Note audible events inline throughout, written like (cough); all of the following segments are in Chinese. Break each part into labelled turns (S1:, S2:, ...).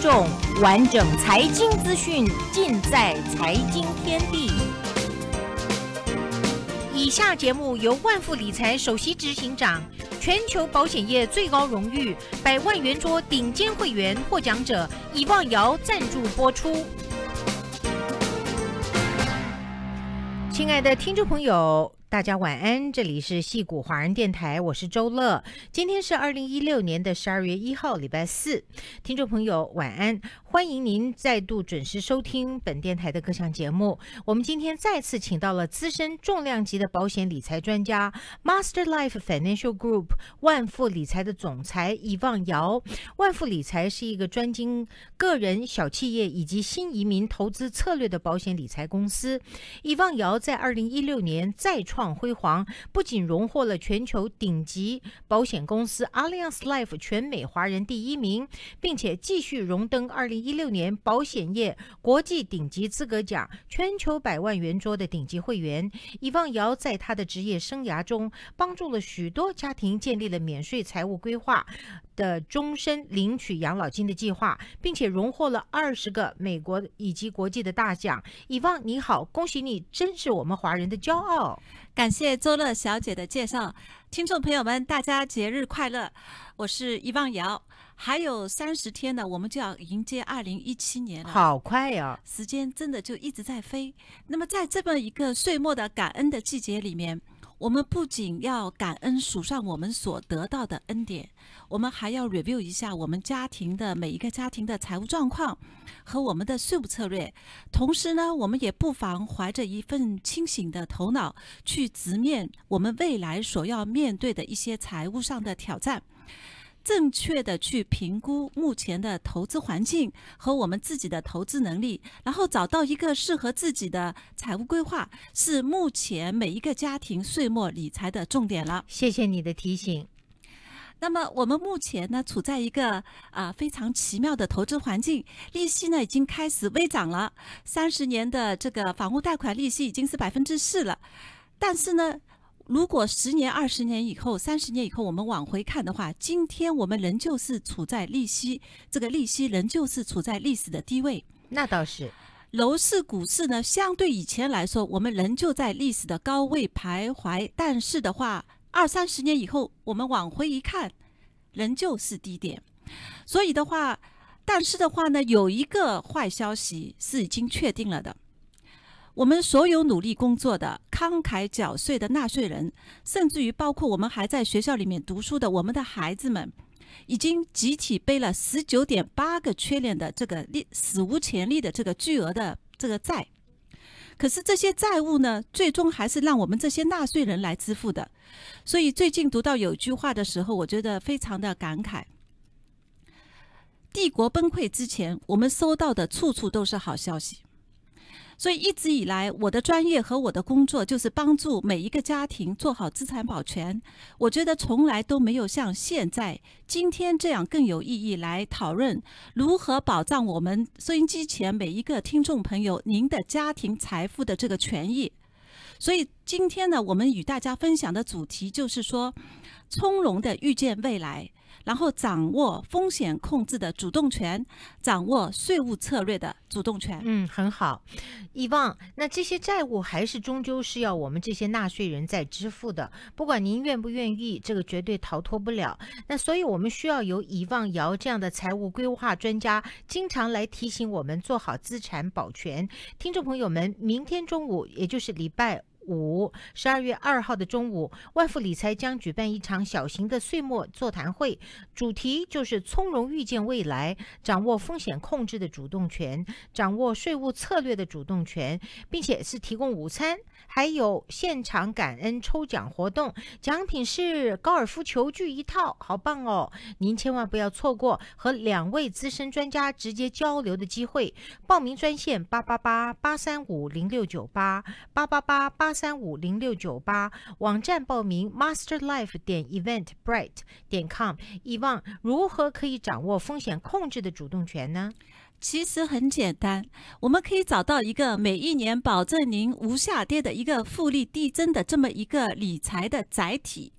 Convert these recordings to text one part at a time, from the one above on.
S1: 众完整财经资讯尽在《财经天地》。以下节目由万富理财首席执行长、全球保险业最高荣誉“百万圆桌”顶尖会员获奖者以望瑶赞助播出。亲爱的听众朋友。大家晚安，这里是戏谷华人电台，我是周乐。今天是二零一六年的十二月一号，礼拜四。听众朋友，晚安！欢迎您再度准时收听本电台的各项节目。我们今天再次请到了资深重量级的保险理财专家，Master Life Financial Group 万富理财的总裁易望尧。万富理财是一个专精个人、小企业以及新移民投资策略的保险理财公司。易望尧在二零一六年再创创辉煌不仅荣获了全球顶级保险公司 Allianz Life 全美华人第一名，并且继续荣登二零一六年保险业国际顶级资格奖全球百万圆桌的顶级会员。以望瑶在他的职业生涯中帮助了许多家庭建立了免税财务规划的终身领取养老金的计划，并且荣获了二十个美国以及国际的大奖。以望
S2: 你好，恭喜你，真是我们华人的骄傲。感谢周乐小姐的介绍，听众朋友们，大家节日快乐！我是易望瑶，还有三十天呢，我们就要迎接二零一七年了，好快呀！时间真的就一直在飞。那么，在这么一个岁末的感恩的季节里面。我们不仅要感恩数上我们所得到的恩典，我们还要 review 一下我们家庭的每一个家庭的财务状况和我们的税务策略。同时呢，我们也不妨怀着一份清醒的头脑，去直面我们未来所要面对的一些财务上的挑战。正确的去评估目前的投资环境和我们自己的投资能力，然后找到一个适合自己的财务规划，是目前每一个家庭岁末理财的重点了。谢谢你的提醒。那么我们目前呢，处在一个啊非常奇妙的投资环境，利息呢已经开始微涨了，三十年的这个房屋贷款利息已经是百分之四了，但是呢。如果十年、二十年以后、三十年以后，我们往回看的话，今天我们仍旧是处在利息这个利息仍旧是处在历史的低位。那倒是，楼市、股市呢，相对以前来说，我们仍旧在历史的高位徘徊。但是的话，二三十年以后，我们往回一看，仍旧是低点。所以的话，但是的话呢，有一个坏消息是已经确定了的。我们所有努力工作的、慷慨缴税的纳税人，甚至于包括我们还在学校里面读书的我们的孩子们，已经集体背了十九点八个缺链的这个历史无前例的这个巨额的这个债。可是这些债务呢，最终还是让我们这些纳税人来支付的。所以最近读到有句话的时候，我觉得非常的感慨：帝国崩溃之前，我们收到的处处都是好消息。所以一直以来，我的专业和我的工作就是帮助每一个家庭做好资产保全。我觉得从来都没有像现在、今天这样更有意义来讨论如何保障我们收音机前每一个听众朋友您的家庭财富的这个权益。所以今天呢，我们与大家分享的主题就是说，从容的预见未来。然后掌握风险控制的主动权，掌握税务策略的主动权。嗯，很好。以望，
S1: 那这些债务还是终究是要我们这些纳税人在支付的，不管您愿不愿意，这个绝对逃脱不了。那所以我们需要有以望姚这样的财务规划专家经常来提醒我们做好资产保全。听众朋友们，明天中午也就是礼拜。五十二月二号的中午，万富理财将举办一场小型的岁末座谈会，主题就是从容预见未来，掌握风险控制的主动权，掌握税务策略的主动权，并且是提供午餐，还有现场感恩抽奖活动，奖品是高尔夫球具一套，好棒哦！您千万不要错过和两位资深专家直接交流的机会，报名专线八八八八三五零六九八八八八八。三五零六九八网站报名，masterlife 点 eventbright 点 com。以望，如何可以掌握风险控
S2: 制的主动权呢？其实很简单，我们可以找到一个每一年保证您无下跌的一个复利递增的这么一个理财的载体。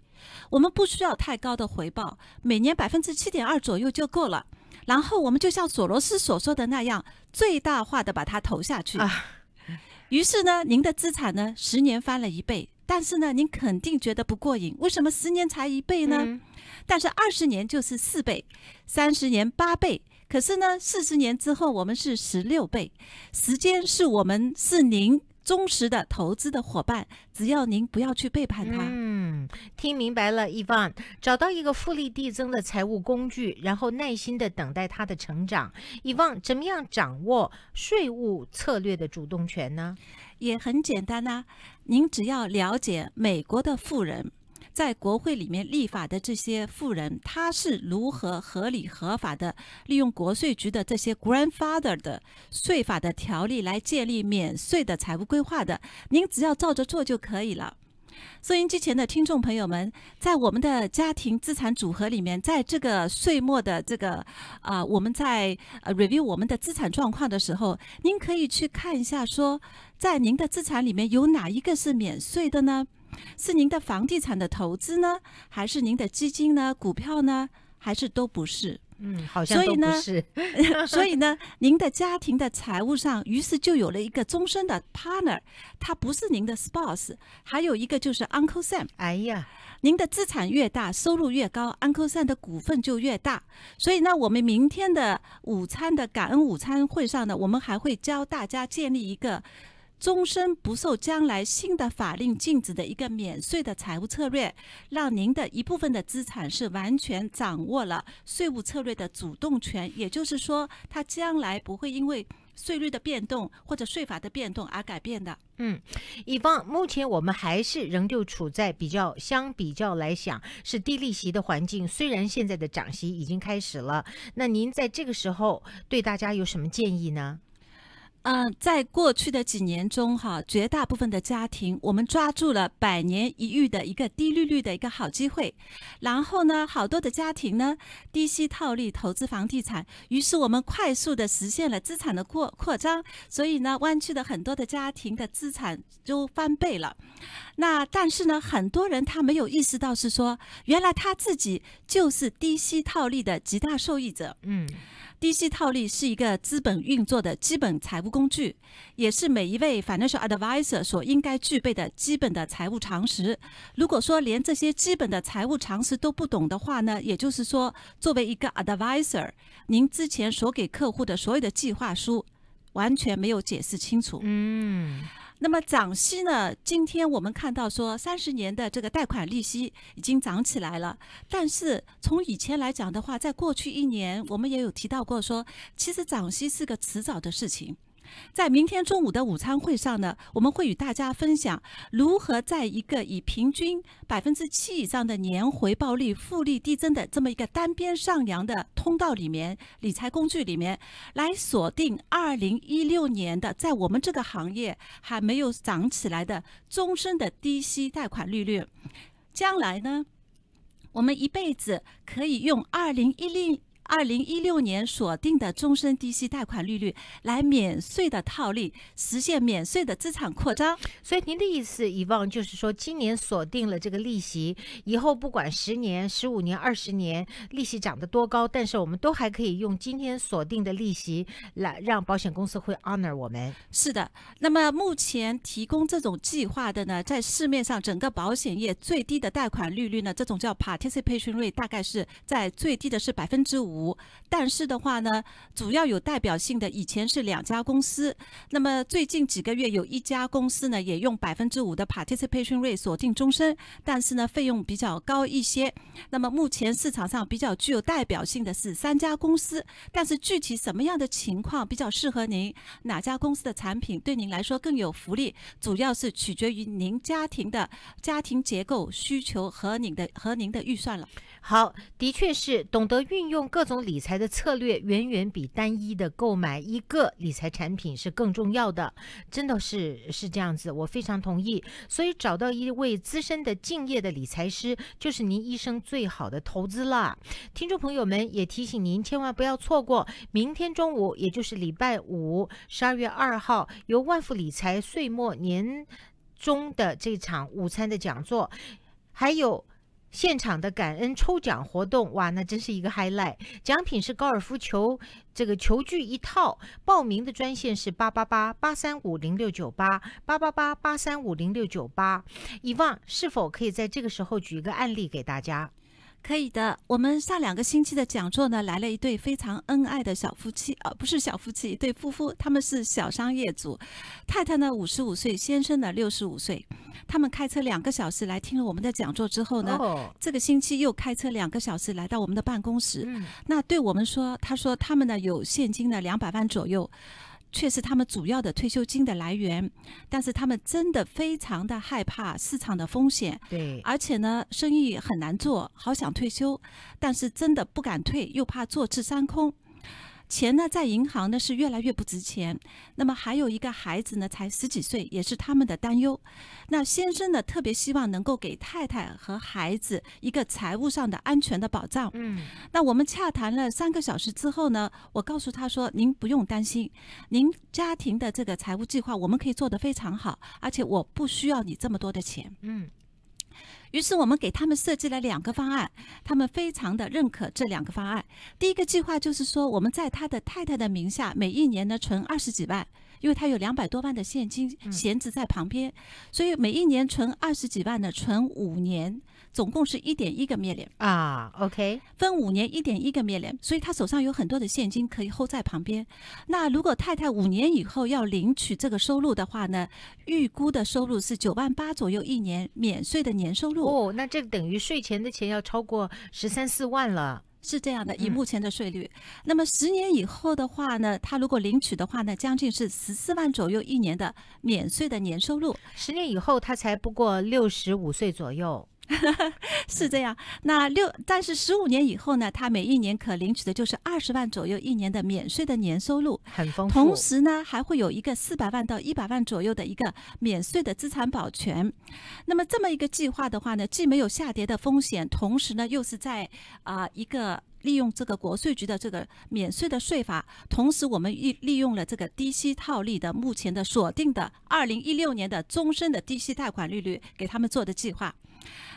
S2: 我们不需要太高的回报，每年百分之七点二左右就够了。然后我们就像索罗斯所说的那样，最大化的把它投下去。于是呢，您的资产呢，十年翻了一倍，但是呢，您肯定觉得不过瘾。为什么十年才一倍呢？但是二十年就是四倍，三十年八倍，可是呢，四十年之后我们是十六倍。时间是我们，是您。忠实的投资的伙伴，只要您不要去背叛他。嗯，听
S1: 明白了，伊旺，找到一个复利递增的财务工具，然后耐心的等待他的成长。伊旺，怎么样掌握税务策略的主动权呢？
S2: 也很简单呐，您只要了解美国的富人。在国会里面立法的这些富人，他是如何合理合法的利用国税局的这些 grandfather 的税法的条例来建立免税的财务规划的？您只要照着做就可以了。收音机前的听众朋友们，在我们的家庭资产组合里面，在这个岁末的这个啊，我们在 review 我们的资产状况的时候，您可以去看一下，说在您的资产里面有哪一个是免税的呢？是您的房地产的投资呢，还是您的基金呢，股票呢，还是都不是？嗯，好像都不是。(laughs) 所以呢，您的家庭的财务上，于是就有了一个终身的 partner，他不是您的 spouse，还有一个就是 Uncle Sam。哎呀，您的资产越大，收入越高，Uncle Sam 的股份就越大。所以呢，我们明天的午餐的感恩午餐会上呢，我们还会教大家建立一个。终身不受将来新的法令禁止的一个免税的财务策略，让您的一部分的资产是完全掌握了税务策略的主动权，也就是说，它将来不会因为税率的变动或者税法的变动而改变的。
S1: 嗯，乙方目前我们还是仍旧处在比较相比较来想是低利息的环境，虽然现在的涨息已经开始了，那您在这
S2: 个时候对大家有什么建议呢？嗯，在过去的几年中，哈，绝大部分的家庭，我们抓住了百年一遇的一个低利率的一个好机会，然后呢，好多的家庭呢，低息套利投资房地产，于是我们快速的实现了资产的扩扩张，所以呢，湾区的很多的家庭的资产都翻倍了。那但是呢，很多人他没有意识到是说，原来他自己就是低息套利的极大受益者。嗯。低息套利是一个资本运作的基本财务工具，也是每一位，f i n adviser 所应该具备的基本的财务常识。如果说连这些基本的财务常识都不懂的话呢，也就是说，作为一个 adviser，您之前所给客户的所有的计划书完全没有解释清楚。嗯。那么涨息呢？今天我们看到说，三十年的这个贷款利息已经涨起来了。但是从以前来讲的话，在过去一年，我们也有提到过说，其实涨息是个迟早的事情。在明天中午的午餐会上呢，我们会与大家分享如何在一个以平均百分之七以上的年回报率、复利递增的这么一个单边上扬的通道里面，理财工具里面来锁定二零一六年的在我们这个行业还没有涨起来的终身的低息贷款利率。将来呢，我们一辈子可以用二零一六。二零一六年锁定的终身低息贷款利率来免税的套利，实现免税的资产扩张。所以您的意思，以往就是说，今年锁定了这个利息，以
S1: 后不管十年、十五年、二十年，利息涨得多高，但是我们都还可以用今天锁
S2: 定的利息来让保险公司会 honor 我们。是的。那么目前提供这种计划的呢，在市面上整个保险业最低的贷款利率呢，这种叫 p a r t i c i p a t i n rate，大概是在最低的是百分之五。五，但是的话呢，主要有代表性的以前是两家公司，那么最近几个月有一家公司呢也用百分之五的 participation rate 锁定终身，但是呢费用比较高一些。那么目前市场上比较具有代表性的是三家公司，但是具体什么样的情况比较适合您，哪家公司的产品对您来说更有福利，主要是取决于您家庭的家庭结构需求和您的和您的预算了。好，的确是懂得运用各。种理财的策略远
S1: 远比单一的购买一个理财产品是更重要的，真的是是这样子，我非常同意。所以找到一位资深的、敬业的理财师，就是您一生最好的投资了。听众朋友们也提醒您，千万不要错过明天中午，也就是礼拜五，十二月二号由万富理财岁末年中的这场午餐的讲座，还有。现场的感恩抽奖活动，哇，那真是一个 highlight！奖品是高尔夫球，这个球具一套。报名的专线是八八八八三五零六九八八八八八三五零六九八。以望是否可以在这个时候举一个案例
S2: 给大家？可以的，我们上两个星期的讲座呢，来了一对非常恩爱的小夫妻啊，不是小夫妻，一对夫妇，他们是小商业主，太太呢五十五岁，先生呢六十五岁，他们开车两个小时来听了我们的讲座之后呢，这个星期又开车两个小时来到我们的办公室，那对我们说，他说他们呢有现金呢两百万左右。却是他们主要的退休金的来源，但是他们真的非常的害怕市场的风险，对，而且呢，生意很难做，好想退休，但是真的不敢退，又怕坐吃山空。钱呢，在银行呢是越来越不值钱。那么还有一个孩子呢，才十几岁，也是他们的担忧。那先生呢，特别希望能够给太太和孩子一个财务上的安全的保障。嗯。那我们洽谈了三个小时之后呢，我告诉他说：“您不用担心，您家庭的这个财务计划，我们可以做得非常好，而且我不需要你这么多的钱。”嗯。于是我们给他们设计了两个方案，他们非常的认可这两个方案。第一个计划就是说，我们在他的太太的名下，每一年呢存二十几万，因为他有两百多万的现金闲置在旁边，所以每一年存二十几万呢，存五年。总共是一点一个面脸啊，OK，分五年一点一个面脸，所以他手上有很多的现金可以 hold 在旁边。那如果太太五年以后要领取这个收入的话呢，预估的收入是九万八左右一年免税的年收入。哦，那这等于税前的钱要超过十三四万了。是这样的，以目前的税率，那么十年以后的话呢，他如果领取的话呢，将近是十四万左右一年的免税的年收入。十年以后他才不过六十五岁左右。(laughs) 是这样，那六但是十五年以后呢？他每一年可领取的就是二十万左右一年的免税的年收入，很丰富。同时呢，还会有一个四百万到一百万左右的一个免税的资产保全。那么这么一个计划的话呢，既没有下跌的风险，同时呢又是在啊一个利用这个国税局的这个免税的税法，同时我们利利用了这个低息套利的目前的锁定的二零一六年的终身的低息贷款利率给他们做的计划。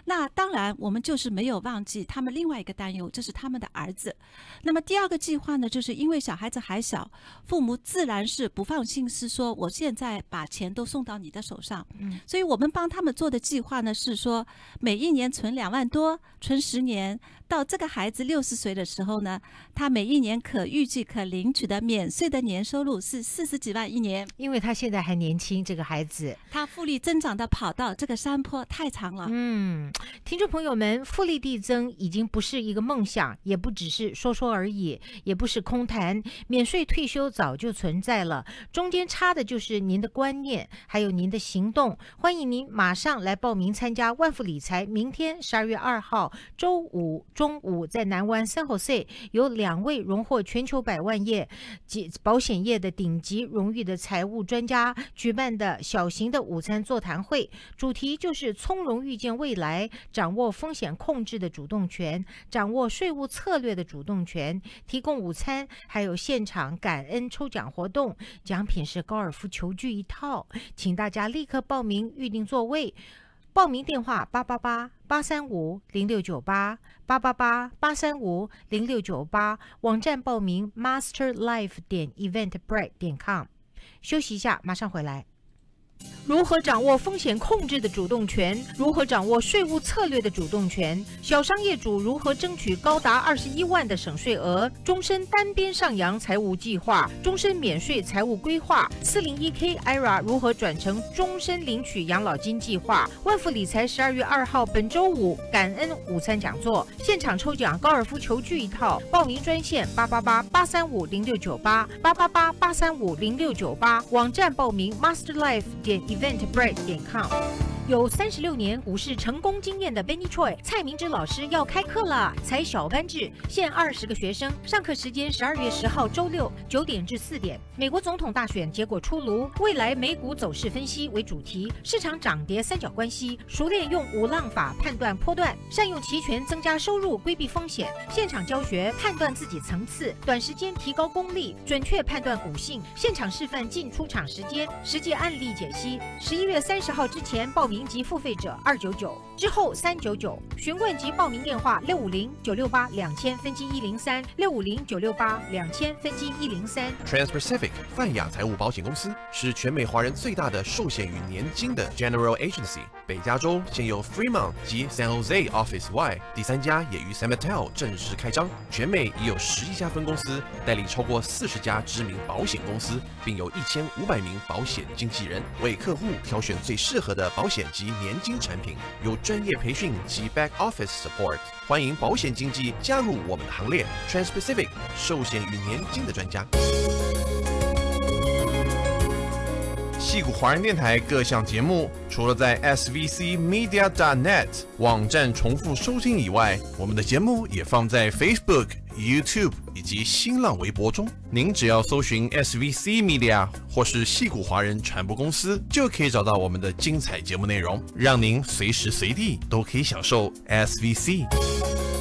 S2: 那当然，我们就是没有忘记他们另外一个担忧，这是他们的儿子。那么第二个计划呢，就是因为小孩子还小，父母自然是不放心，是说我现在把钱都送到你的手上。嗯，所以我们帮他们做的计划呢，是说每一年存两万多，存十年。到这个孩子六十岁的时候呢，他每一年可预计可领取的免税的年收入是四十几万一年。因为他现在还年轻，这个孩子，他复利增长的跑道这个山坡太长了。嗯，听众朋友们，
S1: 复利递增已经不是一个梦想，也不只是说说而已，也不是空谈。免税退休早就存在了，中间差的就是您的观念，还有您的行动。欢迎您马上来报名参加万富理财。明天十二月二号周五。中午在南湾三号 C 有两位荣获全球百万业及保险业的顶级荣誉的财务专家举办的小型的午餐座谈会，主题就是从容预见未来，掌握风险控制的主动权，掌握税务策略的主动权。提供午餐，还有现场感恩抽奖活动，奖品是高尔夫球具一套，请大家立刻报名预定座位。报名电话：八八八八三五零六九八八八八八三五零六九八。网站报名：masterlife 点 eventbreak 点 com。休息一下，马上回来。如何掌握风险控制的主动权？如何掌握税务策略的主动权？小商业主如何争取高达二十一万的省税额？终身单边上扬财务计划，终身免税财务规划，四零一 k ira 如何转成终身领取养老金计划？万富理财十二月二号本周五感恩午餐讲座现场抽奖高尔夫球具一套，报名专线八八八八三五零六九八八八八八三五零六九八，网站报名 masterlife 点。点 eventbrite 点 com。有三十六年股市成功经验的 Benny Choi 蔡明之老师要开课了，才小班制，限二十个学生。上课时间十二月十号周六九点至四点。美国总统大选结果出炉，未来美股走势分析为主题，市场涨跌三角关系，熟练用五浪法判断波段，善用期权增加收入，规避风险。现场教学，判断自己层次，短时间提高功力，准确判断股性。现场示范进出场时间，实际案例解析。十一月三十号之前报名。级付费者二九九之后三九九，询问及报名电话六五零九六八两千分机一零三六五零九六八两千分机一零三。
S3: Trans Pacific 泛亚财务保险公司是全美华人最大的寿险与年金的 General Agency，北加州现有 Fremont 及 San Jose Office Y 第三家也于 San Mateo 正式开张，全美已有十一家分公司，代理超过四十家知名保险公司，并有一千五百名保险经纪人为客户挑选最适合的保险。及年金产品有专业培训及 back office support，欢迎保险经纪加入我们的行列。Trans Pacific 寿险与年金的专家。戏谷华人电台各项节目，除了在 SVC Media .net 网站重复收听以外，我们的节目也放在 Facebook、YouTube 以及新浪微博中。您只要搜寻 SVC Media 或是戏谷华人传播公司，就可以找到我们的精彩节目内容，让您随时随地都可以享受 SVC。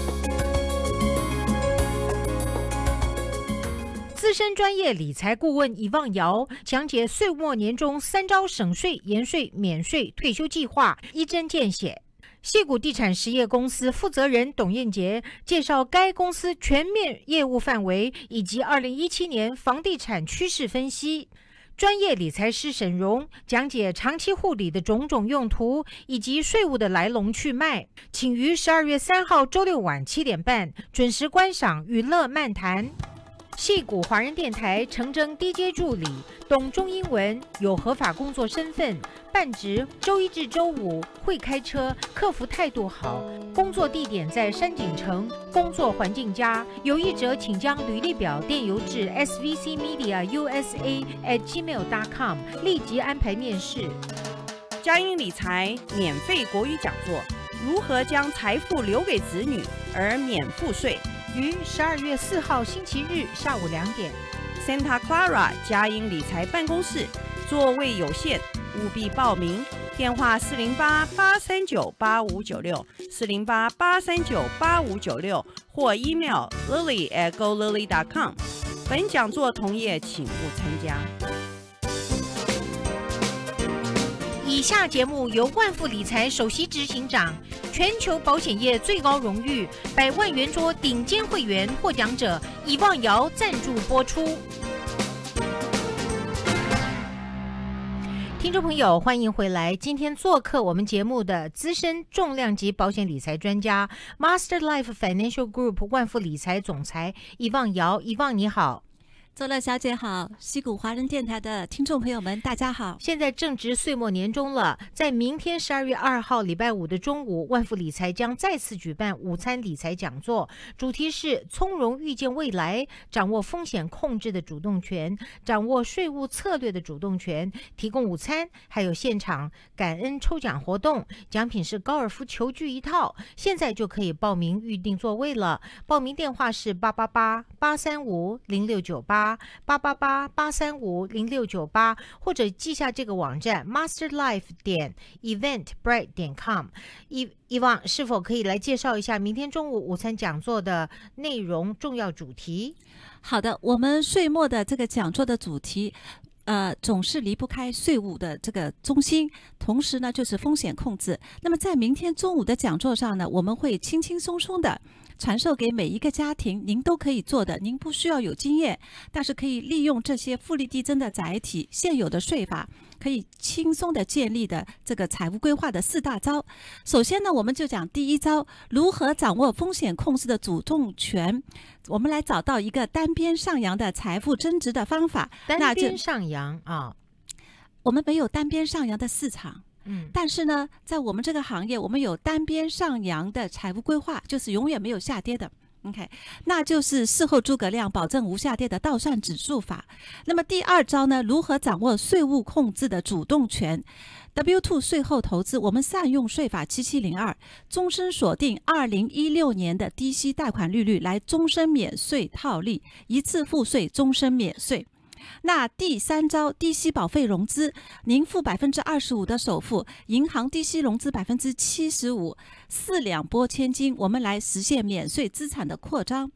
S1: 资深专业理财顾问尹望尧讲解岁末年终三招省税、延税、免税退休计划，一针见血。谢谷地产实业公司负责人董艳杰介绍该公司全面业务范围以及2017年房地产趋势分析。专业理财师沈荣讲解长期护理的种种用途以及税务的来龙去脉。请于12月3号周六晚七点半准时观赏《娱乐漫谈》。戏谷华人电台诚征 DJ 助理，懂中英文，有合法工作身份，半职，周一至周五，会开车，客服态度好，工作地点在山景城，工作环境佳。有意者请将履历表电邮至 svcmediausa@gmail.com，立即安排面试。
S4: 佳音理财免费国语讲座：如何将财富留给子女而免赋税？于十二月四号星期日下午两点，Santa Clara 佳音理财办公室座位有限，务必报名。电话四零八八三九八五九六四零八八三九八五九六或 email l i l y g o l i l i l y c o m 本讲座同业请勿参加。
S1: 以下节目由万富理财首席执行长、全球保险业最高荣誉“百万元桌”顶尖会员获奖者易望尧赞助播出。听众朋友，欢迎回来！今天做客我们节目的资深重量级保险理财专家，Master Life Financial Group 万富理财总裁易望尧，易望你好。周乐小姐好，西谷华人电台的听众朋友们，大家好！现在正值岁末年终了，在明天十二月二号礼拜五的中午，万富理财将再次举办午餐理财讲座，主题是从容预见未来，掌握风险控制的主动权，掌握税务策略的主动权。提供午餐，还有现场感恩抽奖活动，奖品是高尔夫球具一套。现在就可以报名预定座位了，报名电话是八八八八三五零六九八。八八八八三五零六九八，或者记下这个网站 masterlife 点 eventbreak 点 com。以以望是否可以来介绍一
S2: 下明天中午午餐讲座的内容、重要主题？好的，我们岁末的这个讲座的主题。呃，总是离不开税务的这个中心，同时呢，就是风险控制。那么，在明天中午的讲座上呢，我们会轻轻松松的传授给每一个家庭，您都可以做的，您不需要有经验，但是可以利用这些复利递增的载体，现有的税法。可以轻松的建立的这个财务规划的四大招，首先呢，我们就讲第一招，如何掌握风险控制的主动权。我们来找到一个单边上扬的财富增值的方法。单边上扬啊，我们没有单边上扬的市场，嗯，但是呢，在我们这个行业，我们有单边上扬的财务规划，就是永远没有下跌的。OK，那就是事后诸葛亮保证无下跌的倒算指数法。那么第二招呢？如何掌握税务控制的主动权 w two 税后投资，我们善用税法七七零二，终身锁定二零一六年的低息贷款利率，来终身免税套利，一次付税，终身免税。那第三招低息保费融资，您付百分之二十五的首付，银行低息融资百分之七十五，四两拨千斤，我们来实现免税资产的扩张。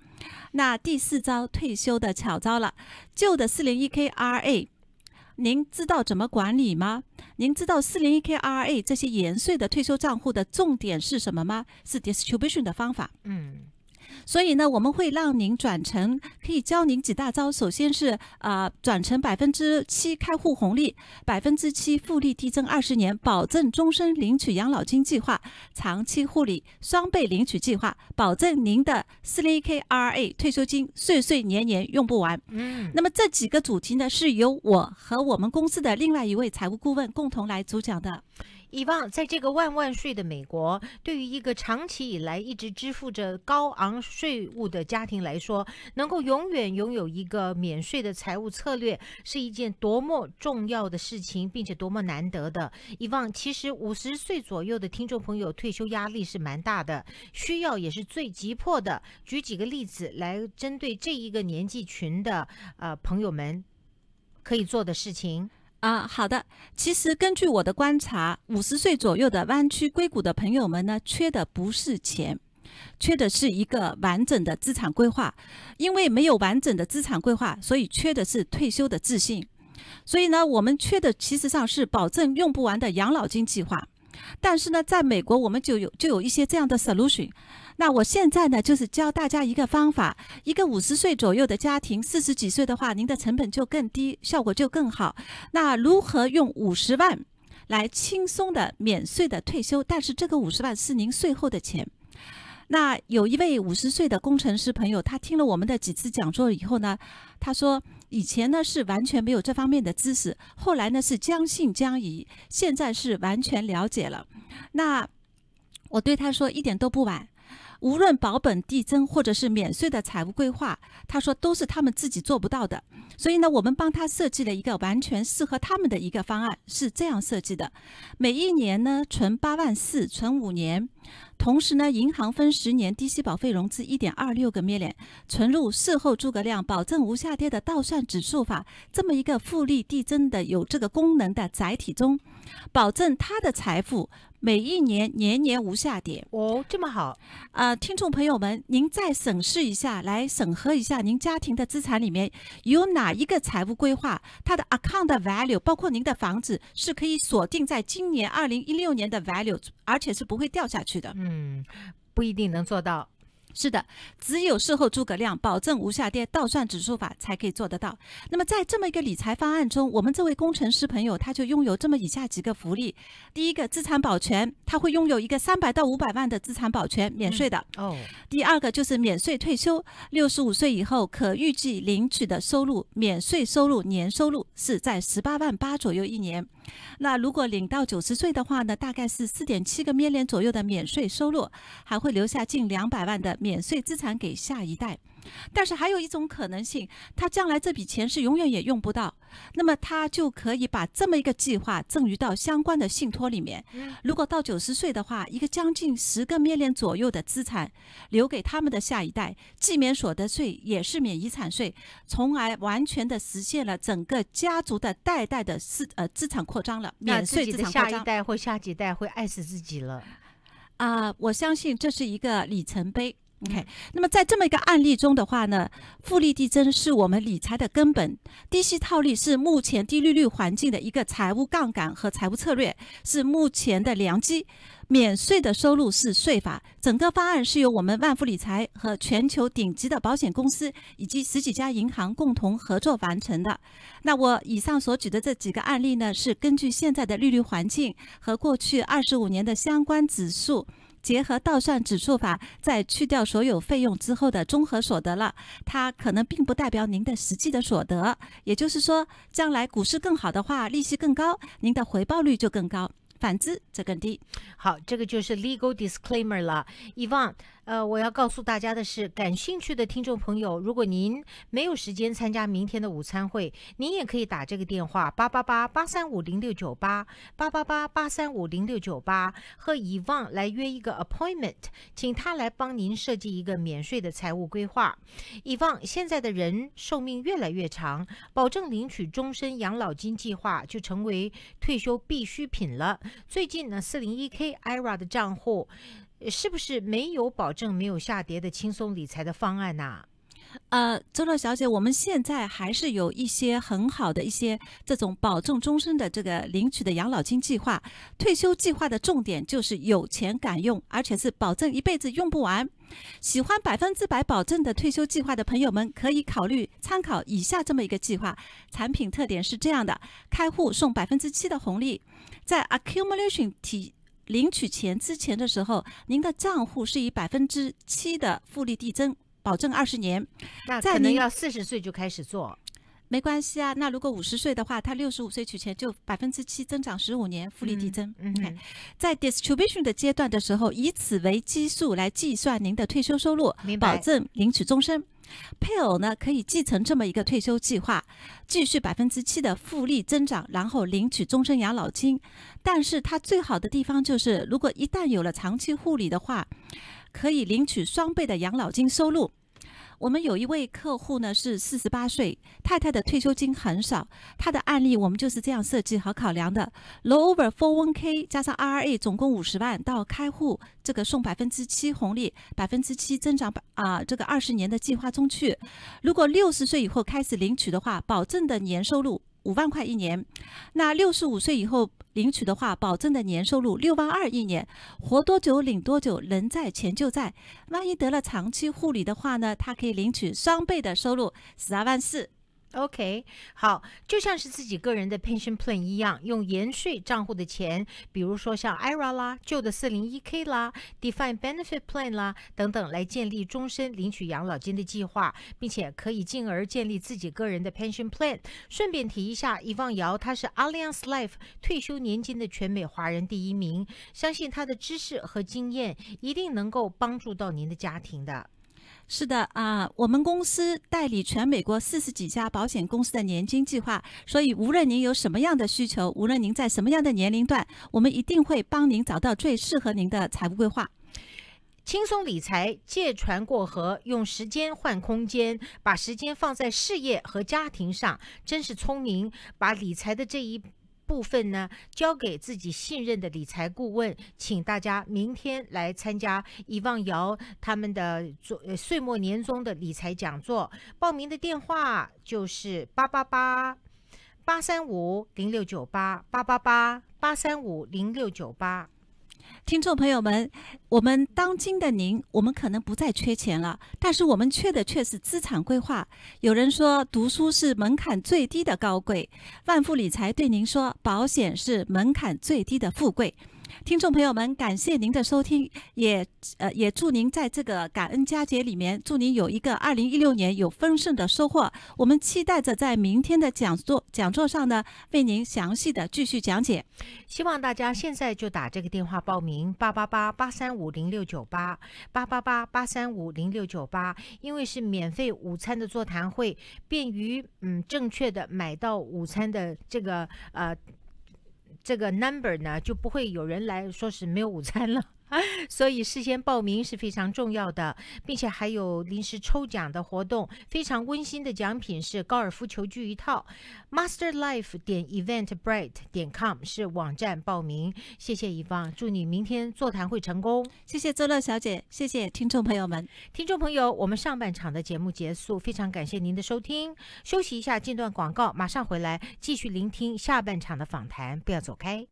S2: 那第四招退休的巧招了，旧的四零一 kra，您知道怎么管理吗？您知道四零一 kra 这些延税的退休账户的重点是什么吗？是 distribution 的方法，嗯。所以呢，我们会让您转成，可以教您几大招。首先是，呃，转成百分之七开户红利，百分之七复利递增二十年，保证终身领取养老金计划，长期护理双倍领取计划，保证您的四零一 k r a 退休金岁岁年年用不完。嗯，那么这几个主题呢，是由我和我们公司的另外一位财务顾问共同来主讲的。以往在这个万万税的美国，对于一个长期以来一直
S1: 支付着高昂税务的家庭来说，能够永远拥有一个免税的财务策略，是一件多么重要的事情，并且多么难得的。以往其实五十岁左右的听众朋友，退休压力是蛮大的，需要也是最急迫的。举几个例子来针对这一个年纪群的
S2: 呃朋友们可以做的事情。啊，好的。其实根据我的观察，五十岁左右的湾区硅谷的朋友们呢，缺的不是钱，缺的是一个完整的资产规划。因为没有完整的资产规划，所以缺的是退休的自信。所以呢，我们缺的其实上是保证用不完的养老金计划。但是呢，在美国我们就有就有一些这样的 solution。那我现在呢，就是教大家一个方法。一个五十岁左右的家庭，四十几岁的话，您的成本就更低，效果就更好。那如何用五十万来轻松的免税的退休？但是这个五十万是您税后的钱。那有一位五十岁的工程师朋友，他听了我们的几次讲座以后呢，他说以前呢是完全没有这方面的知识，后来呢是将信将疑，现在是完全了解了。那我对他说，一点都不晚。无论保本递增或者是免税的财务规划，他说都是他们自己做不到的。所以呢，我们帮他设计了一个完全适合他们的一个方案，是这样设计的：每一年呢存八万四，存五年；同时呢，银行分十年低息保费融资一点二六个 million，存入事后诸葛亮保证无下跌的倒算指数法这么一个复利递增的有这个功能的载体中。保证他的财富每一年年年无下跌哦，这么好啊！听众朋友们，您再审视一下，来审核一下您家庭的资产里面有哪一个财务规划，它的 account value，包括您的房子是可以锁定在今年二零一六年的 value，而且是不会掉下去的。嗯，不一定能做到。是的，只有事后诸葛亮，保证无下跌，倒算指数法才可以做得到。那么在这么一个理财方案中，我们这位工程师朋友他就拥有这么以下几个福利：第一个，资产保全，他会拥有一个三百到五百万的资产保全，免税的。哦。第二个就是免税退休，六十五岁以后可预计领取的收入，免税收入年收入是在十八万八左右一年。那如果领到九十岁的话呢，大概是四点七个 million 左右的免税收入，还会留下近两百万的免税资产给下一代。但是还有一种可能性，他将来这笔钱是永远也用不到，那么他就可以把这么一个计划赠予到相关的信托里面。如果到九十岁的话，一个将近十个面链左右的资产留给他们的下一代，既免所得税，也是免遗产税，从而完全的实现了整个家族的代代的资呃资产扩张了。那自己下一代
S1: 或下几代会爱死自己了？
S2: 啊，我相信这是一个里程碑。OK，那么在这么一个案例中的话呢，复利递增是我们理财的根本，低息套利是目前低利率环境的一个财务杠杆和财务策略，是目前的良机。免税的收入是税法，整个方案是由我们万福理财和全球顶级的保险公司以及十几家银行共同合作完成的。那我以上所举的这几个案例呢，是根据现在的利率环境和过去二十五年的相关指数。结合倒算指数法，在去掉所有费用之后的综合所得了，它可能并不代表您的实际的所得。也就是说，将来股市更好的话，利息更高，您的回报率就更高；反之则更低。好，这个就是 legal disclaimer 了，希望。
S1: 呃，我要告诉大家的是，感兴趣的听众朋友，如果您没有时间参加明天的午餐会，您也可以打这个电话八八八八三五零六九八八八八八三五零六九八，和以旺来约一个 appointment，请他来帮您设计一个免税的财务规划。以旺现在的人寿命越来越长，保证领取终身养老金计划就成为退休必需品了。最近呢，四零一 k IRA 的账户。是不是没有保证
S2: 没有下跌的轻松理财的方案呢？呃，周乐小姐，我们现在还是有一些很好的一些这种保证终身的这个领取的养老金计划。退休计划的重点就是有钱敢用，而且是保证一辈子用不完。喜欢百分之百保证的退休计划的朋友们，可以考虑参考以下这么一个计划。产品特点是这样的：开户送百分之七的红利，在 accumulation 体。领取钱之前的时候，您的账户是以百分之七的复利递增，保证二十年。那可能要四十岁就开始做，没关系啊。那如果五十岁的话，他六十五岁取钱就百分之七增长十五年复利递增。嗯嗯，在 distribution 的阶段的时候，以此为基数来计算您的退休收入，保证领取终身。配偶呢可以继承这么一个退休计划，继续百分之七的复利增长，然后领取终身养老金。但是它最好的地方就是，如果一旦有了长期护理的话，可以领取双倍的养老金收入。我们有一位客户呢，是四十八岁，太太的退休金很少。他的案例我们就是这样设计和考量的：lower four one k 加上 RRA 总共五十万，到开户这个送百分之七红利，百分之七增长百啊这个二十年的计划中去。如果六十岁以后开始领取的话，保证的年收入。五万块一年，那六十五岁以后领取的话，保证的年收入六万二一年，活多久领多久，人在钱就在。万一得了长期护理的话呢，他可以领取双倍的收入，十二万四。OK，好，就像是自己个人的 pension plan 一样，用延税账户的
S1: 钱，比如说像 IRA 啦，旧的 401k 啦 d e f i n e benefit plan 啦，等等，来建立终身领取养老金的计划，并且可以进而建立自己个人的 pension plan。顺便提一下，伊望瑶他是 Allianz Life 退休年金的全美华人第一名，相信他的知识和经验一定能够帮助到您
S2: 的家庭的。是的啊，我们公司代理全美国四十几家保险公司的年金计划，所以无论您有什么样的需求，无论您在什么样的年龄段，我们一定会帮您找到最适合您的财务规划。轻松理财，
S1: 借船过河，用时间换空间，把时间放在事业和家庭上，真是聪明。把理财的这一。部分呢，交给自己信任的理财顾问，请大家明天来参加遗望瑶他们的做呃岁末年终的理财讲座，报名的电话就是八八八八三五零六九八八八八八三
S2: 五零六九八。听众朋友们，我们当今的您，我们可能不再缺钱了，但是我们缺的却是资产规划。有人说，读书是门槛最低的高贵，万富理财对您说，保险是门槛最低的富贵。听众朋友们，感谢您的收听，也呃也祝您在这个感恩佳节里面，祝您有一个二零一六年有丰盛的收获。我们期待着在明天的讲座讲座上呢，为您详细的继续讲解。希望
S1: 大家现在就打这个电话报名：八八八八三五零六九八八八八八三五零六九八。因为是免费午餐的座谈会，便于嗯正确的买到午餐的这个呃。这个 number 呢，就不会有人来说是没有午餐了。(laughs) 所以事先报名是非常重要的，并且还有临时抽奖的活动，非常温馨的奖品是高尔夫球具一套。Master Life 点 Event Bright 点 com 是网站报名。谢谢怡方，祝你明天座谈会成功。谢谢周乐小姐，谢谢听众朋友们。听众朋友，我们上半场的节目结束，非常感谢您的收听。休息一下，间段广告，马上回来继续聆听下半场的访谈，不要走开。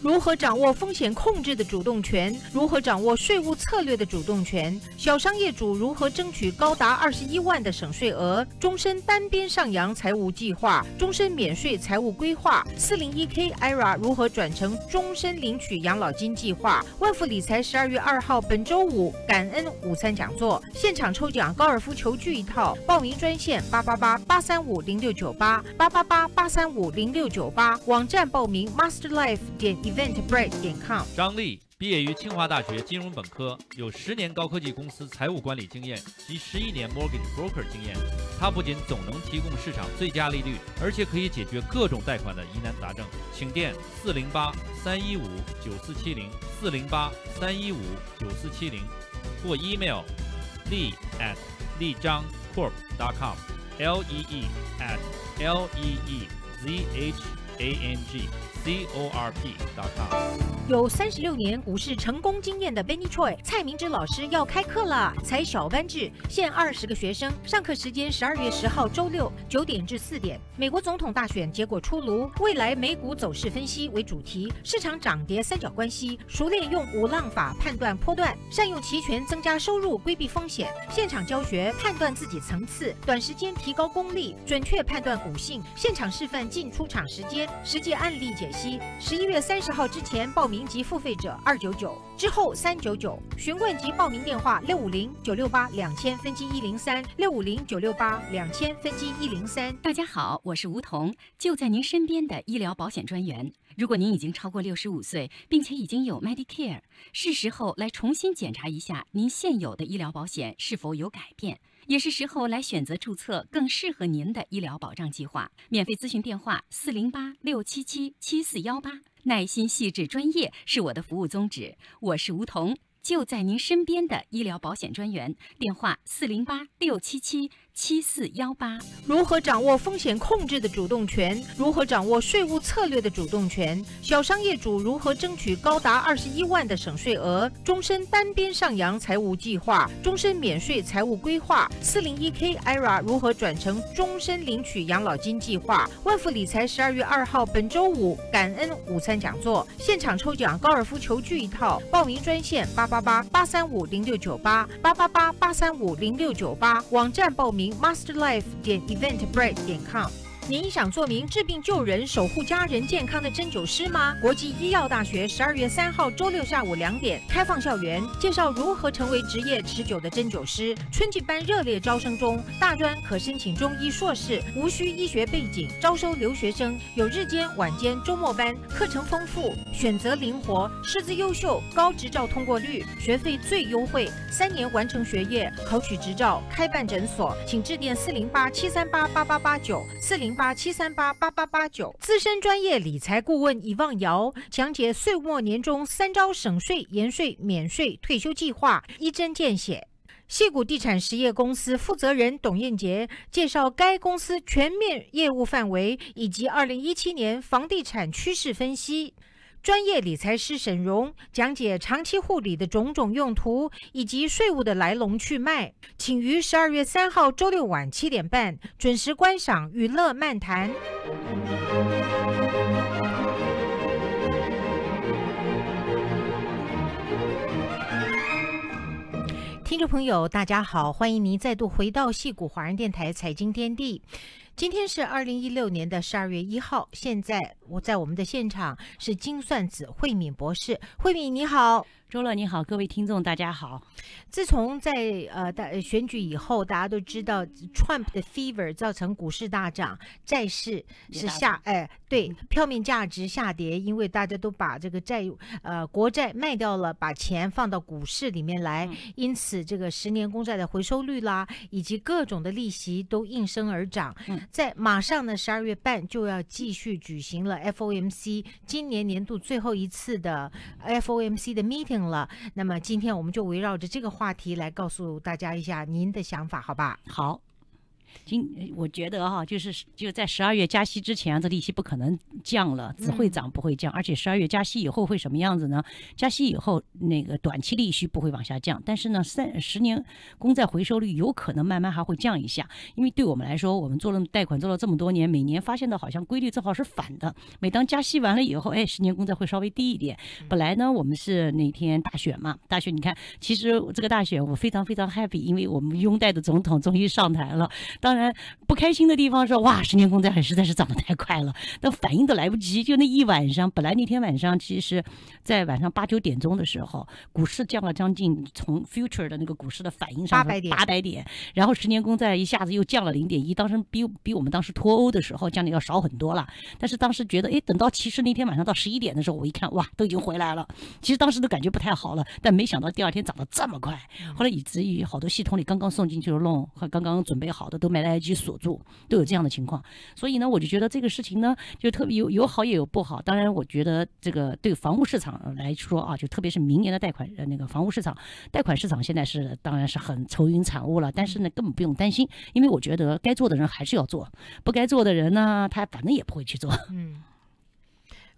S1: 如何掌握风险控制的主动权？如何掌握税务策略的主动权？小商业主如何争取高达二十一万的省税额？终身单边上扬财务计划，终身免税财务规划，四零一 k ira 如何转成终身领取养老金计划？万富理财十二月二号本周五感恩午餐讲座现场抽奖高尔夫球具一套，报名专线八八八八三五零六九八八八八八三五零六九八，网站报名 master life。点 e v e n t b r i t e 点 com。
S5: 张力毕业于清华大学金融本科，有十年高科技公司财务管理经验及十一年 mortgage broker 经验。他不仅总能提供市场最佳利率，而且可以解决各种贷款的疑难杂症。请电四零八三一五九四七零四零八三一五九四七零或 email lee at leezhangcorp dot com l e e at l e e z h a n g corp.com
S1: 有三十六年股市成功经验的 b e n y Choi 蔡明之老师要开课了，才小班制，限二十个学生。上课时间十二月十号周六九点至四点。美国总统大选结果出炉，未来美股走势分析为主题，市场涨跌三角关系，熟练用五浪法判断波段，善用期权增加收入，规避风险。现场教学，判断自己层次，短时间提高功力，准确判断股性，现场示范进出场时间，实际案例解。息十一月三十号之前报名及付费者二九九，之后三九九。询问及报名电话
S6: 六五零九六八两千分机一零三六五零九六八两千分机一零三。大家好，我是吴桐，就在您身边的医疗保险专员。如果您已经超过六十五岁，并且已经有 Medicare，是时候来重新检查一下您现有的医疗保险是否有改变。也是时候来选择注册更适合您的医疗保障计划。免费咨询电话：四零八六七七七四幺八。耐心、细致、专业是我的服务宗旨。我是吴桐，就在您身边的医疗保险专员。电话：四零八六七七。七四幺八，如何
S1: 掌握风险控制的主动权？如何掌握税务策略的主动权？小商业主如何争取高达二十一万的省税额？终身单边上扬财务计划，终身免税财务规划，四零一 k ira 如何转成终身领取养老金计划？万富理财十二月二号，本周五感恩午餐讲座，现场抽奖高尔夫球具一套，报名专线八八八八三五零六九八八八八八三五零六九八，网站报名。零 masterlife 点 eventbrite 点 com。您想做名治病救人、守护家人健康的针灸师吗？国际医药大学十二月三号周六下午两点开放校园，介绍如何成为职业持久的针灸师。春季班热烈招生中，大专可申请中医硕士，无需医学背景，招收留学生，有日间、晚间、周末班，课程丰富，选择灵活，师资优秀，高执照通过率，学费最优惠，三年完成学业，考取执照，开办诊所，请致电四零八七三八八八八九四零。八七三八八八八九，资深专业理财顾问尹望瑶讲解岁末年终三招省税、延税、免税退休计划，一针见血。谢谷地产实业公司负责人董艳杰介绍该公司全面业务范围以及二零一七年房地产趋势分析。专业理财师沈荣讲解长期护理的种种用途以及税务的来龙去脉，请于十二月三号周六晚七点半准时观赏《娱乐漫谈》。听众朋友，大家好，欢迎您再度回到戏谷华人电台财经天地。今天是二零一六年的十二月一号，现在。我在我们的现场是金算子慧敏博士，慧敏你好，周乐你好，各位听众大家好。自从在呃大选举以后，大家都知道 Trump 的 Fever 造成股市大涨，债市是下哎对票面价值下跌，因为大家都把这个债呃国债卖掉了，把钱放到股市里面来，因此这个十年公债的回收率啦，以及各种的利息都应声而涨。在马上呢十二月半就要继续举行了。FOMC 今年年度最后一次的 FOMC 的 meeting 了，那么今天我们就围绕着这个话题来告诉大家一下您的
S7: 想法，好吧？好。今我觉得哈，就是就在十二月加息之前，这利息不可能降了，只会涨不会降。而且十二月加息以后会什么样子呢？加息以后，那个短期利息不会往下降，但是呢，三十年公债回收率有可能慢慢还会降一下。因为对我们来说，我们做了贷款做了这么多年，每年发现的好像规律正好是反的。每当加息完了以后，哎，十年公债会稍微低一点。本来呢，我们是那天大选嘛，大选你看，其实这个大选我非常非常 happy，因为我们拥戴的总统终于上台了。当然不开心的地方是，哇，十年公债还实在是涨得太快了，那反应都来不及。就那一晚上，本来那天晚上其实，在晚上八九点钟的时候，股市降了将近从 future 的那个股市的反应上八百点，八百点，然后十年公债一下子又降了零点一，当时比比我们当时脱欧的时候降的要少很多了。但是当时觉得，哎，等到其实那天晚上到十一点的时候，我一看，哇，都已经回来了。其实当时都感觉不太好了，但没想到第二天涨得这么快。后来以至于好多系统里刚刚送进去弄，和刚刚准备好的都。没来及锁住，都有这样的情况，所以呢，我就觉得这个事情呢，就特别有有好也有不好。当然，我觉得这个对房屋市场来说啊，就特别是明年的贷款，呃，那个房屋市场、贷款市场现在是当然是很愁云惨雾了。但是呢，根本不用担心，因为我觉得该做的人还是要做，不该做的人呢，他反正也不会去做。(laughs) 嗯。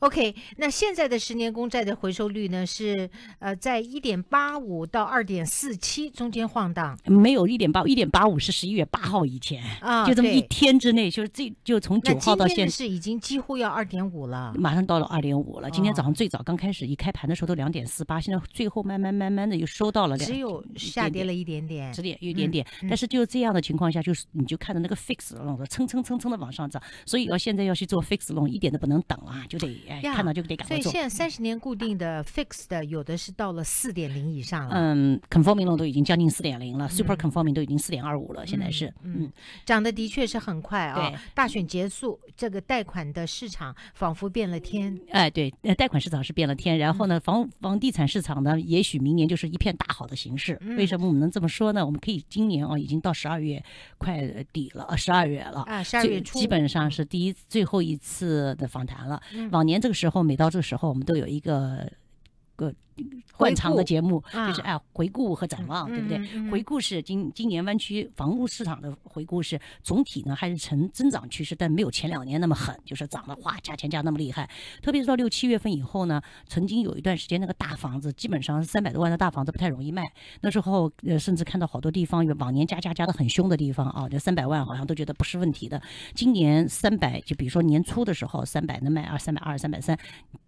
S7: OK，那现在
S1: 的十年公债的回收率呢？是呃，在一点八五到二点四七中间晃荡，
S7: 没有一点八一点八五是十一月八号以前啊，就这么一天之内，就是这就从九号到现在是
S1: 已经几乎要二点五了，
S7: 马上到了二点五了。今天早上最早刚开始一开盘的时候都两点四八，现在最后慢慢慢慢的又收到了，只有
S1: 下跌了一点点，只点一点点，
S7: 但是就这样的情况下，就是你就看着那个 fix 龙蹭蹭蹭蹭的往上涨，所以要现在要去做 fix 龙一点都不能等啊，就得。看到就得赶快做。所以现在
S1: 三十年固定的 fixed 有的是到了四点零以上了。
S7: 嗯，conforming loan 都已经将近四点零了，super conforming 都已经四点二五了，现在是。
S1: 嗯，涨的的确是很快啊。大选结束，这个贷款的市场仿佛变了天。
S7: 哎，对，贷款市场是变了天。然后呢，房房地产市场呢，也许明年就是一片大好的形势。为什么我们能这么说呢？我们可以今年啊，已经到十二月快底了，十二月了。啊，十二月初。基本上是第一最后一次的访谈了。往年。年这个时候，每到这个时候，我们都有一个个。惯常的节目就是哎，回顾和展望，对不对？回顾是今今年湾区房屋市场的回顾是总体呢还是呈增长趋势，但没有前两年那么狠，就是涨得哗，价钱加那么厉害。特别是到六七月份以后呢，曾经有一段时间那个大房子基本上三百多万的大房子不太容易卖。那时候呃，甚至看到好多地方有往年加加加得很凶的地方啊，这三百万好像都觉得不是问题的。今年三百，就比如说年初的时候，三百能卖二三百二三百三，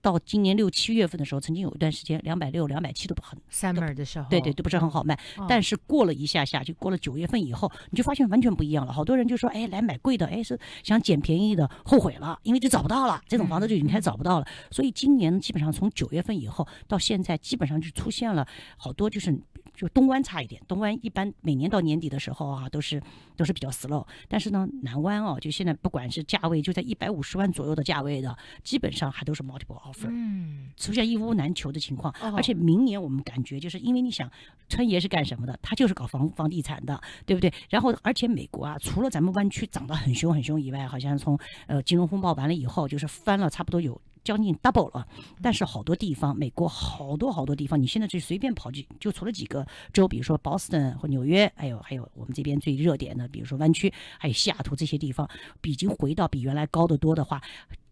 S7: 到今年六七月份的时候，曾经有一段时间两。百六两百七都不很，三万的时候，对对都不是很好卖。但是过了一下下，就过了九月份以后，你就发现完全不一样了。好多人就说：“哎，来买贵的，哎是想捡便宜的，后悔了，因为就找不到了。这种房子就已经开始找不到了。所以今年基本上从九月份以后到现在，基本上就出现了好多就是。”就东湾差一点，东湾一般每年到年底的时候啊，都是都是比较 slow。但是呢，南湾啊，就现在不管是价位，就在一百五十万左右的价位的，基本上还都是 multiple offer，
S8: 嗯，
S7: 出现一屋难求的情况。而且明年我们感觉，就是因为你想，春爷是干什么的？他就是搞房房地产的，对不对？然后而且美国啊，除了咱们湾区涨得很凶很凶以外，好像从呃金融风暴完了以后，就是翻了差不多有。将近 double 了，但是好多地方，美国好多好多地方，你现在就随便跑去，就除了几个州，比如说 Boston 或纽约，还有还有我们这边最热点的，比如说湾区，还有西雅图这些地方，已经回到比原来高得多的话。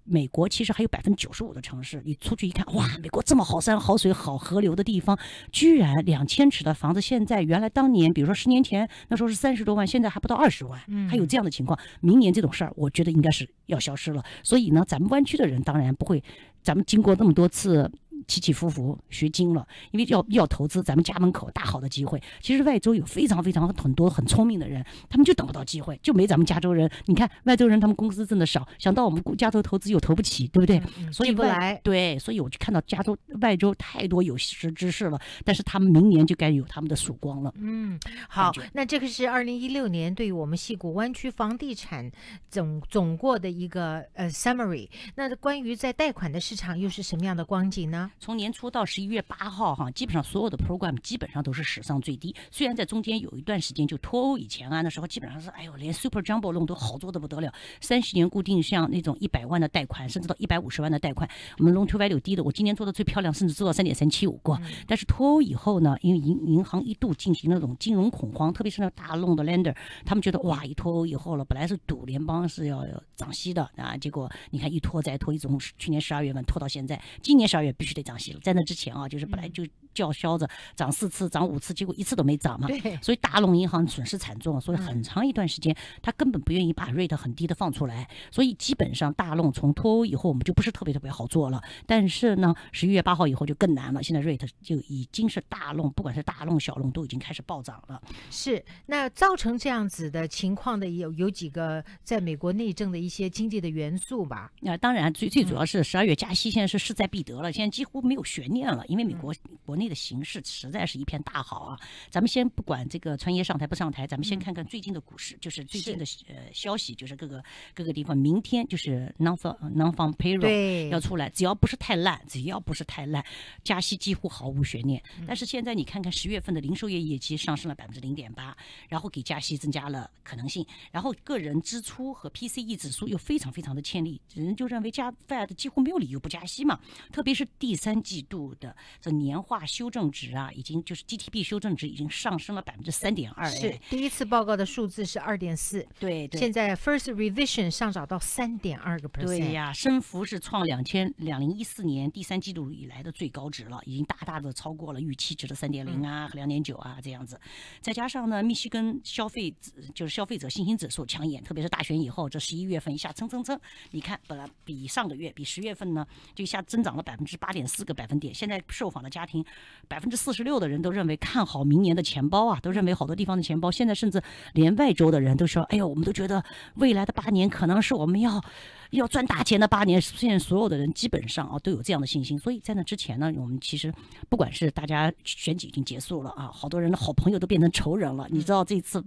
S7: 美国其实还有百分之九十五的城市，你出去一看，哇，美国这么好山好水好河流的地方，居然两千尺的房子，现在原来当年，比如说十年前那时候是三十多万，现在还不到二十万，嗯，还有这样的情况。明年这种事儿，我觉得应该是要消失了。所以呢，咱们湾区的人当然不会，咱们经过那么多次。起起伏伏，学精了，因为要要投资咱们家门口大好的机会。其实外州有非常非常很多很聪明的人，他们就等不到机会，就没咱们加州人。你看外州人，他们工资挣得少，想到我们加州投资又投不起，对不对？所以不来。对，所以我就看到加州外州太多有识之士了，但是他们明年就该有他们的曙光了。
S1: 嗯，好，那这个是二零一六年对于我们西谷湾区房地产总总过的一个呃 summary。那关于在贷款的市场又是什么样的光
S7: 景呢？从年初到十一月八号，哈，基本上所有的 program 基本上都是史上最低。虽然在中间有一段时间就脱欧以前啊，那时候基本上是哎呦，连 super jumbo 弄都好做的不得了，三十年固定像那种一百万的贷款，甚至到一百五十万的贷款，我们弄 t o value 低的。我今年做的最漂亮，甚至做到三点三七五过。但是脱欧以后呢，因为银银行一度进行那种金融恐慌，特别是那大弄的 lender，他们觉得哇，一脱欧以后了，本来是赌联邦是要涨息的啊，结果你看一拖再拖，一直从去年十二月份拖到现在，今年十二月必须。这张戏路，在那之前啊，就是本来就。叫嚣着涨四次、涨五次，结果一次都没涨嘛。对，所以大龙银行损失惨重，所以很长一段时间他根本不愿意把 rate 很低的放出来。所以基本上大龙从脱欧以后，我们就不是特别特别好做了。但是呢，十一月八号以后就更难了。现在 rate 就已经是大龙，不管是大龙小龙都已经开始暴涨了。
S1: 是，那造成这样子的情况的有有几个在美国内政的一些经济的元素吧？
S7: 那当然最最主要是十二月加息现在是势在必得了，现在几乎没有悬念了，因为美国国内。的形势实在是一片大好啊！咱们先不管这个川爷上台不上台，咱们先看看最近的股市，就是最近的呃消息，就是各个各个地方。明天就是南方南方 Payroll 要出来，只要不是太烂，只要不是太烂，加息几乎毫无悬念。但是现在你看看十月份的零售业业绩上升了百分之零点八，然后给加息增加了可能性。然后个人支出和 PCE 指数又非常非常的欠力，人就认为加 Fed 几乎没有理由不加息嘛。特别是第三季度的这年化。修正值啊，已经就是 GTP 修正值已经上升了百分之三点二。是
S1: 第一次报告的数字是二点四，对，现在 First Revision 上涨到三点二个 percent。对呀，
S7: 升幅是创两千两零一四年第三季度以来的最高值了，已经大大的超过了预期值的三点零啊和两点九啊这样子。再加上呢，密西根消费就是消费者信心指数抢眼，特别是大选以后，这十一月份一下蹭蹭蹭，你看本来比上个月比十月份呢就一下增长了百分之八点四个百分点，现在受访的家庭。百分之四十六的人都认为看好明年的钱包啊，都认为好多地方的钱包现在，甚至连外州的人都说，哎呦，我们都觉得未来的八年可能是我们要，要赚大钱的八年。现在所有的人基本上啊都有这样的信心，所以在那之前呢，我们其实不管是大家选举已经结束了啊，好多人的好朋友都变成仇人了。你知道这次？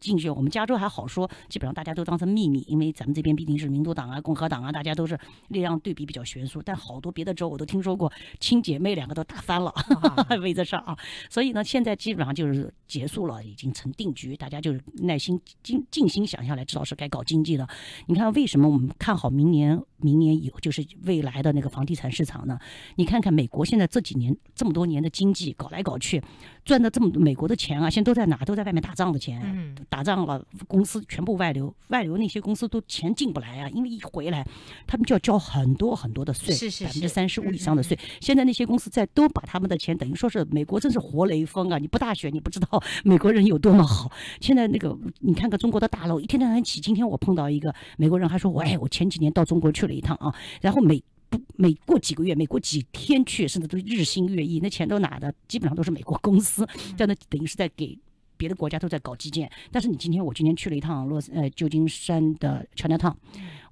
S7: 进去，我们加州还好说，基本上大家都当成秘密，因为咱们这边毕竟是民主党啊、共和党啊，大家都是力量对比比较悬殊。但好多别的州我都听说过，亲姐妹两个都打翻了，(laughs) 为这事儿啊。所以呢，现在基本上就是结束了，已经成定局，大家就是耐心静静心想下来，知道是该搞经济了。你看，为什么我们看好明年？明年以后就是未来的那个房地产市场呢？你看看美国现在这几年这么多年的经济搞来搞去，赚的这么美国的钱啊，现在都在哪？都在外面打仗的钱。嗯。打仗了，公司全部外流，外流那些公司都钱进不来啊，因为一回来，他们就要交很多很多的税，百分之三十五以上的税。现在那些公司在都把他们的钱等于说是美国真是活雷锋啊！你不大学你不知道美国人有多么好。现在那个你看看中国的大楼一天天在起，今天我碰到一个美国人还说我哎，我前几年到中国去了。一趟啊，然后每不每过几个月，每过几天去，甚至都日新月异。那钱都哪的，基本上都是美国公司，在 (laughs) 那等于是在给别的国家都在搞基建。但是你今天，我今天去了一趟洛呃旧金山的乔纳唐，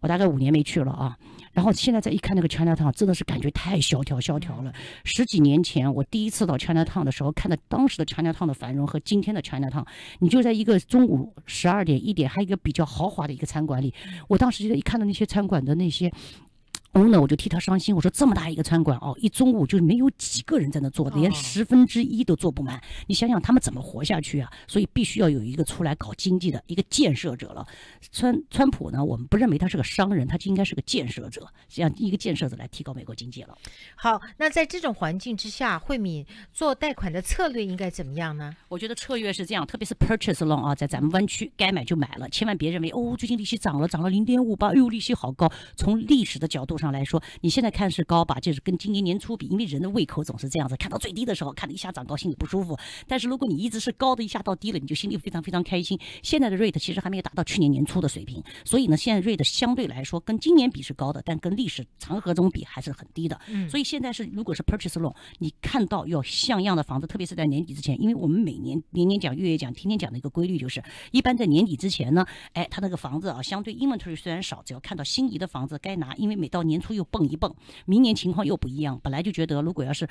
S7: 我大概五年没去了啊。然后现在再一看那个 Chinatown，真的是感觉太萧条萧条了。十几年前我第一次到 Chinatown 的时候，看到当时的 Chinatown 的繁荣和今天的 Chinatown，你就在一个中午十二点一点，还有一个比较豪华的一个餐馆里，我当时就一看到那些餐馆的那些。后呢，我就替他伤心。我说这么大一个餐馆哦，一中午就是没有几个人在那坐，连十分之一都坐不满。你想想他们怎么活下去啊？所以必须要有一个出来搞经济的一个建设者了。川川普呢，我们不认为他是个商人，他就应该是个建设者，这样一个建设者来提高美国经济了。好，那在这种环境之下，
S1: 惠敏做贷款的策略应该怎么样呢？我
S7: 觉得策略是这样，特别是 purchase loan 啊，在咱们湾区该买就买了，千万别认为哦最近利息涨了，涨了零点五八，哎呦利息好高。从历史的角度。上来说，你现在看是高吧，就是跟今年年初比，因为人的胃口总是这样子，看到最低的时候，看到一下涨高，心里不舒服。但是如果你一直是高的，一下到低了，你就心里非常非常开心。现在的 rate 其实还没有达到去年年初的水平，所以呢，现在 rate 相对来说跟今年比是高的，但跟历史长河中比还是很低的。嗯，所以现在是，如果是 purchase loan，你看到要像样的房子，特别是在年底之前，因为我们每年年年讲、月月讲、天天讲的一个规律就是，一般在年底之前呢，哎，他那个房子啊，相对 inventory 虽然少，只要看到心仪的房子该拿，因为每到年初又蹦一蹦，明年情况又不一样。本来就觉得，如果要是。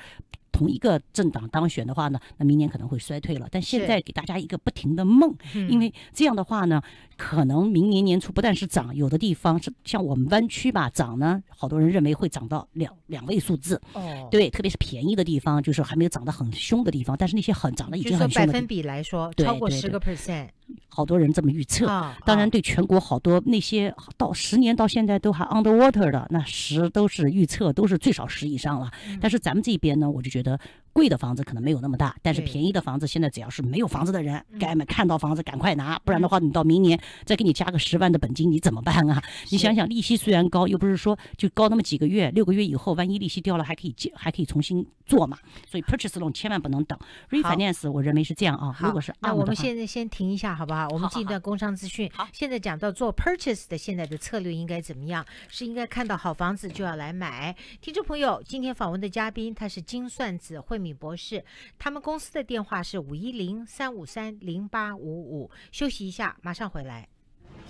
S7: 同一个政党当选的话呢，那明年可能会衰退了。但现在给大家一个不停的梦，因为这样的话呢，可能明年年初不但是涨，有的地方是像我们湾区吧，涨呢，好多人认为会涨到两两位数字。哦，对，特别是便宜的地方，就是还没有涨得很凶的地方，但是那些很涨的已经很凶就百分比
S1: 来说，超过十个 percent，
S7: 好多人这么预测。当然，对全国好多那些到十年到现在都还 underwater 的，那十都是预测都是最少十以上了。但是咱们这边呢，我就觉。觉得。贵的房子可能没有那么大，但是便宜的房子现在只要是没有房子的人，该买看到房子赶快拿，不然的话你到明年再给你加个十万的本金，你怎么办啊？你想想，利息虽然高，又不是说就高那么几个月，六个月以后万一利息掉了，还可以借，还可以重新做嘛。所以 purchase loan 千万不能等。refinance 我认为是这样啊，如果是那我们
S1: 现在先停一下好不好？我们进一段工商资讯。现在讲到做 purchase 的现在的策略应该怎么样？是应该看到好房子就要来买。听众朋友，今天访问的嘉宾他是金算子惠民。米博士，他们公司的电话是五一零三五三零八五五。休息一下，马上回来。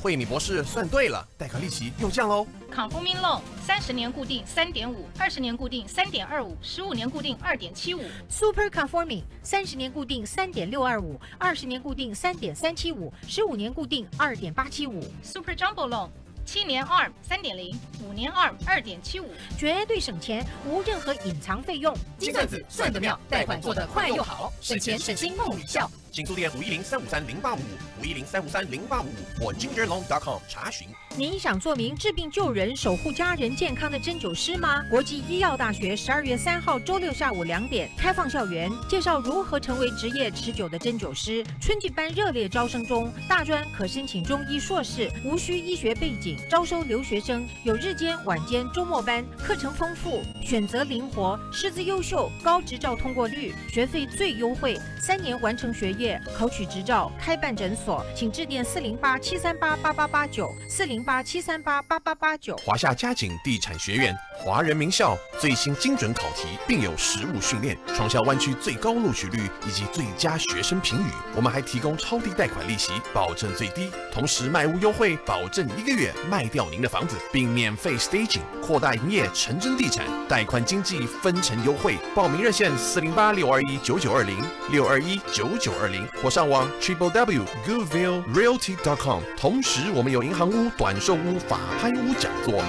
S3: 惠米博士算对了，贷款利息又
S8: 降喽。Conforming loan，三十年固定三点五，二十年固定三点二五，十五年固定二点七五。Super conforming，三十年固定三点六二五，二
S1: 十年固定三点三七五，十五年固定二点八七五。
S8: Super jumbo loan。七年二三点零，五年二二点七五，
S1: 绝对省钱，无任何隐藏费用。金算子算得妙，贷款做得快又好，省钱是金梦里笑。
S3: 请致电五一零三五三零八五五五一零三五三零八五五或金杰龙 d o com 查询。
S1: 您想做名治病救人、守护家人健康的针灸师吗？国际医药大学十二月三号周六下午两点开放校园，介绍如何成为职业持久的针灸师。春季班热烈招生中，大专可申请中医硕士，无需医学背景。招收留学生，有日间、晚间、周末班，课程丰富，选择灵活，师资优秀，高执照通过率，学费最优惠，三年完成学业，考取执照，开办诊所，请致电四零八七三八八八八九四零八七三
S4: 八八八八九。
S3: 华夏嘉景地产学院，华人名校，最新精准考题，并有实物训练，创下湾区最高录取率以及最佳学生评语。我们还提供超低贷款利息，保证最低，同时卖屋优惠，保证一个月。卖掉您的房子，并免费 staging，扩大营业。成真地产贷款、经济分成优惠，报名热线四零八六二一九九二零六二一九九二零或上网 triple w g o o d v i e realty dot com。同时，我们有银行屋、短售屋、法拍屋讲座。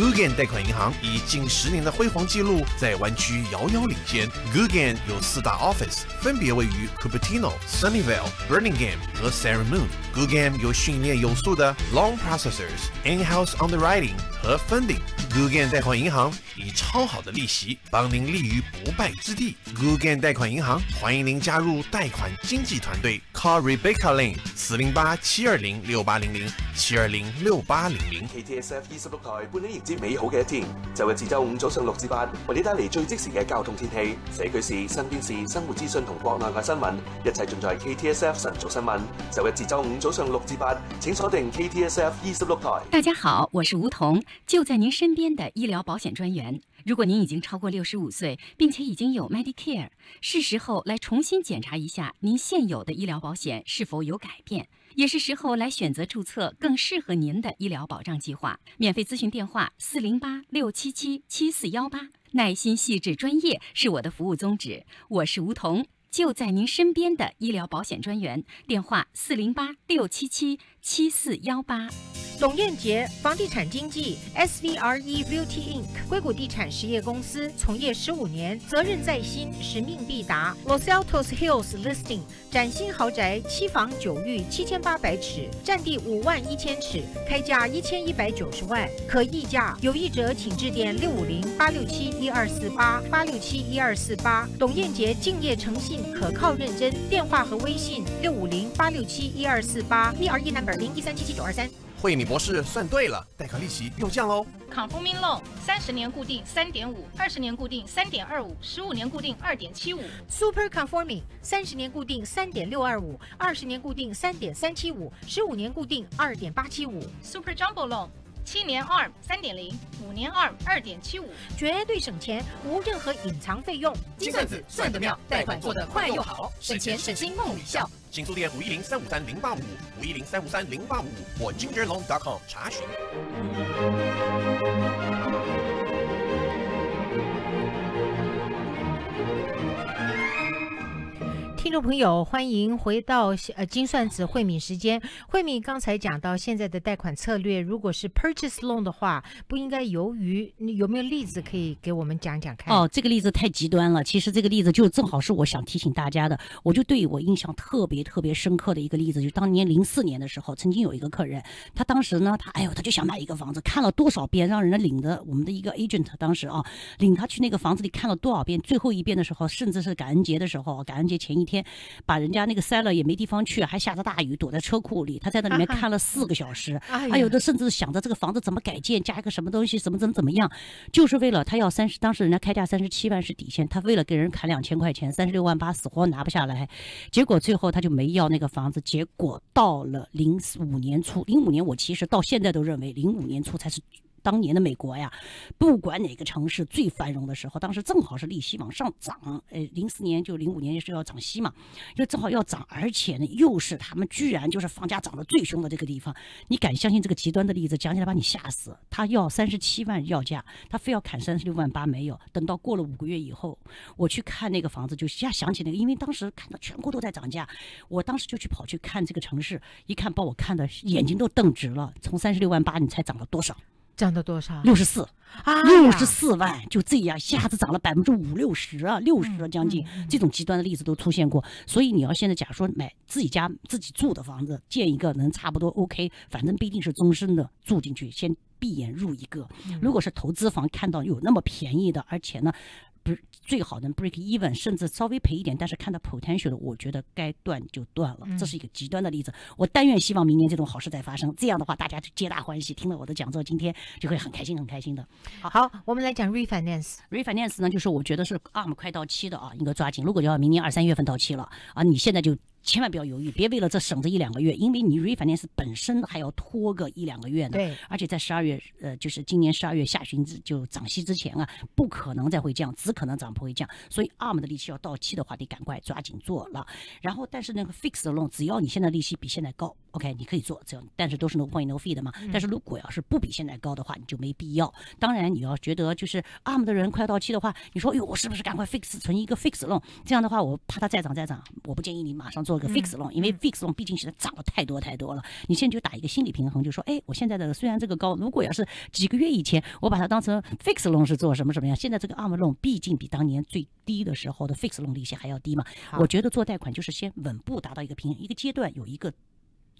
S3: Guggen 贷款银行以近十年的辉煌记录，在湾区遥遥领先。Guggen 有四大 office，分别位于 Cupertino、Sunnyvale、b u r n i n g h a m 和 s a r a m o g n Guggen 有训练有素的 loan processors、in-house underwriting 和 funding。Guggen 贷款银行以超好的利息帮您立于不败之地。Guggen 贷款银行欢迎您加入贷款经纪团队，Carrie b a k e a l i n g 四零八七二零六八零零七二零六八零零。美好嘅一天，就日至周五早上六至八，为你带嚟最即时嘅交通天气、社区事、身边事、生活资讯同国内嘅新闻，一切尽在 KTSF 神作新闻。就日至周五早上六至八，请锁定 KTSF 二十六台。
S6: 大家好，我是吴彤，就在您身边的医疗保险专员。如果您已经超过六十五岁，并且已经有 Medicare，是时候来重新检查一下您现有的医疗保险是否有改变。也是时候来选择注册更适合您的医疗保障计划。免费咨询电话：四零八六七七七四幺八。耐心、细致、专业是我的服务宗旨。我是吴桐，就在您身边的医疗保险专员。电话：四零八六七七。七四幺八，董燕杰，房地产经纪，S V R E Realty
S1: Inc，硅谷地产实业公司，从业十五年，责任在心，使命必达。Los Altos Hills Listing，崭新豪宅，七房九浴，七千八百尺，占地五万一千尺，开价一千一百九十万，可议价，有意者请致电六五零八六七一二四八八六七一二四八。董燕杰，敬业诚信，可靠认真，电话和微信六五零八六七一二四八。S V R E number。
S3: 零一三七七九二三，惠米博士算对了，贷款利息又降喽。
S8: Conforming loan，三十年固定三点五，二十年固定三点二五，十五年固定二点七五。Super conforming，三十年固定三点六二五，二十年固定三点三七五，十五年固定二点八七五。Super jumbo loan，七年 ARM 三点零，五年 ARM 二点七五，
S1: 绝对省钱，无任何隐藏费用。金算子算得妙，贷款做得快又好，
S3: 省钱省心梦里笑。请致电五一零三五三零八五五五一零三五三零八五五或 Ginger Long.com 查询。
S1: 听众朋友，欢迎回到呃金算子慧敏时间。慧敏刚才讲到现在的贷款策略，如果是 purchase loan 的话，不应该由于有没有例子可以给我们讲讲看？
S7: 哦，这个例子太极端了。其实这个例子就正好是我想提醒大家的。我就对我印象特别特别深刻的一个例子，就当年零四年的时候，曾经有一个客人，他当时呢，他哎呦，他就想买一个房子，看了多少遍，让人家领着我们的一个 agent，当时啊，领他去那个房子里看了多少遍，最后一遍的时候，甚至是感恩节的时候，感恩节前一天。天，把人家那个塞了也没地方去，还下着大雨，躲在车库里。他在那里面看了四个小时，还有的甚至想着这个房子怎么改建，加一个什么东西，怎么怎么怎么样，就是为了他要三十。当时人家开价三十七万是底线，他为了给人砍两千块钱，三十六万八死活拿不下来。结果最后他就没要那个房子。结果到了零五年初，零五年我其实到现在都认为零五年初才是。当年的美国呀，不管哪个城市最繁荣的时候，当时正好是利息往上涨。呃，零四年就零五年是要涨息嘛，就正好要涨，而且呢，又是他们居然就是房价涨得最凶的这个地方。你敢相信这个极端的例子？讲起来把你吓死。他要三十七万要价，他非要砍三十六万八，没有。等到过了五个月以后，我去看那个房子，就一下想起那个，因为当时看到全国都在涨价，我当时就去跑去看这个城市，一看把我看的眼睛都瞪直了。从三十六万八，你猜涨了多少？涨到多少？六十四，啊，六十四万就这样一下子涨了百分之五六十啊，六十将近，这种极端的例子都出现过。所以你要现在假如说买自己家自己住的房子，建一个能差不多 OK，反正不一定是终身的住进去，先闭眼入一个。如果是投资房，看到有那么便宜的，而且呢。不是最好能 break even，甚至稍微赔一点，但是看到 potential，我觉得该断就断了。这是一个极端的例子。我但愿希望明年这种好事再发生，这样的话大家就皆大欢喜。听了我的讲座，今天就会很开心，很开心的。好，我们来讲 refinance。refinance 呢，就是我觉得是 ARM 快到期的啊，应该抓紧。如果要明年二三月份到期了啊，你现在就。千万不要犹豫，别为了这省这一两个月，因为你 refinance 本身还要拖个一两个月呢。对。而且在十二月，呃，就是今年十二月下旬就涨息之前啊，不可能再会降，只可能涨不会降。所以 ARM 的利息要到期的话，得赶快抓紧做了。然后，但是那个 fixed loan，只要你现在利息比现在高，OK，你可以做。只要但是都是 no point no fee 的嘛。但是如果要是不比现在高的话，你就没必要。当然，你要觉得就是 ARM 的人快到期的话，你说，哎呦，我是不是赶快 fix 存一个 fixed loan？这样的话，我怕它再涨再涨。我不建议你马上做。做个 fix loan，因为 fix loan 毕竟现在涨了太多太多了。你现在就打一个心理平衡，就说，哎，我现在的虽然这个高，如果要是几个月以前，我把它当成 fix loan 是做什么什么样？现在这个 arm loan 毕竟比当年最低的时候的 fix loan 利息还要低嘛。我觉得做贷款就是先稳步达到一个平衡，一个阶段有一个。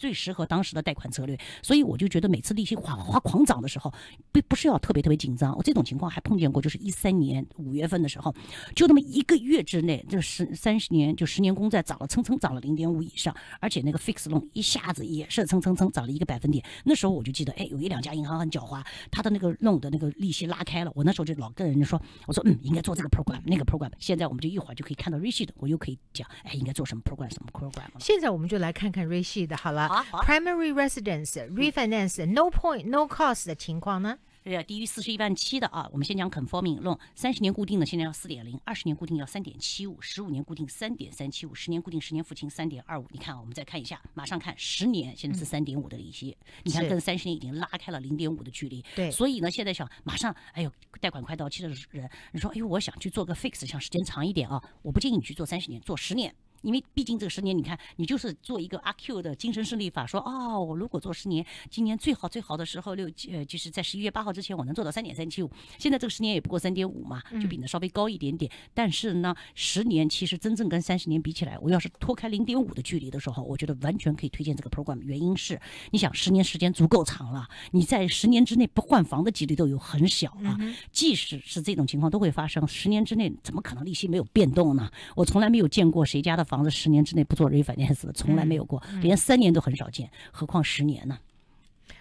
S7: 最适合当时的贷款策略，所以我就觉得每次利息哗哗狂涨的时候，并不是要特别特别紧张。我这种情况还碰见过，就是一三年五月份的时候，就那么一个月之内，就十三十年就十年公债涨了蹭蹭涨了零点五以上，而且那个 fix loan 一下子也是蹭蹭蹭涨了一个百分点。那时候我就记得，哎，有一两家银行很狡猾，他的那个弄的那个利息拉开了。我那时候就老跟人家说，我说嗯，应该做这个 program，那个 program。现在我们就一会儿就可以看到 r 瑞 i 的，我又可以讲，哎，应该做什么 program，什么 program。
S1: 现在我们就来看看 r 瑞 i 的好了。Primary residence refinance no point no cost 的情况呢？
S7: 呀，低于四十一万七的啊，我们先讲 conforming loan，三十年固定的现在要四点零，二十年固定要三点七五，十五年固定三点三七五，十年固定十年付清三点二五。你看啊，我们再看一下，马上看十年，现在是三点五的利息。你看跟三十年已经拉开了零点五的距离。对，所以呢，现在想马上，哎呦，贷款快到期的人，你说，哎呦，我想去做个 fix，想时间长一点啊，我不建议你去做三十年，做十年。因为毕竟这个十年，你看，你就是做一个阿 Q 的精神胜利法，说哦，我如果做十年，今年最好最好的时候六呃就是在十一月八号之前，我能做到三点三七五。现在这个十年也不过三点五嘛，就比你稍微高一点点。但是呢，十年其实真正跟三十年比起来，我要是拖开零点五的距离的时候，我觉得完全可以推荐这个 program。原因是，你想十年时间足够长了，你在十年之内不换房的几率都有很小了。即使是这种情况都会发生，十年之内怎么可能利息没有变动呢？我从来没有见过谁家的。房子十年之内不做 refinance 的从来没有过，连三年都很少见，何况十年呢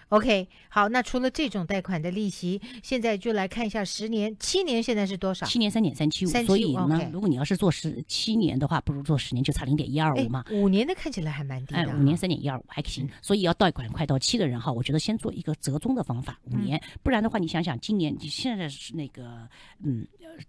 S1: ？OK，好，那除了这种贷款的利息，现在就来看一下十年、七年现在是多少？七年
S7: 三点三七五，所以呢，如果你要是做十七年的话，不如做十年，就差零点一二五嘛。五年的看起来还蛮低的，哎，五年三点一二五还行，所以要贷款快到期的人哈，我觉得先做一个折中的方法，五年，不然的话你想想，今年你现在是那个，嗯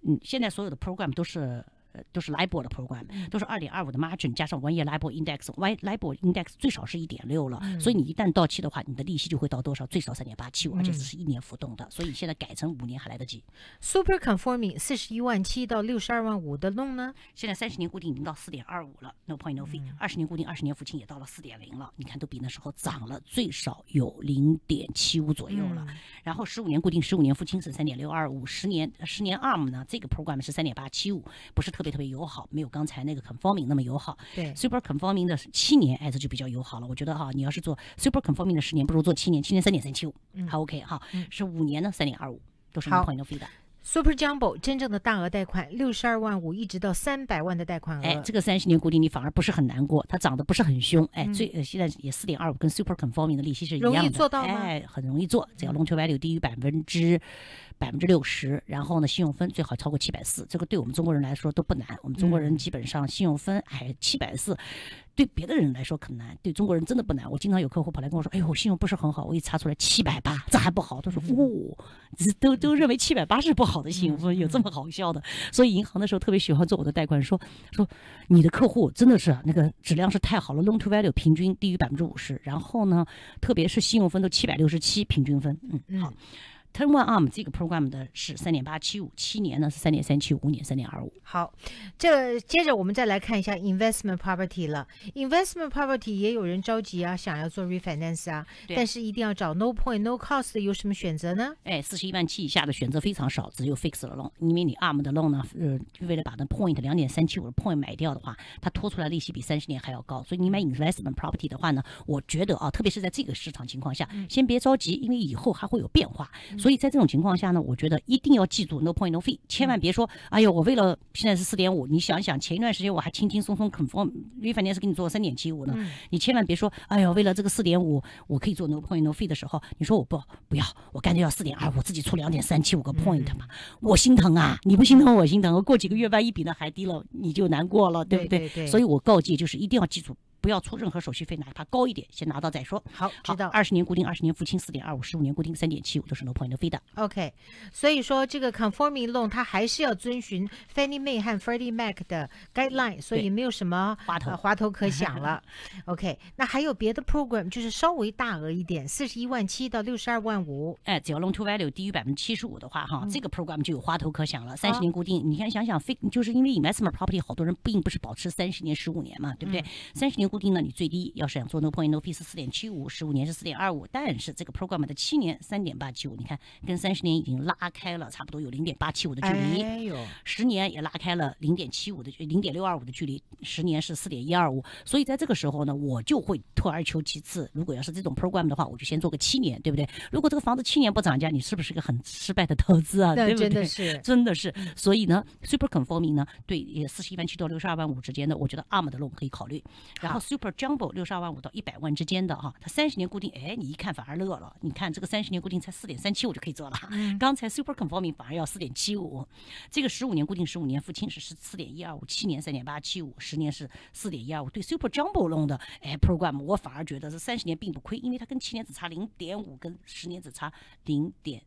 S7: 嗯，现在所有的 program 都是。都是 LIBOR 的 program，都是二点二五的 margin 加上 o n e y e a r LIBOR index，Y LIBOR index 最少是一点六了，所以你一旦到期的话，你的利息就会到多少？最少三点八七五，而且只是一年浮动的，所以现在改成五年还来得及。Super conforming 四十一万七到六十二万五的 loan 呢，现在三十年固定已经到四点二五了，no point no fee。二十年固定二十年付清也到了四点零了，你看都比那时候涨了最少有零点七五左右了。然后十五年固定十五年付清是三点六二五，十年十年 ARM 呢，这个 program 是三点八七五，不是特。特别特别友好，没有刚才那个 conforming 那么友好。对 super conforming 的七年，哎，这就比较友好了。我觉得哈，你要是做 super conforming 的十年，不如做七年，七年三点三七五，好 OK 哈，是五年呢，三点二五，都是很朋友回的。
S1: super jumbo 真正的大额贷款六十二万五，一直到三百万的贷款，哎，这
S7: 个三十年固定你反而不是很难过，它涨得不是很凶，哎，最现在也四点二五，跟 super conforming 的利息是一样的，容易做到吗？哎，很容易做，只要 Value 低于百分之。百分之六十，然后呢，信用分最好超过七百四，这个对我们中国人来说都不难。我们中国人基本上信用分哎七百四，对别的人来说可难，对中国人真的不难。我经常有客户跑来跟我说：“哎呦，我信用不是很好，我一查出来七百八，这还不好。”他说：“哦，这都都认为七百八是不好的信用分，有这么好笑的？”所以银行的时候特别喜欢做我的贷款，说说你的客户真的是那个质量是太好了，long to value 平均低于百分之五十，然后呢，特别是信用分都七百六十七平均分，嗯，好。t u r n One Arm 这个 program 的是三点八七五，七年呢是三点三七五，五年三点二五。好，
S1: 这个接着我们再来看一下 investment property 了。investment property 也有人着急啊，想要做 refinance 啊，但是一定要找 no point no cost 的。有什么选择呢？
S7: 哎，四十一万七以下的选择非常少，只有 fixed 的 loan。因为你 arm 的 loan 呢，呃，为了把那 point 两点三七五的 point 买掉的话，它拖出来利息比三十年还要高。所以你买 investment property 的话呢，我觉得啊，特别是在这个市场情况下，先别着急，因为以后还会有变化。所以在这种情况下呢，我觉得一定要记住 no point no fee，千万别说哎呦我为了现在是四点五，你想想前一段时间我还轻轻松松 confirm 反正是给你做三点七五呢，你千万别说哎呦为了这个四点五，我可以做 no point no fee 的时候，你说我不不要，我干脆要四点二，我自己出两点三七五个 point 嘛，我心疼啊，你不心疼我心疼，我过几个月万一比那还低了，你就难过了，对不对？所以我告诫就是一定要记住。不要出任何手续费，哪怕高一点，先拿到再说。好，知道。二十年固定，二十年付清四点二五，十五年固定三点七五，都是 no no fee 的。
S1: OK，所以说这个 c o n f o r m i n g Loan 它还是要遵循 Fannie Mae 和 Freddie Mac 的 Guideline，所以没有什么花头花头可想了。(laughs) OK，那还有别的 Program，就是稍微大额
S7: 一点，四十一万七到六十二万五。哎，只要 Loan to Value 低于百分之七十五的话，哈，这个 Program 就有花头可想了。三十年固定，你先想想，非就是因为 Investment Property 好多人并不是保持三十年、十五年嘛，对不对？三十年。固定呢？你最低要是想做 No Point No Fee 是四点七五，十五年是四点二五，但是这个 Program 的七年三点八七五，你看跟三十年已经拉开了，差不多有零点八七五的距离。哎十年也拉开了零点七五的零点六二五的距离，十年是四点一二五。所以在这个时候呢，我就会退而求其次。如果要是这种 Program 的话，我就先做个七年，对不对？如果这个房子七年不涨价，你是不是个很失败的投资啊？(laughs) 对？真的是，(laughs) 真的是。所以呢，Super c o n f o r m i n g 呢，对四十一万七到六十二万五之间的，我觉得 Arm 的路可以考虑，然后。Super Jumbo 六十二万五到一百万之间的哈，它三十年固定，哎，你一看反而乐了。你看这个三十年固定才四点三七我就可以做了，刚才 Super Conforming 反而要四点七五。这个十五年固定，十五年付清是十四点一二五，七年三点八七五，十年是四点一二五。对 Super Jumbo 弄的，哎，Pro g r a m 我反而觉得这三十年并不亏，因为它跟七年只差零点五，跟十年只差零点。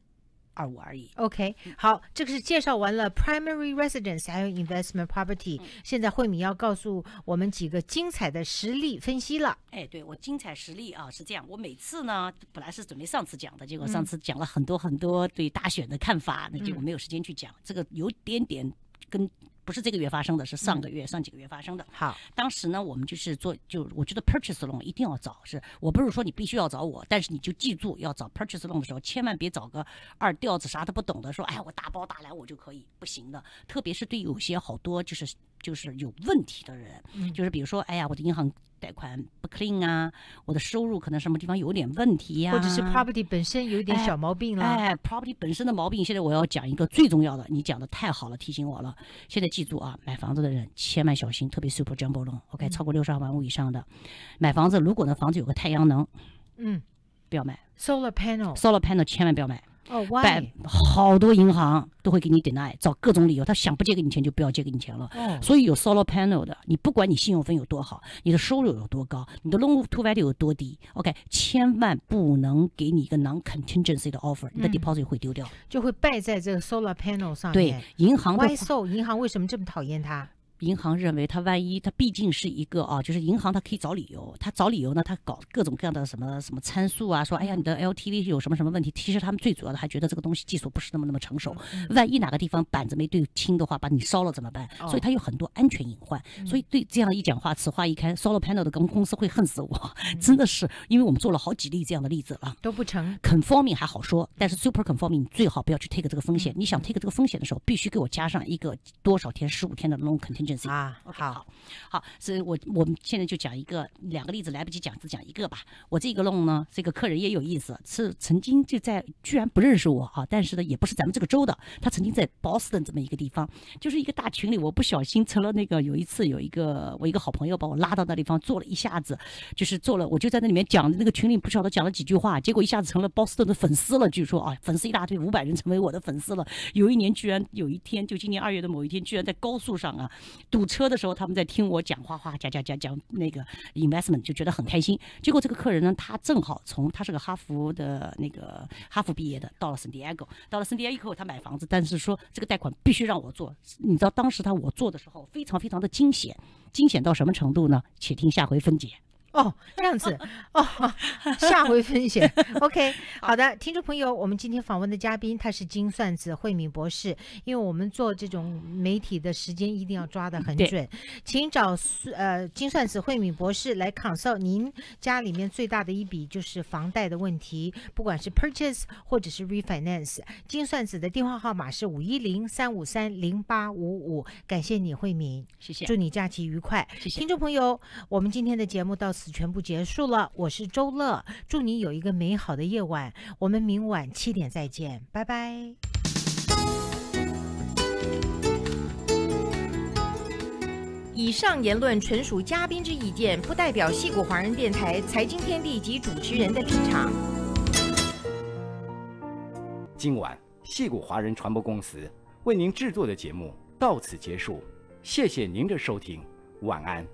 S7: 二五而已。OK，好，
S1: 这个是介绍完了。Primary residence 还有 investment property，现在慧敏要告诉
S7: 我们几个精彩的实例分析了。哎，对我精彩实例啊是这样，我每次呢本来是准备上次讲的，结果上次讲了很多很多对大选的看法，那结果没有时间去讲，这个有点点跟。不是这个月发生的是上个月、上几个月发生的。好，当时呢，我们就是做，就我觉得 purchase loan 一定要找。是我不是说你必须要找我，但是你就记住要找 purchase loan 的时候，千万别找个二调子啥都不懂的，说哎我大包大揽我就可以，不行的。特别是对有些好多就是。就是有问题的人，就是比如说，哎呀，我的银行贷款不 clean 啊，我的收入可能什么地方有点问题呀，或者是 property 本身有点小毛病了，哎，property 本身的毛病，现在我要讲一个最重要的，你讲的太好了，提醒我了，现在记住啊，买房子的人千万小心，特别 super jumbo loan，OK，超过六十二万五以上的，买房子如果呢房子有个太阳能，嗯，不要买
S1: solar panel，solar
S7: panel 千万不要买。哦，Why 好多银行都会给你 deny，找各种理由，他想不借给你钱就不要借给你钱了。哦，所以有 solar panel 的，你不管你信用分有多好，你的收入有多高，你的 loan to value 有多低，OK，千万不能给你一个 non contingency 的 offer，你的 deposit 会丢掉，
S1: 就会败在这个 solar panel 上面。对，银行都 Why so？
S7: 银行为什么这么讨厌他？银行认为他万一他毕竟是一个啊，就是银行他可以找理由，他找理由呢，他搞各种各样的什么什么参数啊，说哎呀你的 LTV 有什么什么问题。其实他们最主要的还觉得这个东西技术不是那么那么成熟，万一哪个地方板子没对清的话，把你烧了怎么办？所以他有很多安全隐患。所以对这样一讲话，此话一开，s o a r panel 的，公公司会恨死我，(laughs) 真的是，因为我们做了好几例这样的例子了，都不成。conforming 还好说，但是 super conforming 你最好不要去 take 这个风险。你想 take 这个风险的时候，必须给我加上一个多少天十五天的那种肯定。啊，好好，所以我我们现在就讲一个两个例子，来不及讲只讲一个吧。我这个弄呢，这个客人也有意思，是曾经就在居然不认识我啊，但是呢，也不是咱们这个州的。他曾经在 Boston 这么一个地方，就是一个大群里，我不小心成了那个。有一次有一个我一个好朋友把我拉到那地方坐了一下子，就是坐了，我就在那里面讲那个群里不晓得讲了几句话，结果一下子成了 Boston 的粉丝了，据说啊，粉丝一大堆，五百人成为我的粉丝了。有一年居然有一天，就今年二月的某一天，居然在高速上啊。堵车的时候，他们在听我讲话，话讲讲讲讲那个 investment，就觉得很开心。结果这个客人呢，他正好从他是个哈佛的那个哈佛毕业的，到了 San Diego，到了 San Diego 后他买房子，但是说这个贷款必须让我做。你知道当时他我做的时候非常非常的惊险，惊险到什么程度呢？且听下回分解。哦，这样子哦，(laughs) 下回分
S1: 享。(laughs) OK，好的，听众朋友，我们今天访问的嘉宾他是金算子慧敏博士，因为我们做这种媒体的时间一定要抓得很准，请找呃金算子慧敏博士来 consult 您家里面最大的一笔就是房贷的问题，不管是 purchase 或者是 refinance，金算子的电话号码是五一零三五三零八五五，感谢你慧敏，谢谢，祝你假期愉快，谢谢，听众朋友，我们今天的节目到此。全部结束了，我是周乐，祝你有一个美好的夜晚，我们明晚七点再见，拜拜。以上言论纯属嘉宾之意见，不代表戏谷华人电台、财经天地及主持人的立场。
S5: 今晚戏谷华人传播公司为您制作的节目到此结束，谢谢您的收听，晚安。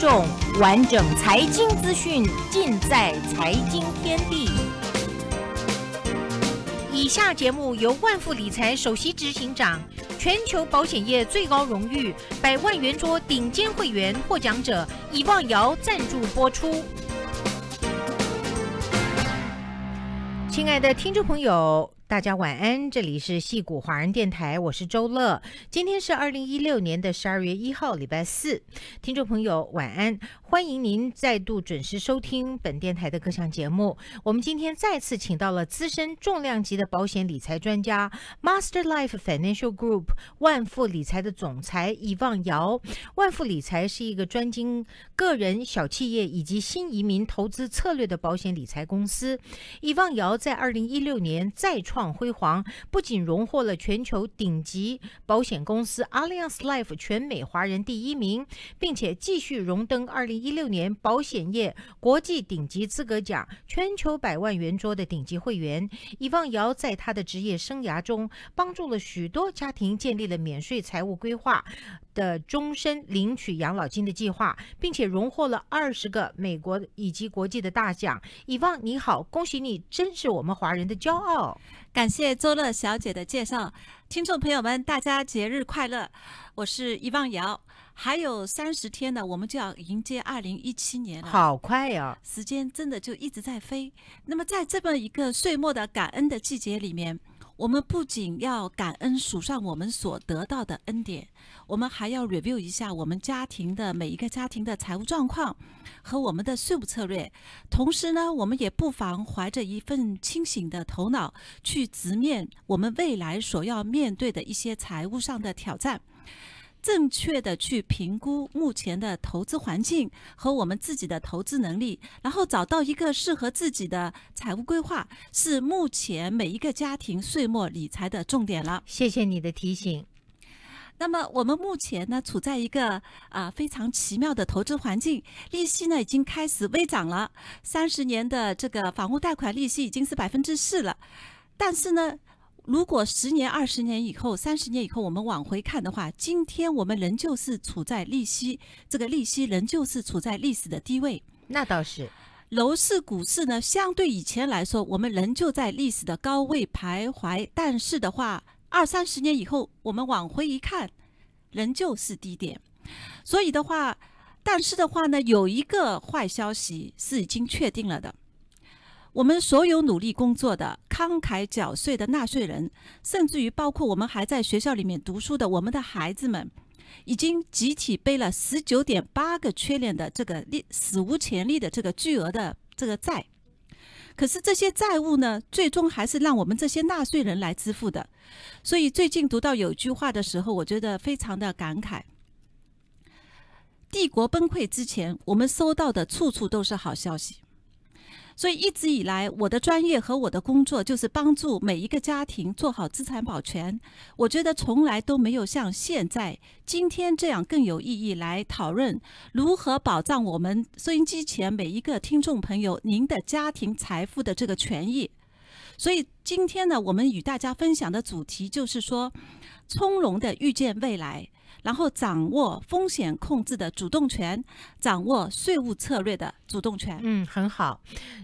S5: 众完整财经资讯尽在《财经天地》。
S1: 以下节目由万富理财首席执行长、全球保险业最高荣誉“百万元桌”顶尖会员获奖者以望瑶赞助播出。亲爱的听众朋友。大家晚安，这里是戏谷华人电台，我是周乐。今天是二零一六年的十二月一号，礼拜四。听众朋友，晚安。欢迎您再度准时收听本电台的各项节目。我们今天再次请到了资深重量级的保险理财专家，Master Life Financial Group 万富理财的总裁易望尧。万富理财是一个专精个人、小企业以及新移民投资策略的保险理财公司。易望尧在二零一六年再创辉煌，不仅荣获了全球顶级保险公司 a l l i a n c e Life 全美华人第一名，并且继续荣登二零。一六年保险业国际顶级资格奖、全球百万圆桌的顶级会员，以望瑶在他的职业生涯中帮助了许多家庭建立了免税财务规划的终身领取养老金的计划，并且荣获了二十个美国以及国际的大奖。以望，你好，恭喜你，真是我们华
S2: 人的骄傲。感谢周乐小姐的介绍，听众朋友们，大家节日快乐，我是易望瑶。还有三十天呢，我们就要迎接二零一七年了。好快呀，时间真的就一直在飞。那么在这么一个岁末的感恩的季节里面，我们不仅要感恩数上我们所得到的恩典，我们还要 review 一下我们家庭的每一个家庭的财务状况和我们的税务策略。同时呢，我们也不妨怀着一份清醒的头脑，去直面我们未来所要面对的一些财务上的挑战。正确的去评估目前的投资环境和我们自己的投资能力，然后找到一个适合自己的财务规划，是目前每一个家庭岁末理财的重点了。谢谢你的提醒。那么我们目前呢，处在一个啊非常奇妙的投资环境，利息呢已经开始微涨了，三十年的这个房屋贷款利息已经是百分之四了，但是呢。如果十年、二十年以后、三十年以后，我们往回看的话，今天我们仍旧是处在利息这个利息仍旧是处在历史的低位。那倒是，楼市、股市呢，相对以前来说，我们仍旧在历史的高位徘徊。但是的话，二三十年以后，我们往回一看，仍旧是低点。所以的话，但是的话呢，有一个坏消息是已经确定了的。我们所有努力工作的、慷慨缴税的纳税人，甚至于包括我们还在学校里面读书的我们的孩子们，已经集体背了十九点八个缺链的这个历史无前例的这个巨额的这个债。可是这些债务呢，最终还是让我们这些纳税人来支付的。所以最近读到有句话的时候，我觉得非常的感慨：帝国崩溃之前，我们收到的处处都是好消息。所以一直以来，我的专业和我的工作就是帮助每一个家庭做好资产保全。我觉得从来都没有像现在今天这样更有意义来讨论如何保障我们收音机前每一个听众朋友您的家庭财富的这个权益。所以今天呢，我们与大家分享的主题就是说，从容的预见未来。然后掌握风险控制的主动权，掌握税务策略的主动权。嗯，很好。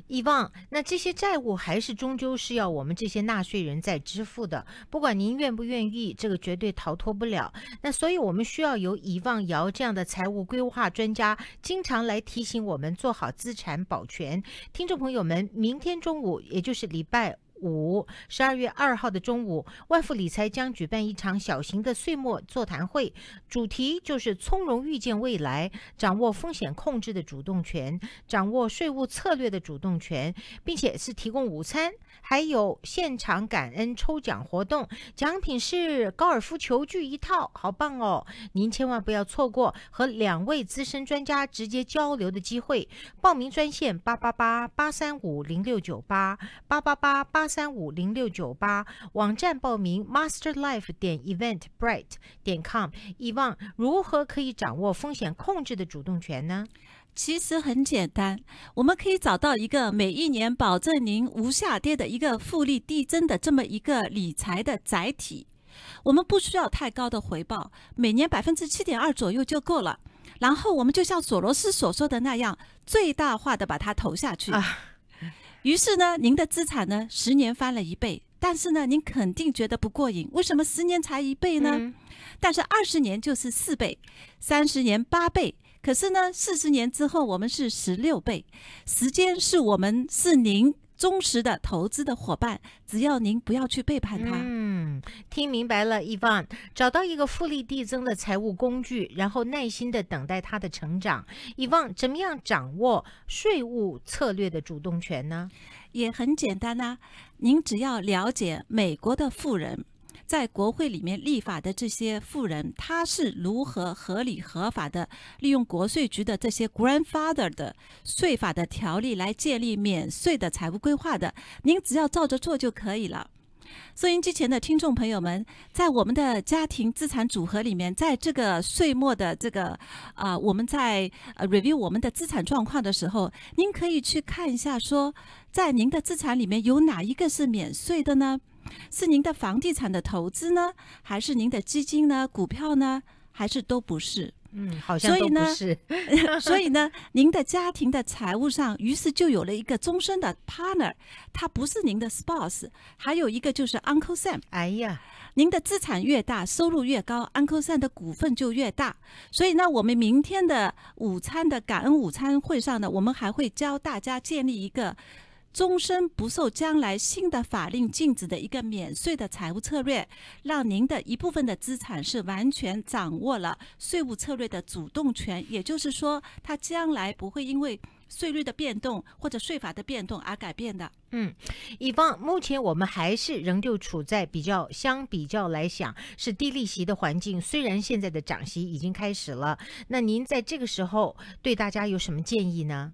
S2: 以望，那这些债务还是终究
S1: 是要我们这些纳税人在支付的，不管您愿不愿意，这个绝对逃脱不了。那所以我们需要由以望姚这样的财务规划专家经常来提醒我们做好资产保全。听众朋友们，明天中午，也就是礼拜。五十二月二号的中午，万富理财将举办一场小型的岁末座谈会，主题就是从容预见未来，掌握风险控制的主动权，掌握税务策略的主动权，并且是提供午餐，还有现场感恩抽奖活动，奖品是高尔夫球具一套，好棒哦！您千万不要错过和两位资深专家直接交流的机会。报名专线八八八八三五零六九八八八八八。三五零六九八网站报名，masterlife 点 event bright
S2: 点 com。以望，如何可以掌握风险控制的主动权呢？其实很简单，我们可以找到一个每一年保证您无下跌的一个复利递增的这么一个理财的载体。我们不需要太高的回报，每年百分之七点二左右就够了。然后我们就像索罗斯所说的那样，最大化的把它投下去。于是呢，您的资产呢，十年翻了一倍，但是呢，您肯定觉得不过瘾。为什么十年才一倍呢？但是二十年就是四倍，三十年八倍，可是呢，四十年之后我们是十六倍，时间是我们是您。忠实的投资的伙伴，只要您不要去背叛他。嗯，听明白了，伊万，找到一个复
S1: 利递增的财务工具，然后耐心的等待他的成长。伊万，怎么样
S2: 掌握税务策略的主动权呢？也很简单啊，您只要了解美国的富人。在国会里面立法的这些富人，他是如何合理合法的利用国税局的这些 grandfather 的税法的条例来建立免税的财务规划的？您只要照着做就可以了。收音机前的听众朋友们，在我们的家庭资产组合里面，在这个岁末的这个啊，我们在 review 我们的资产状况的时候，您可以去看一下，说在您的资产里面有哪一个是免税的呢？是您的房地产的投资呢，还是您的基金呢，股票呢，还是都不是？嗯，好像都不是。(laughs) 所以呢，您的家庭的财务上，于是就有了一个终身的 partner，他不是您的 spouse，还有一个就是 Uncle Sam。哎呀，您的资产越大，收入越高，Uncle Sam 的股份就越大。所以呢，我们明天的午餐的感恩午餐会上呢，我们还会教大家建立一个。终身不受将来新的法令禁止的一个免税的财务策略，让您的一部分的资产是完全掌握了税务策略的主动权，也就是说，它将来不会因为税率的变动或者税法的变动而改变的。嗯，乙方目
S1: 前我们还是仍旧处在比较相比较来想是低利息的环境，虽然现在的涨息已经开始了，那您在这个时候对大家有什么建
S2: 议呢？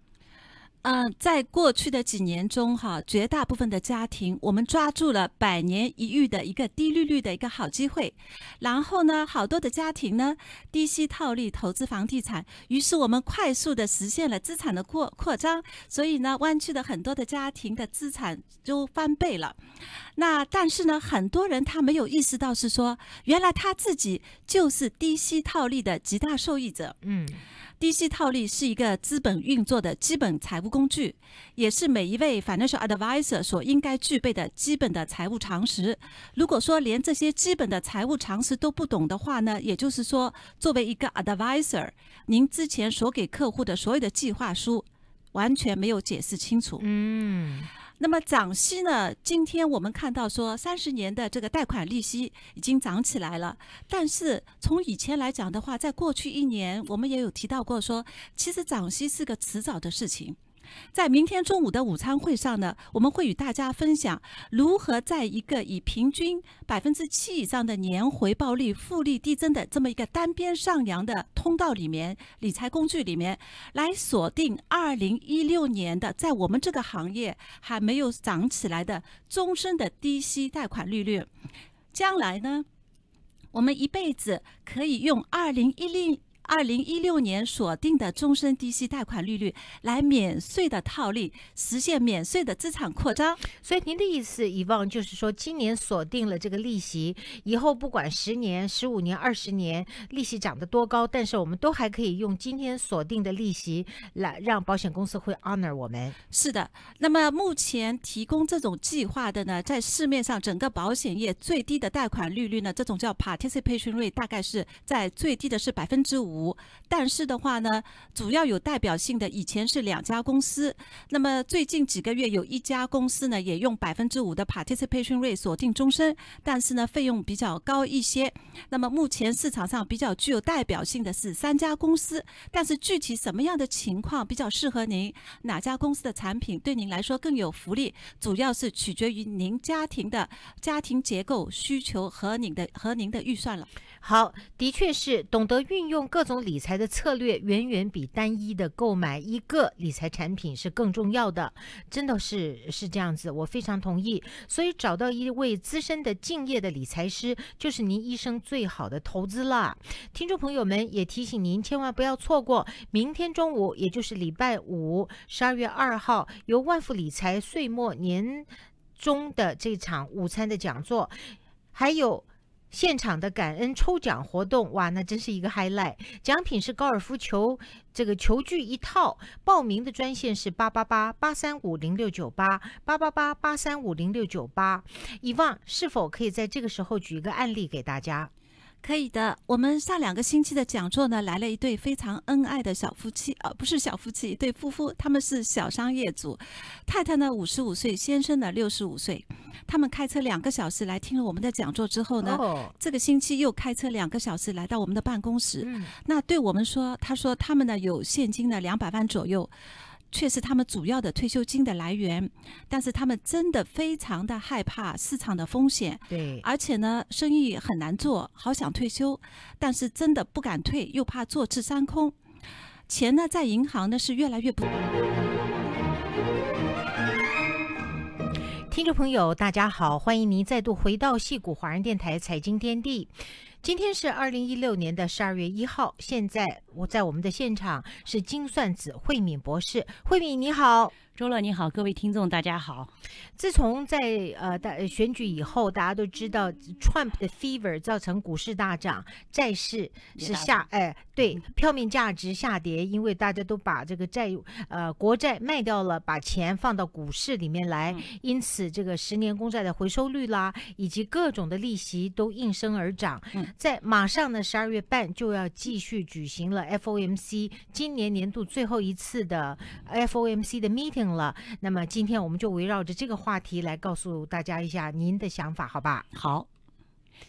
S2: 嗯，在过去的几年中，哈，绝大部分的家庭，我们抓住了百年一遇的一个低利率的一个好机会，然后呢，好多的家庭呢，低息套利投资房地产，于是我们快速的实现了资产的扩扩张，所以呢，湾区的很多的家庭的资产都翻倍了，那但是呢，很多人他没有意识到是说，原来他自己就是低息套利的极大受益者，嗯。低息套利是一个资本运作的基本财务工具，也是每一位 f i n a n c i a a l d v i s o r 所应该具备的基本的财务常识。如果说连这些基本的财务常识都不懂的话呢，也就是说，作为一个 a d v i s o r 您之前所给客户的所有的计划书完全没有解释清楚。嗯。那么涨息呢？今天我们看到说，三十年的这个贷款利息已经涨起来了。但是从以前来讲的话，在过去一年，我们也有提到过说，其实涨息是个迟早的事情。在明天中午的午餐会上呢，我们会与大家分享如何在一个以平均百分之七以上的年回报率、复利递增的这么一个单边上扬的通道里面，理财工具里面来锁定二零一六年的在我们这个行业还没有涨起来的终身的低息贷款利率。将来呢，我们一辈子可以用二零一六。二零一六年锁定的终身低息贷款利率来免税的套利，实现免税的资产扩张。所以您的意思，
S1: 以往就是说，今年锁定了这个利息，以后不管十年、十五年、二十年，利息涨得多高，但是我们都还可以用今天锁定的利息来让保险公司会 honor 我们。
S2: 是的。那么目前提供这种计划的呢，在市面上整个保险业最低的贷款利率呢，这种叫 participation rate，大概是在最低的是百分之五。五，但是的话呢，主要有代表性的以前是两家公司，那么最近几个月有一家公司呢也用百分之五的 participation rate 锁定终身，但是呢费用比较高一些。那么目前市场上比较具有代表性的是三家公司，但是具体什么样的情况比较适合您，哪家公司的产品对您来说更有福利，主要是取决于您家庭的家庭结构需求和您的和您的预算了。好，的确是懂得运用各。各种理财的策略远远比单一的购买一
S1: 个理财产品是更重要的，真的是是这样子，我非常同意。所以找到一位资深的、敬业的理财师，就是您一生最好的投资了。听众朋友们也提醒您，千万不要错过明天中午，也就是礼拜五，十二月二号由万富理财岁末年终的这场午餐的讲座，还有。现场的感恩抽奖活动，哇，那真是一个 highlight！奖品是高尔夫球，这个球具一套。报名的专线是八八八八三五零六九八八八八八三五零六九
S2: 八。以望是否可以在这个时候举一个案例给大家？可以的，我们上两个星期的讲座呢，来了一对非常恩爱的小夫妻啊，不是小夫妻，一对夫妇，他们是小商业主，太太呢五十五岁，先生呢六十五岁，他们开车两个小时来听了我们的讲座之后呢，这个星期又开车两个小时来到我们的办公室，那对我们说，他说他们呢有现金呢两百万左右。却是他们主要的退休金的来源，但是他们真的非常的害怕市场的风险，对，而且呢，生意很难做，好想退休，但是真的不敢退，又怕坐吃山空，钱呢在银行呢是越来越不。(laughs) 听众朋友，大
S1: 家好，欢迎您再度回到戏谷华人电台财经天地，今天是二零一六年的十二月一号，现在。我在我们的现场是精算子慧敏博士，慧敏你好，周乐你好，各位听众大家好。自从在呃大选举以后，大家都知道 Trump 的 Fever 造成股市大涨，债市是下哎对票面价值下跌，因为大家都把这个债呃国债卖掉了，把钱放到股市里面来，因此这个十年公债的回收率啦，以及各种的利息都应声而涨。在马上呢十二月半就要继续举行了。FOMC 今年年度最后一次的 FOMC 的 meeting 了，那么今天我们就围绕着这个话题来告诉大家
S7: 一下您的想法，好吧？好。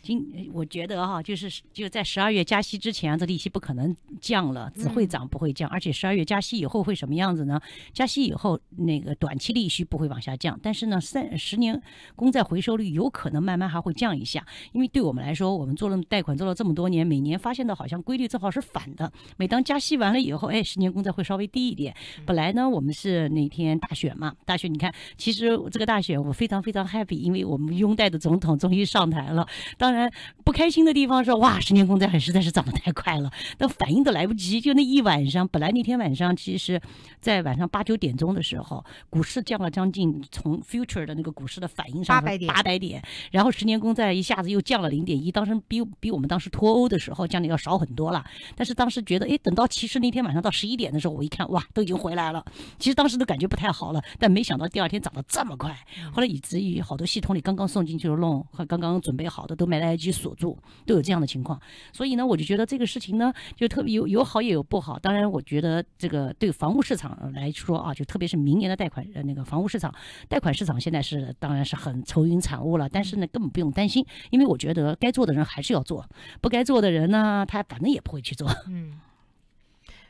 S7: 今我觉得哈，就是就在十二月加息之前，这利息不可能降了，只会涨不会降。而且十二月加息以后会什么样子呢？加息以后，那个短期利息不会往下降，但是呢，三十年公债回收率有可能慢慢还会降一下。因为对我们来说，我们做了贷款做了这么多年，每年发现的好像规律正好是反的。每当加息完了以后，哎，十年公债会稍微低一点。本来呢，我们是那天大选嘛，大选你看，其实这个大选我非常非常 happy，因为我们拥戴的总统终于上台了。当然，不开心的地方是，哇，十年国债还实在是涨得太快了，但反应都来不及。就那一晚上，本来那天晚上，其实，在晚上八九点钟的时候，股市降了将近从 future 的那个股市的反应上八百点，八百点，然后十年国债一下子又降了零点一，当时比比我们当时脱欧的时候降的要少很多了。但是当时觉得，哎，等到其实那天晚上到十一点的时候，我一看，哇，都已经回来了。其实当时都感觉不太好了，但没想到第二天涨得这么快。后来以至于好多系统里刚刚送进去的弄和刚刚准备好的都。买来就锁住，都有这样的情况，所以呢，我就觉得这个事情呢，就特别有有好也有不好。当然，我觉得这个对房屋市场来说啊，就特别是明年的贷款，呃，那个房屋市场、贷款市场现在是当然是很愁云惨雾了。但是呢，根本不用担心，因为我觉得该做的人还是要做，不该做的人呢，他反正也不会去做。嗯。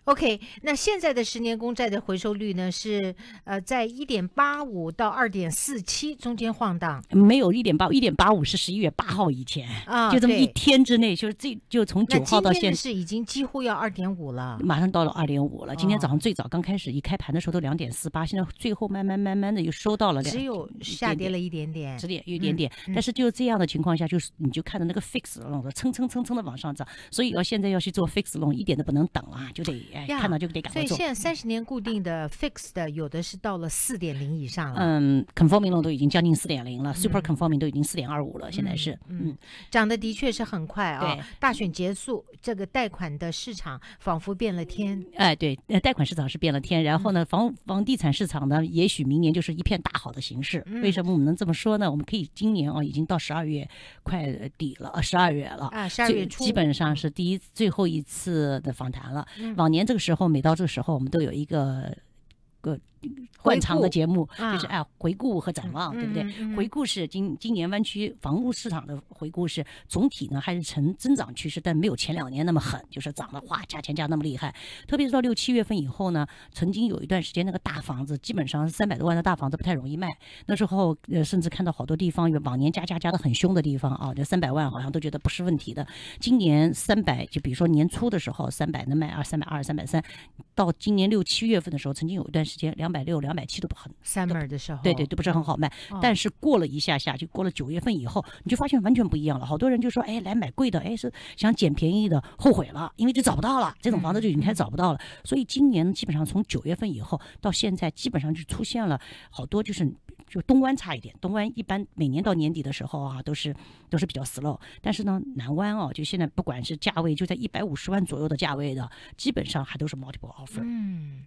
S1: OK，那现在的十年公债的回收率呢？是呃，在一点八五到二点四七中间晃荡，
S7: 没有一点八一点八五是十一月八号以前啊，就这么一天之内，就是这就从九号到现在是已经几乎要二点五了，马上到了二点五了。今天早上最早刚开始一开盘的时候都两点四八，现在最后慢慢慢慢的又收到了，只有下跌了一点点，只点一点点，但是就这样的情况下，就是你就看着那个 fix l o n 蹭蹭蹭蹭的往上涨，所以要现在要去做 fix l o n 一点都不能等啊，就得。哎，看到就得赶快做。所以现在
S1: 三十年固定的 fixed 有的是到了四点零以上了。
S7: 嗯，conforming loan 都已经将近四点零了，super conforming 都已经四点二五了，现在是。
S1: 嗯，涨得的确是很快啊！大选结束，这个贷款的市场仿佛变了天。
S7: 哎，对，贷款市场是变了天。然后呢，房房地产市场呢，也许明年就是一片大好的形势。为什么我们能这么说呢？我们可以今年啊，已经到十二月快底了，十二月了啊，十二月初基本上是第一最后一次的访谈了。往年。这个时候，每到这个时候，我们都有一个个。惯常的节目就是哎，回顾和展望，对不对？回顾是今今年湾区房屋市场的回顾是总体呢还是呈增长趋势，但没有前两年那么狠，就是涨得哗，加钱加那么厉害。特别是到六七月份以后呢，曾经有一段时间那个大房子基本上三百多万的大房子不太容易卖。那时候呃，甚至看到好多地方有往年加加加的很凶的地方啊，就三百万好像都觉得不是问题的。今年三百，就比如说年初的时候三百能卖二三百二三百三，到今年六七月份的时候，曾经有一段时间两。百六、两百七都不很，三月的时候，对对，都不是很好卖。但是过了一下下，就过了九月份以后，你就发现完全不一样了。好多人就说：“哎，来买贵的，哎是想捡便宜的，后悔了，因为就找不到了。这种房子就已经开始找不到了。所以今年基本上从九月份以后到现在，基本上就出现了好多就是。”就东湾差一点，东湾一般每年到年底的时候啊，都是都是比较 slow。但是呢，南湾哦，就现在不管是价位，就在一百五十万左右的价位的，基本上还都是 multiple offer，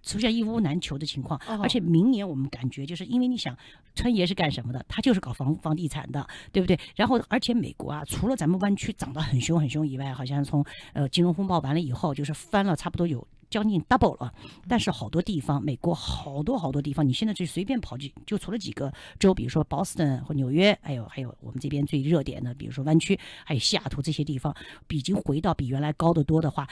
S7: 出现一屋难求的情况。而且明年我们感觉，就是因为你想，春爷是干什么的？他就是搞房房地产的，对不对？然后而且美国啊，除了咱们湾区涨得很凶很凶以外，好像从呃金融风暴完了以后，就是翻了差不多有。将近 double 了，但是好多地方，美国好多好多地方，你现在就随便跑去，就除了几个州，比如说 Boston 或纽约，还有还有我们这边最热点的，比如说湾区，还有西雅图这些地方，已经回到比原来高得多的话。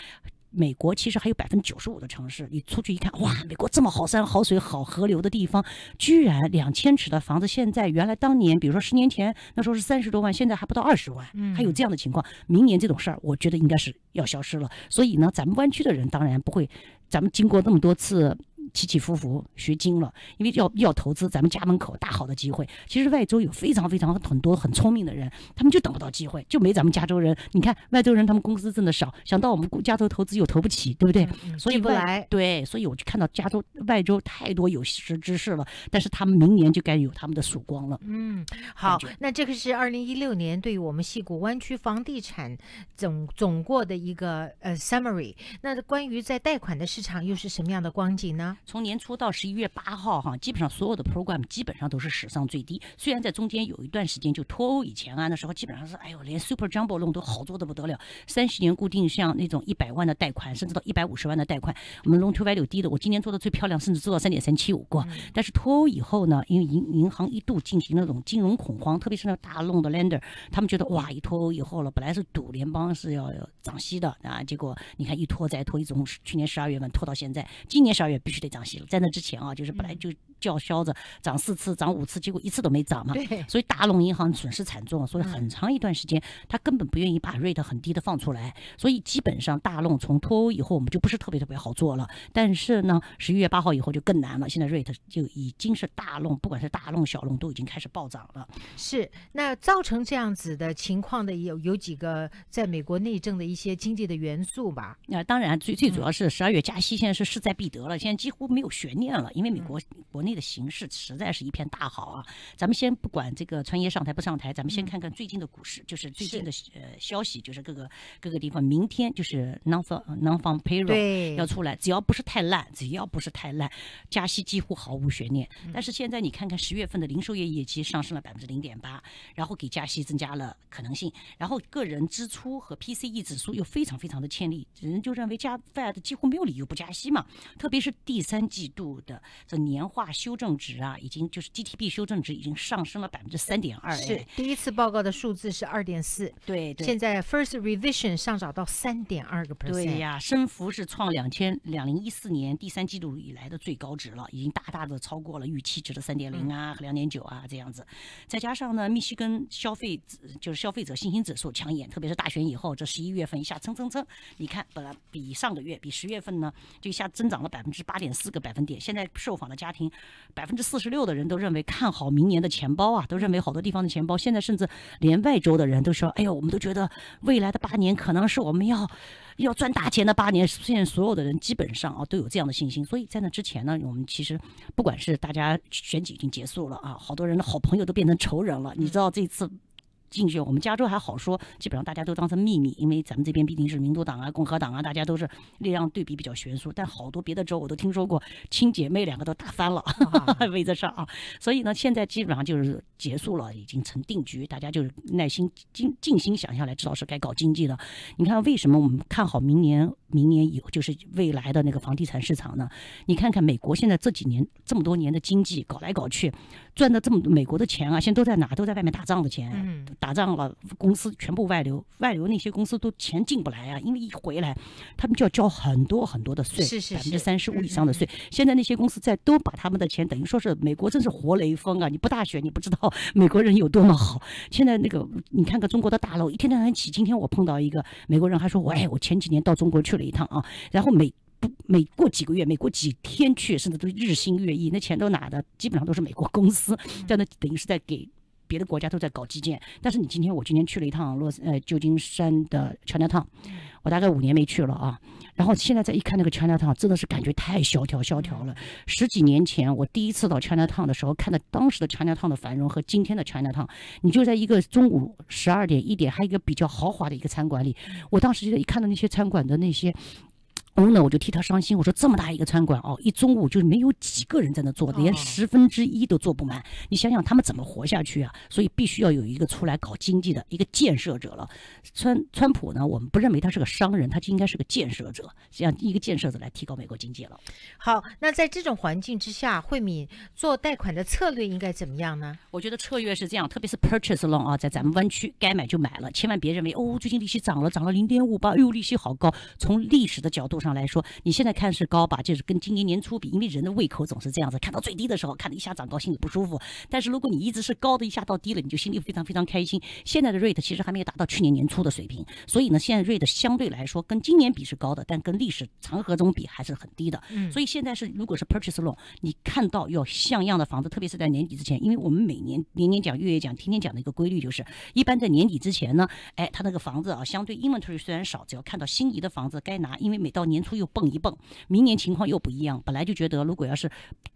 S7: 美国其实还有百分之九十五的城市，你出去一看，哇，美国这么好山好水好河流的地方，居然两千尺的房子，现在原来当年，比如说十年前那时候是三十多万，现在还不到二十万，还有这样的情况。明年这种事儿，我觉得应该是要消失了。所以呢，咱们湾区的人当然不会，咱们经过那么多次。起起伏伏，学精了，因为要要投资咱们家门口大好的机会。其实外州有非常非常很多很聪明的人，他们就等不到机会，就没咱们加州人。你看外州人，他们公司挣的少，想到我们加州投资又投不起，对不对？所以不来。对，所以我就看到加州外州太多有识之士了，但是他们明年就该有他们的曙光了。嗯，好，
S1: 那这个是二零一六年对于我们西谷湾区房地产总总过的一个呃 summary。那关于在贷款的市场又是什么样的光景呢？
S7: 从年初到十一月八号，哈，基本上所有的 program 基本上都是史上最低。虽然在中间有一段时间就脱欧以前啊，那时候基本上是哎呦，连 super jumbo 那都好做的不得了，三十年固定像那种一百万的贷款，甚至到一百五十万的贷款，我们弄 t o value 低的。我今年做的最漂亮，甚至做到三点三七五过。但是脱欧以后呢，因为银银行一度进行那种金融恐慌，特别是那大弄的 lender，他们觉得哇，一脱欧以后了，本来是赌联邦是要涨息的啊，结果你看一拖再拖，一直从去年十二月份拖到现在，今年十二月必须。队长息了，在那之前啊，就是本来就。叫嚣着涨四次、涨五次，结果一次都没涨嘛。对。所以大龙银行损失惨重，所以很长一段时间他根本不愿意把 rate 很低的放出来。所以基本上大龙从脱欧以后，我们就不是特别特别好做了。但是呢，十一月八号以后就更难了。现在 rate 就已经是大龙，不管是大龙小龙都已经开始暴涨了。
S1: 是。那造成这样子的情况的有有几个在美国内政的一些经济的
S7: 元素吧？那当然最最主要是十二月加息现在是势在必得了，现在几乎没有悬念了，因为美国国内。的形势实在是一片大好啊！咱们先不管这个川爷上台不上台，咱们先看看最近的股市，就是最近的呃消息，就是各个各个地方明天就是南方南方 Payroll 要出来，只要不是太烂，只要不是太烂，加息几乎毫无悬念。但是现在你看看十月份的零售业业绩上升了百分之零点八，然后给加息增加了可能性，然后个人支出和 PCE 指数又非常非常的欠利，人就认为加 Fed 几乎没有理由不加息嘛，特别是第三季度的这年化。修正值啊，已经就是 GDP 修正值已经上升了百分之三点二。是
S1: 第一次报告的数字是二点四，对对。现在 first revision 上涨到三点二个
S7: percent。对呀，升幅是创两千两零一四年第三季度以来的最高值了，已经大大的超过了预期值的三点零啊和两点九啊这样子。再加上呢，密西根消费指就是消费者信心指数抢眼，特别是大选以后，这十一月份一下蹭蹭蹭，你看本来比上个月比十月份呢就一下增长了百分之八点四个百分点，现在受访的家庭。百分之四十六的人都认为看好明年的钱包啊，都认为好多地方的钱包现在，甚至连外州的人都说，哎呦，我们都觉得未来的八年可能是我们要，要赚大钱的八年。现在所有的人基本上啊都有这样的信心，所以在那之前呢，我们其实不管是大家选举已经结束了啊，好多人的好朋友都变成仇人了。你知道这次。进去，我们加州还好说，基本上大家都当成秘密，因为咱们这边毕竟是民主党啊、共和党啊，大家都是力量对比比较悬殊。但好多别的州我都听说过，亲姐妹两个都打翻了，(laughs) 为这事儿啊。所以呢，现在基本上就是结束了，已经成定局，大家就是耐心静静心想下来，知道是该搞经济了。你看，为什么我们看好明年？明年以后就是未来的那个房地产市场呢？你看看美国现在这几年这么多年的经济搞来搞去。赚的这么美国的钱啊，现在都在哪？都在外面打仗的钱，打仗了，公司全部外流，外流那些公司都钱进不来啊，因为一回来，他们就要交很多很多的税，百分之三十五以上的税。现在那些公司在都把他们的钱等于说是美国真是活雷锋啊！你不大学你不知道美国人有多么好。现在那个你看看中国的大楼一天天起，今天我碰到一个美国人还说我哎，我前几年到中国去了一趟啊，然后美。每过几个月，每过几天去，甚至都日新月异。那钱都哪的？基本上都是美国公司在那，等于是在给别的国家都在搞基建。但是你今天，我今天去了一趟洛呃旧金山的 Chinatown，我大概五年没去了啊。然后现在再一看那个 Chinatown，真的是感觉太萧条，萧条了。十几年前我第一次到 Chinatown 的时候，看到当时的 Chinatown 的繁荣和今天的 Chinatown，你就在一个中午十二点一点，还有一个比较豪华的一个餐馆里，我当时就一看到那些餐馆的那些。然后呢，我就替他伤心。我说这么大一个餐馆哦，一中午就是没有几个人在那坐，连十分之一都坐不满。你想想他们怎么活下去啊？所以必须要有一个出来搞经济的一个建设者了。川川普呢，我们不认为他是个商人，他就应该是个建设者，这样一个建设者来提高美国经济了。好，那在这种环境之下，惠敏做贷款的策略应该怎么样呢？我觉得策略是这样，特别是 purchase loan 啊，在咱们湾区该买就买了，千万别认为哦，最近利息涨了，涨了零点五，哎呦，利息好高。从历史的角度。上来说，你现在看是高吧，就是跟今年年初比，因为人的胃口总是这样子，看到最低的时候，看到一下涨高，心里不舒服。但是如果你一直是高的，一下到低了，你就心里非常非常开心。现在的 rate 其实还没有达到去年年初的水平，所以呢，现在 rate 相对来说跟今年比是高的，但跟历史长河中比还是很低的。嗯，所以现在是，如果是 purchase loan，你看到有像样的房子，特别是在年底之前，因为我们每年年年讲、月月讲、天天讲的一个规律就是，一般在年底之前呢，哎，他那个房子啊，相对 inventory 虽然少，只要看到心仪的房子该拿，因为每到年。年初又蹦一蹦，明年情况又不一样。本来就觉得，如果要是。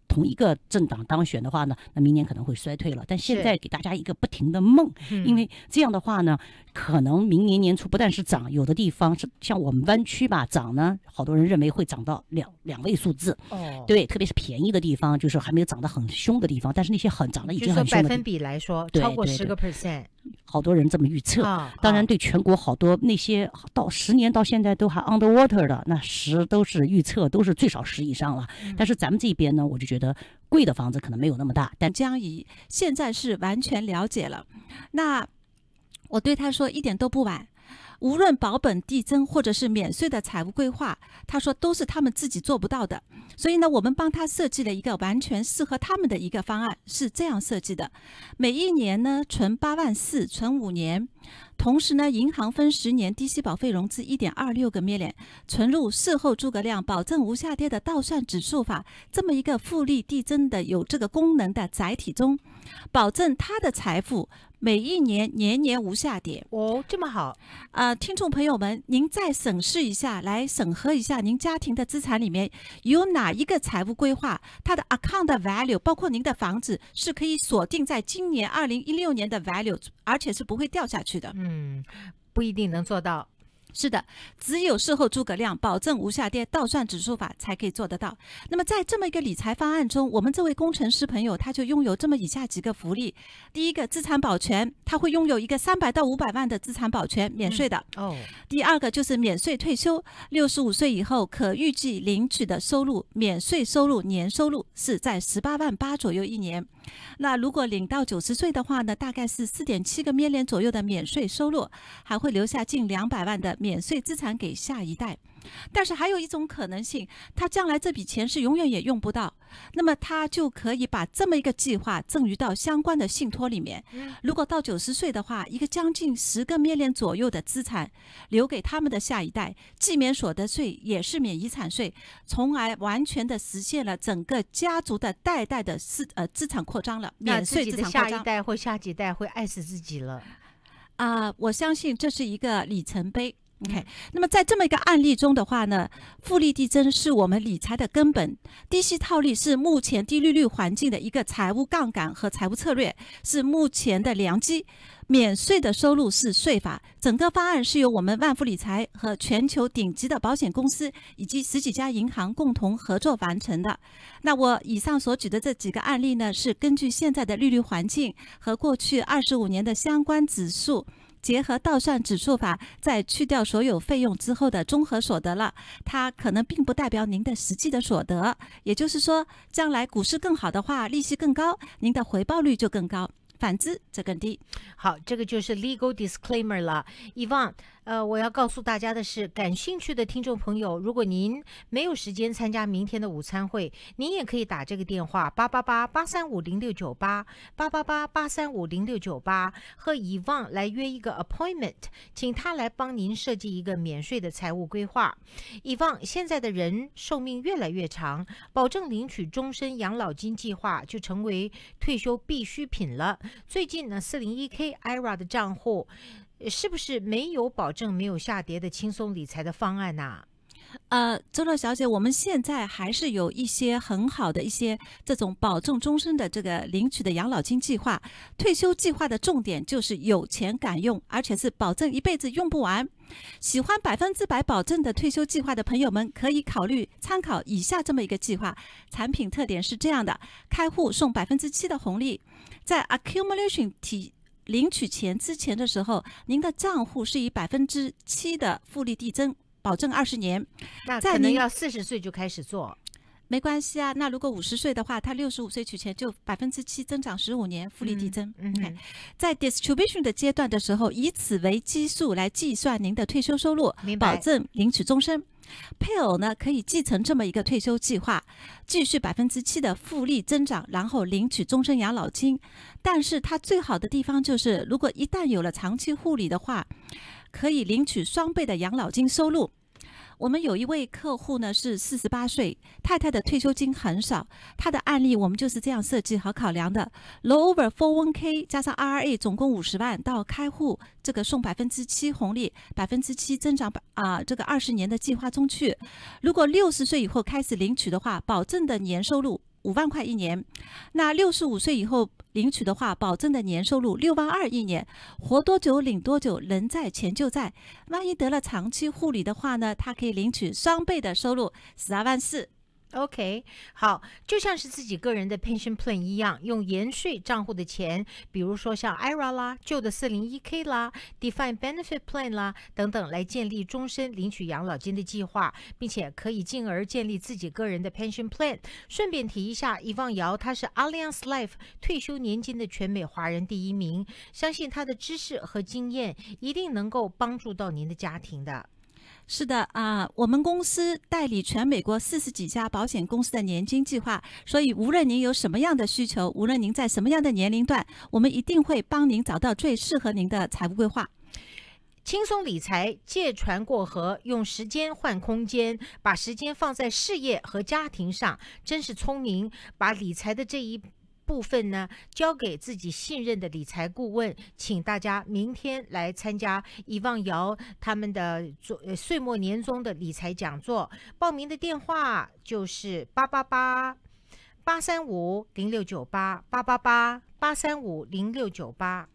S7: 同一个政党当选的话呢，那明年可能会衰退了。但现在给大家一个不停的梦，因为这样的话呢，可能明年年初不但是涨，有的地方是像我们湾区吧，涨呢，好多人认为会涨到两两位数字。哦，对，特别是便宜的地方，就是还没有涨得很凶的地方。但是那些很涨的已经很凶的，就百分比来说，超过十个 percent，好多人这么预测。当然，对全国好多那些到十年到现在都还 underwater 的，那十都是预测都是最少十以上了。但是咱们这边呢，我
S2: 就觉得。觉得贵的房子可能没有那么大，但江怡现在是完全了解了。那我对他说一点都不晚，无论保本递增或者是免税的财务规划，他说都是他们自己做不到的。所以呢，我们帮他设计了一个完全适合他们的一个方案，是这样设计的：每一年呢存八万四，存五年。同时呢，银行分十年低息保费融资一点二六个 million 存入事后诸葛亮保证无下跌的倒算指数法这么一个复利递增的有这个功能的载体中，保证他的财富每一年年年无下跌哦，这么好啊，听众朋友们，您再审视一下，来审核一下您家庭的资产里面有哪一个财务规划，它的 account value 包括您的房子是可以锁定在今年二零一六年的 value，而且是不会掉下去的。嗯，不一定能做到。是的，只有事后诸葛亮保证无下跌倒算指数法才可以做得到。那么在这么一个理财方案中，我们这位工程师朋友他就拥有这么以下几个福利：第一个，资产保全，他会拥有一个三百到五百万的资产保全免税的；哦，第二个就是免税退休，六十五岁以后可预计领取的收入免税收入年收入是在十八万八左右一年。那如果领到九十岁的话呢，大概是四点七个面 n 左右的免税收入，还会留下近两百万的。免税资产给下一代，但是还有一种可能性，他将来这笔钱是永远也用不到，那么他就可以把这么一个计划赠予到相关的信托里面。如果到九十岁的话，一个将近十个面链左右的资产留给他们的下一代，既免所得税，也是免遗产税，从而完全的实现了整个家族的代代的资呃资产扩张了。免税资产扩张，下一代或下几代会爱死自己了。啊，我相信这是一个里程碑。OK，那么在这么一个案例中的话呢，复利递增是我们理财的根本，低息套利是目前低利率环境的一个财务杠杆和财务策略，是目前的良机。免税的收入是税法，整个方案是由我们万福理财和全球顶级的保险公司以及十几家银行共同合作完成的。那我以上所举的这几个案例呢，是根据现在的利率环境和过去二十五年的相关指数。结合倒算指数法，在去掉所有费用之后的综合所得了，它可能并不代表您的实际的所得。也就是说，将来股市更好的话，利息更高，您的回报率就更高；反之则更低。
S1: 好，这个就是 legal disclaimer 了，伊万。呃，我要告诉大家的是，感兴趣的听众朋友，如果您没有时间参加明天的午餐会，您也可以打这个电话八八八八三五零六九八八八八八三五零六九八和以望来约一个 appointment，请他来帮您设计一个免税的财务规划。以望现在的人寿命越来越长，保证领取终身养老金计划就成为退休必需品了。最近呢，四零一 k ira 的账户。是不是没有保证没有下跌的轻松理财的方
S2: 案呢？呃，周乐小姐，我们现在还是有一些很好的一些这种保证终身的这个领取的养老金计划。退休计划的重点就是有钱敢用，而且是保证一辈子用不完。喜欢百分之百保证的退休计划的朋友们，可以考虑参考以下这么一个计划。产品特点是这样的：开户送百分之七的红利，在 accumulation 体。领取钱之前的时候，您的账户是以百分之七的复利递增，保证二十年。那可能要四十岁就开始做，没关系啊。那如果五十岁的话，他六十五岁取钱就百分之七增长十五年复利递增。嗯在 distribution 的阶段的时候，以此为基数来计算您的退休收入，保证领取终身。配偶呢可以继承这么一个退休计划，继续百分之七的复利增长，然后领取终身养老金。但是它最好的地方就是，如果一旦有了长期护理的话，可以领取双倍的养老金收入。我们有一位客户呢，是四十八岁，太太的退休金很少。他的案例我们就是这样设计和考量的：lower 4 n 1 k 加上 IRA 总共五十万，到开户这个送百分之七红利，百分之七增长百啊这个二十年的计划中去。如果六十岁以后开始领取的话，保证的年收入。五万块一年，那六十五岁以后领取的话，保证的年收入六万二一年，活多久领多久，人在钱就在。万一得了长期护理的话呢，他可以领取双倍的收入，十二万四。OK，好，就像是
S1: 自己个人的 pension plan 一样，用延税账户的钱，比如说像 IRA 啦，旧的 401k 啦 d e f i n e benefit plan 啦，等等，来建立终身领取养老金的计划，并且可以进而建立自己个人的 pension plan。顺便提一下，伊望瑶他是 Allianz Life 退休年金的全美华人第一名，相信他
S2: 的知识和经验一定能够帮助到您的家庭的。是的啊，我们公司代理全美国四十几家保险公司的年金计划，所以无论您有什么样的需求，无论您在什么样的年龄段，我们一定会帮您找到最适合您的财务规划。
S1: 轻松理财，借船过河，用时间换空间，把时间放在事业和家庭上，真是聪明。把理财的这一。部分呢，交给自己信任的理财顾问，请大家明天来参加遗忘瑶他们的做岁末年终的理财讲座，报名的电话就是八八八八
S2: 三五零六九八八八八八三五零六九八。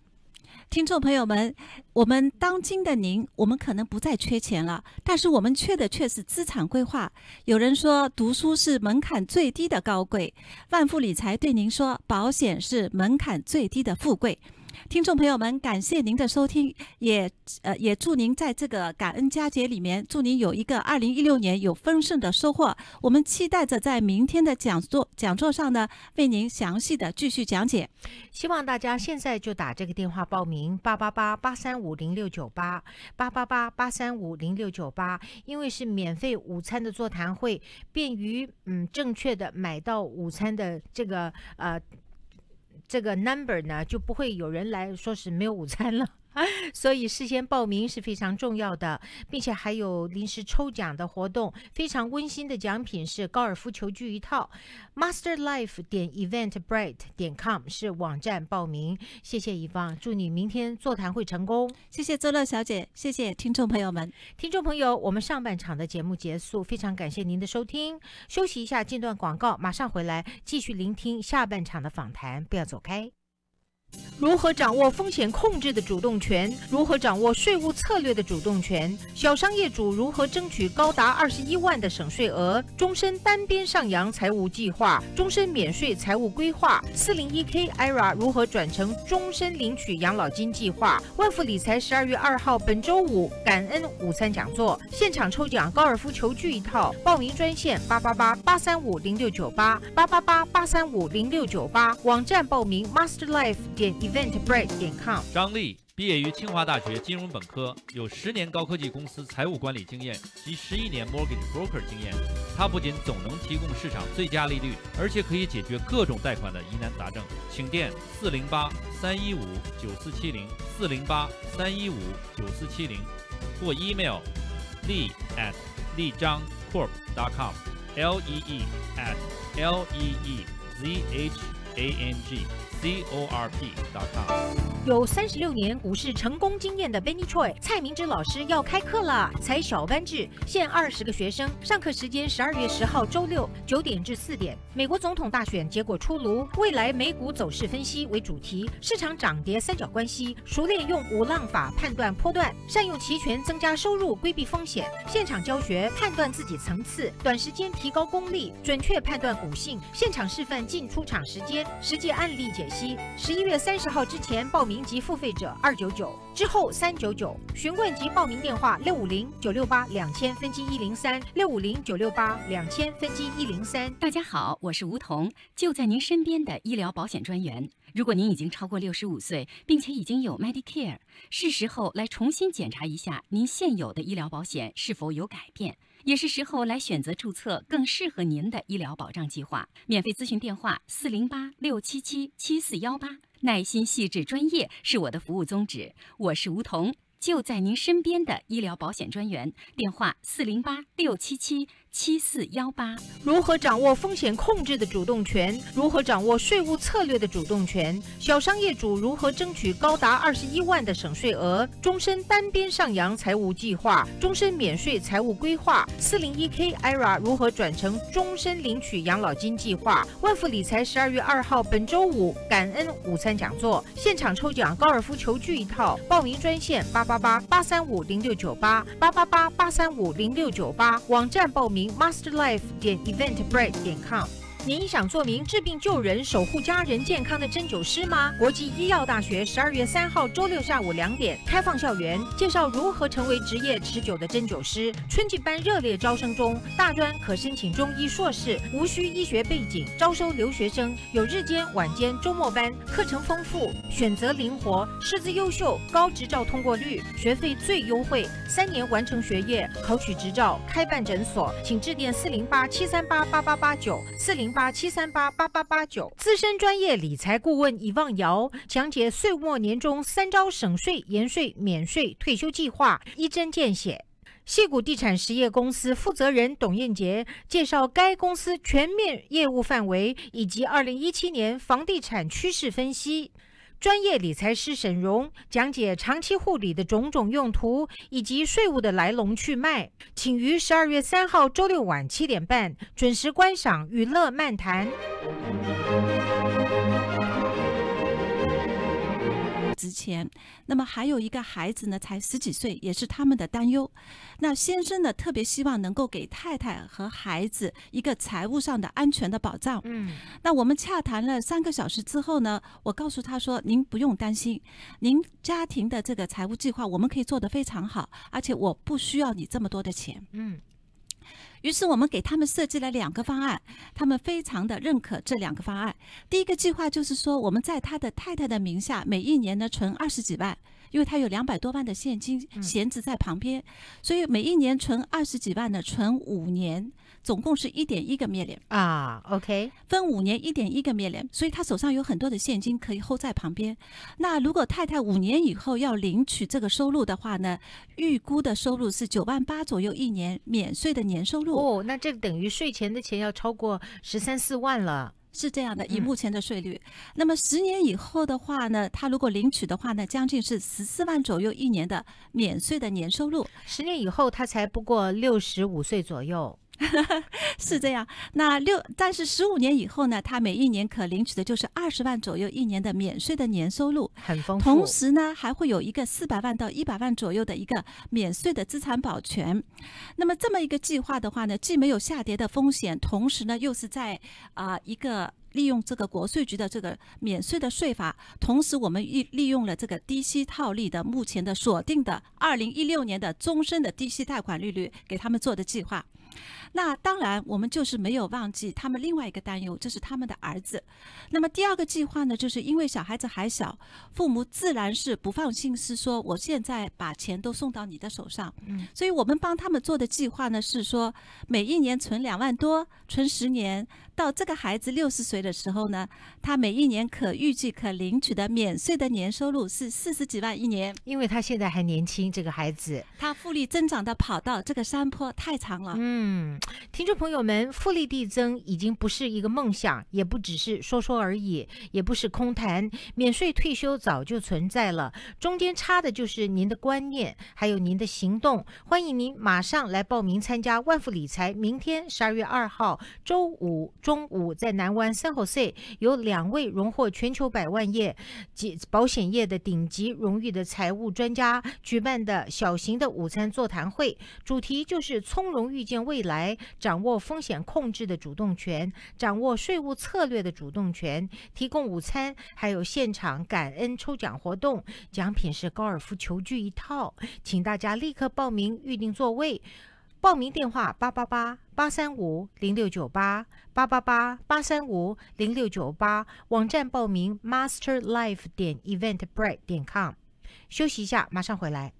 S2: 听众朋友们，我们当今的您，我们可能不再缺钱了，但是我们缺的却是资产规划。有人说，读书是门槛最低的高贵，万富理财对您说，保险是门槛最低的富贵。听众朋友们，感谢您的收听，也呃也祝您在这个感恩佳节里面，祝您有一个二零一六年有丰盛的收获。我们期待着在明天的讲座讲座上呢，为您详细的继续讲解。希望大家现在就打这个电话报
S1: 名：八八八八三五零六九八八八八八三五零六九八。因为是免费午餐的座谈会，便于嗯正确的买到午餐的这个呃。这个 number 呢，就不会有人来说是没有午餐了。(laughs) 所以事先报名是非常重要的，并且还有临时抽奖的活动，非常温馨的奖品是高尔夫球具一套。Masterlife 点 eventbright 点 com 是网站报名。谢谢以芳，祝你明天座谈会成功。谢谢周乐小姐，谢谢听众朋友们。听众朋友，我们上半场的节目结束，非常感谢您的收听。休息一下，间段广告，马上回来继续聆听下半场的访谈，不要走开。如何掌握风险控制的主动权？如何掌握税务策略的主动权？小商业主如何争取高达二十一万的省税额？终身单边上扬财务计划，终身免税财务规划，四零一 k ira 如何转成终身领取养老金计划？万富理财十二月二号，本周五感恩午餐讲座现场抽奖高尔夫球具一套，报名专线八八八八三五零六九八八八八八三五零六九八，网站报名 masterlife。eventbreak 点 com。
S5: 张力毕业于清华大学金融本科，有十年高科技公司财务管理经验及十一年 mortgage broker 经验。他不仅总能提供市场最佳利率，而且可以解决各种贷款的疑难杂症。请电四零八三一五九四七零四零八三一五九四七零，或 email l e at l e z h a n g c o r p dot com，l e e at l e e z h a n g。corp.com
S1: 有三十六年股市成功经验的 b e n y Choi 蔡明之老师要开课了，才小班制，限二十个学生。上课时间十二月十号周六九点至四点。美国总统大选结果出炉，未来美股走势分析为主题，市场涨跌三角关系，熟练用五浪法判断波段，善用期权增加收入，规避风险。现场教学，判断自己层次，短时间提高功力，准确判断股性，现场示范进出场时间，实际案例解。七十一月三十号之前报名及付费者二九九，之后三九九。询问及报名电话六五零九六八两千分之
S6: 一零三六五零九六八两千分之一零三。大家好，我是吴桐，就在您身边的医疗保险专员。如果您已经超过六十五岁，并且已经有 Medicare，是时候来重新检查一下您现有的医疗保险是否有改变。也是时候来选择注册更适合您的医疗保障计划。免费咨询电话：四零八六七七七四幺八。耐心、细致、专业是我的服务宗旨。我是吴桐，就在您身边的医疗保险专员。电话：四零八六七七。七四幺八，
S1: 如何掌握风险控制的主动权？如何掌握税务策略的主动权？小商业主如何争取高达二十一万的省税额？终身单边上扬财务计划，终身免税财务规划，四零一 k ira 如何转成终身领取养老金计划？万富理财十二月二号本周五感恩午餐讲座现场抽奖高尔夫球具一套，报名专线八八八八三五零六九八八八八八三五零六九八，网站报名。名 masterlife 点 eventbrite 点 com。您想做名治病救人、守护家人健康的针灸师吗？国际医药大学十二月三号周六下午两点开放校园，介绍如何成为职业持久的针灸师。春季班热烈招生中，大专可申请中医硕士，无需医学背景，招收留学生，有日间、晚间、周末班，课程丰富，选择灵活，师资优秀，高执照通过率，学费最优惠，三年完成学业，考取执照，开办诊所，请致电四零八七三八八八八九四零。八七三八八八八九，资深专业理财顾问尹望瑶讲解岁末年终三招省税、延税、免税退休计划，一针见血。谢谷地产实业公司负责人董应杰介绍该公司全面业务范围以及二零一七年房地产趋势分析。专业理财师沈荣讲解长期护理的种种用途以及税务的来龙去脉，请于十二月三号周六晚七点半准时观赏《娱乐漫谈》。
S2: 值钱，那么还有一个孩子呢，才十几岁，也是他们的担忧。那先生呢，特别希望能够给太太和孩子一个财务上的安全的保障。嗯，那我们洽谈了三个小时之后呢，我告诉他说：“您不用担心，您家庭的这个财务计划，我们可以做得非常好，而且我不需要你这么多的钱。”嗯。于是我们给他们设计了两个方案，他们非常的认可这两个方案。第一个计划就是说，我们在他的太太的名下，每一年呢存二十几万。因为他有两百多万的现金闲置在旁边，所以每一年存二十几万呢，存五年，总共是一点一个面额啊。OK，分五年一点一个面额。所以他手上有很多的现金可以 hold 在旁边。那如果太太五年以后要领取这个收入的话呢，预估的收入是九万八左右一年免税的年收入。哦，那这个等于税前的钱要超过十三四万了。是这样的，以目前的税率，那么十年以后的话呢，他如果领取的话呢，将近是十四万左右一年的免税的年收入。十年以后，他才不过六十五岁左右。(laughs) 是这样，那六但是十五年以后呢，他每一年可领取的就是二十万左右一年的免税的年收入，很丰富。同时呢，还会有一个四百万到一百万左右的一个免税的资产保全。那么这么一个计划的话呢，既没有下跌的风险，同时呢又是在啊一个利用这个国税局的这个免税的税法，同时我们利利用了这个低息套利的目前的锁定的二零一六年的终身的低息贷款利率给他们做的计划。那当然，我们就是没有忘记他们另外一个担忧，就是他们的儿子。那么第二个计划呢，就是因为小孩子还小，父母自然是不放心，是说我现在把钱都送到你的手上。嗯，所以我们帮他们做的计划呢，是说每一年存两万多，存十年，到这个孩子六十岁的时候呢，他每一年可预计可领取的免税的年收入是四十几万一年。因为他现在还年轻，这个孩子，他复利增长的跑道这个山坡太
S1: 长了。嗯。听众朋友们，复利递增已经不是一个梦想，也不只是说说而已，也不是空谈。免税退休早就存在了，中间差的就是您的观念，还有您的行动。欢迎您马上来报名参加万富理财。明天十二月二号周五中午，在南湾三号 C，有两位荣获全球百万业及保险业的顶级荣誉的财务专家举办的小型的午餐座谈会，主题就是从容遇见未来。掌握风险控制的主动权，掌握税务策略的主动权，提供午餐，还有现场感恩抽奖活动，奖品是高尔夫球具一套，请大家立刻报名预定座位，报名电话八八八八三五零六九八八八八八三五零六九八，网站报名 masterlife 点 e v e n t b r i t e 点 com，休息一下，马上回来。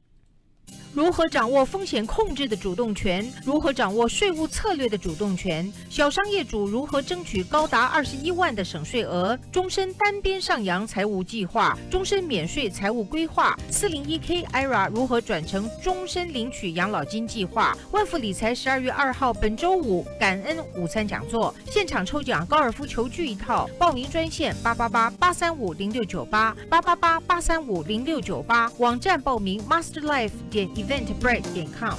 S1: 如何掌握风险控制的主动权？如何掌握税务策略的主动权？小商业主如何争取高达二十一万的省税额？终身单边上扬财务计划，终身免税财务规划，四零一 k ira 如何转成终身领取养老金计划？万富理财十二月二号本周五感恩午餐讲座现场抽奖高尔夫球具一套，报名专线八八八八三五零六九八八八八八三五零六九八，网站报名 master life。点 eventbreak 点 com，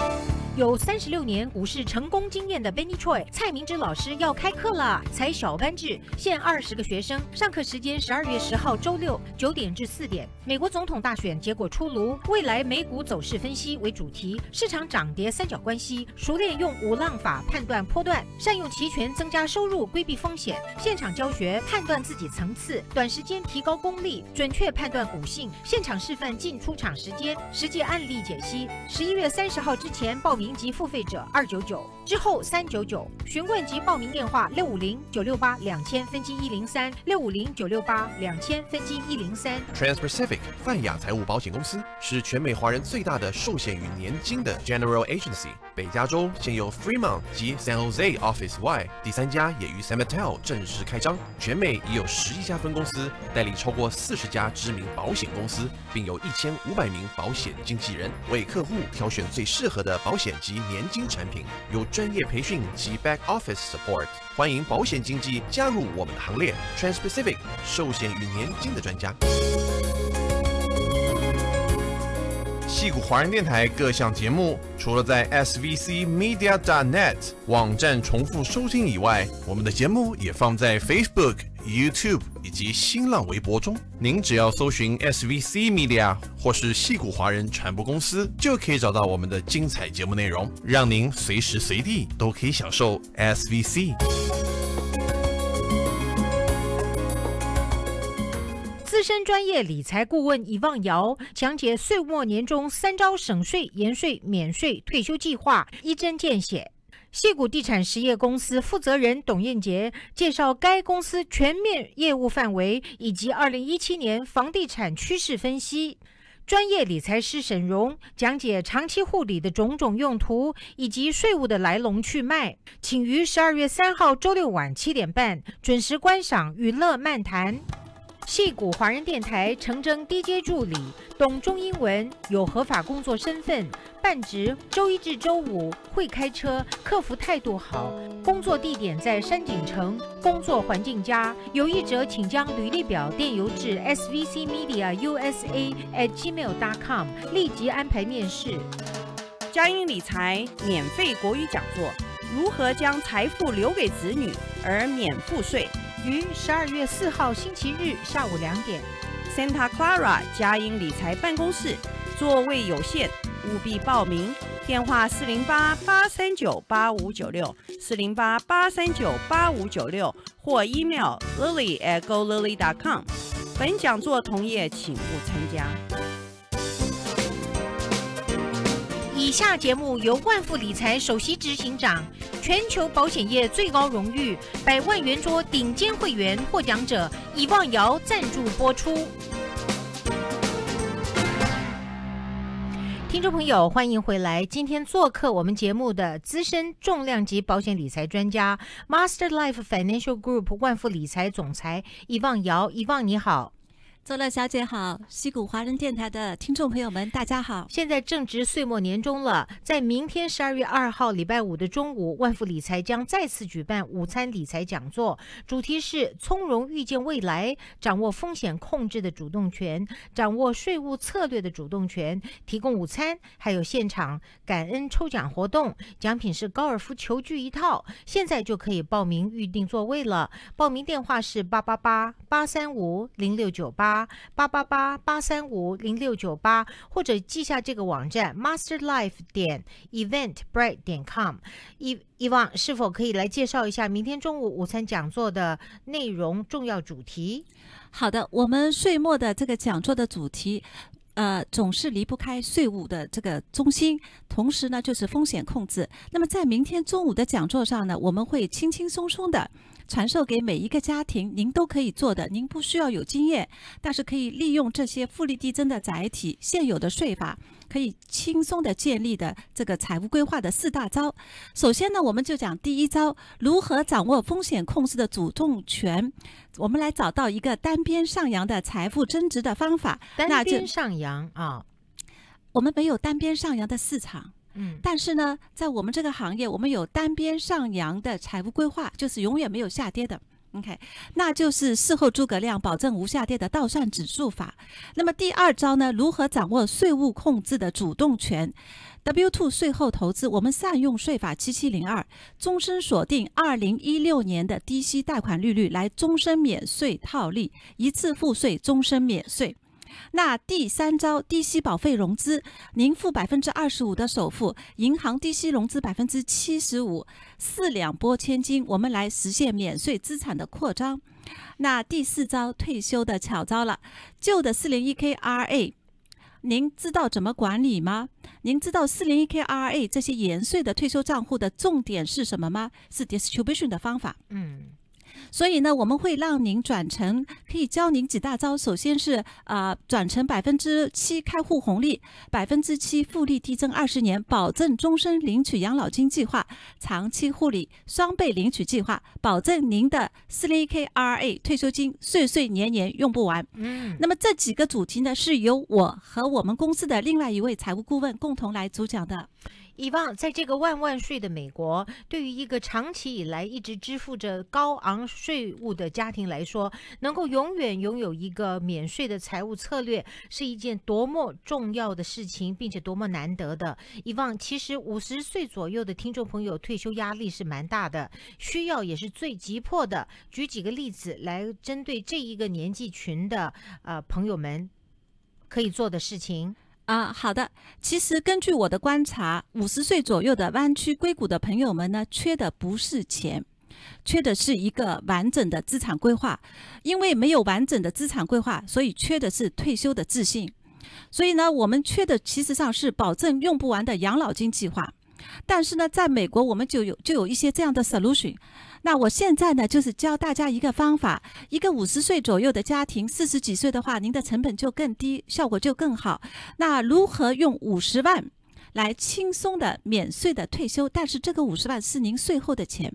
S1: 有三十六年股市成功经验的 Beni Choi 蔡明之老师要开课了，才小班制，限二十个学生，上课时间十二月十号周六九点至四点。美国总统大选结果出炉，未来美股走势分析为主题，市场涨跌三角关系，熟练用五浪法判断波段，善用期权增加收入，规避风险。现场教学，判断自己层次，短时间提高功力，准确判断股性，现场示范进出场时间，实际案例解。七十一月三十号之前报名及付费者二九九，之后三九九。询问及报名电话六五零九六八两千分机一零三六五零九六八两千分机一零三。
S3: Trans Pacific 泛亚财务保险公司是全美华人最大的寿险与年金的 General Agency，北加州现有 Fremont 及 San Jose office 外，第三家也于 San Mateo 正式开张。全美已有十一家分公司，代理超过四十家知名保险公司。并有一千五百名保险经纪人为客户挑选最适合的保险及年金产品，有专业培训及 back office support。欢迎保险经纪加入我们的行列。Trans Pacific，寿险与年金的专家。戏谷华人电台各项节目，除了在 SVC Media d net 网站重复收听以外，我们的节目也放在 Facebook。YouTube 以及新浪微博中，您只要搜寻 SVC Media 或是戏谷华人传播公司，就可以找到我们的精彩节目内容，让您随时随地都可以享受 SVC。
S1: 资深专业理财顾问尹望尧讲解岁末年终三招省税、延税、免税、退休计划，一针见血。谢谷地产实业公司负责人董艳杰介绍该公司全面业务范围以及二零一七年房地产趋势分析。专业理财师沈荣讲解长期护理的种种用途以及税务的来龙去脉。请于十二月三号周六晚七点半准时观赏《娱乐漫谈》。戏谷华人电台诚征 DJ 助理，懂中英文，有合法工作身份，半职，周一至周五，会开车，客服态度好，工作地点在山景城，工作环境佳。有意者请将履历表电邮至 svcmediausa@gmail.com，
S4: 立即安排面试。佳音理财免费国语讲座：如何将财富留给子女而免赋税？于十二月四号星期日下午两点，Santa Clara 佳音理财办公室座位有限，务必报名。电话四零八八三九八五九六，四零八八三九八五九六或 email lily@go lily.com。本讲座同业请勿参加。以
S1: 下节目由万富理财首席执行长、全球保险业最高荣誉“百万元桌”顶尖会员获奖者易望瑶赞助播出。听众朋友，欢迎回来！今天做客我们节目的资深重量级保险理财专家，Master Life Financial Group 万富理财总裁易望瑶，易望你好。周乐小姐好，西谷华人电台的听众朋友们，大家好！现在正值岁末年终了，在明天十二月二号礼拜五的中午，万富理财将再次举办午餐理财讲座，主题是从容预见未来，掌握风险控制的主动权，掌握税务策略的主动权。提供午餐，还有现场感恩抽奖活动，奖品是高尔夫球具一套。现在就可以报名预定座位了，报名电话是八八八八三五零六九八。八八八八三五零六九八，或者记下这个网站 masterlife 点 eventbright 点 com。伊伊望是否可以来介绍一下明天中午午餐讲座的内容、重
S2: 要主题？好的，我们岁末的这个讲座的主题，呃，总是离不开税务的这个中心，同时呢，就是风险控制。那么在明天中午的讲座上呢，我们会轻轻松松的。传授给每一个家庭，您都可以做的，您不需要有经验，但是可以利用这些复利递增的载体，现有的税法可以轻松的建立的这个财务规划的四大招。首先呢，我们就讲第一招，如何掌握风险控制的主动权。(laughs) 我们来找到一个单边上扬的财富增值的方法。单边上扬啊，我们没有单边上扬的市场。嗯，但是呢，在我们这个行业，我们有单边上扬的财务规划，就是永远没有下跌的。OK，那就是事后诸葛亮保证无下跌的倒算指数法。那么第二招呢？如何掌握税务控制的主动权 w two 税后投资，我们善用税法七七零二，终身锁定二零一六年的低息贷款利率，来终身免税套利，一次付税，终身免税。那第三招低息保费融资，您付百分之二十五的首付，银行低息融资百分之七十五，四两拨千斤，我们来实现免税资产的扩张。那第四招退休的巧招了，旧的四零一 k r a 您知道怎么管理吗？您知道 401kra 这些延税的退休账户的重点是什么吗？是 distribution 的方法，嗯。所以呢，我们会让您转成，可以教您几大招。首先是，呃，转成百分之七开户红利，百分之七复利递增二十年，保证终身领取养老金计划，长期护理双倍领取计划，保证您的四零一 k r a 退休金岁岁年年用不完。嗯，那么这几个主题呢，是由我和我们公司的另外一位财务顾问共同来主讲的。以往在这个万万税的美
S1: 国，对于一个长期以来一直支付着高昂税务的家庭来说，能够永远拥有一个免税的财务策略，是一件多么重要的事情，并且多么难得的。以往其实五十岁左右的听众朋友，退休压力是蛮大的，需要也是最急迫的。举几个例子来针对这一个年纪群的呃朋友们可以做的事情。
S2: 啊，好的。其实根据我的观察，五十岁左右的湾区硅谷的朋友们呢，缺的不是钱，缺的是一个完整的资产规划。因为没有完整的资产规划，所以缺的是退休的自信。所以呢，我们缺的其实上是保证用不完的养老金计划。但是呢，在美国我们就有就有一些这样的 solution。那我现在呢，就是教大家一个方法，一个五十岁左右的家庭，四十几岁的话，您的成本就更低，效果就更好。那如何用五十万来轻松的免税的退休？但是这个五十万是您税后的钱。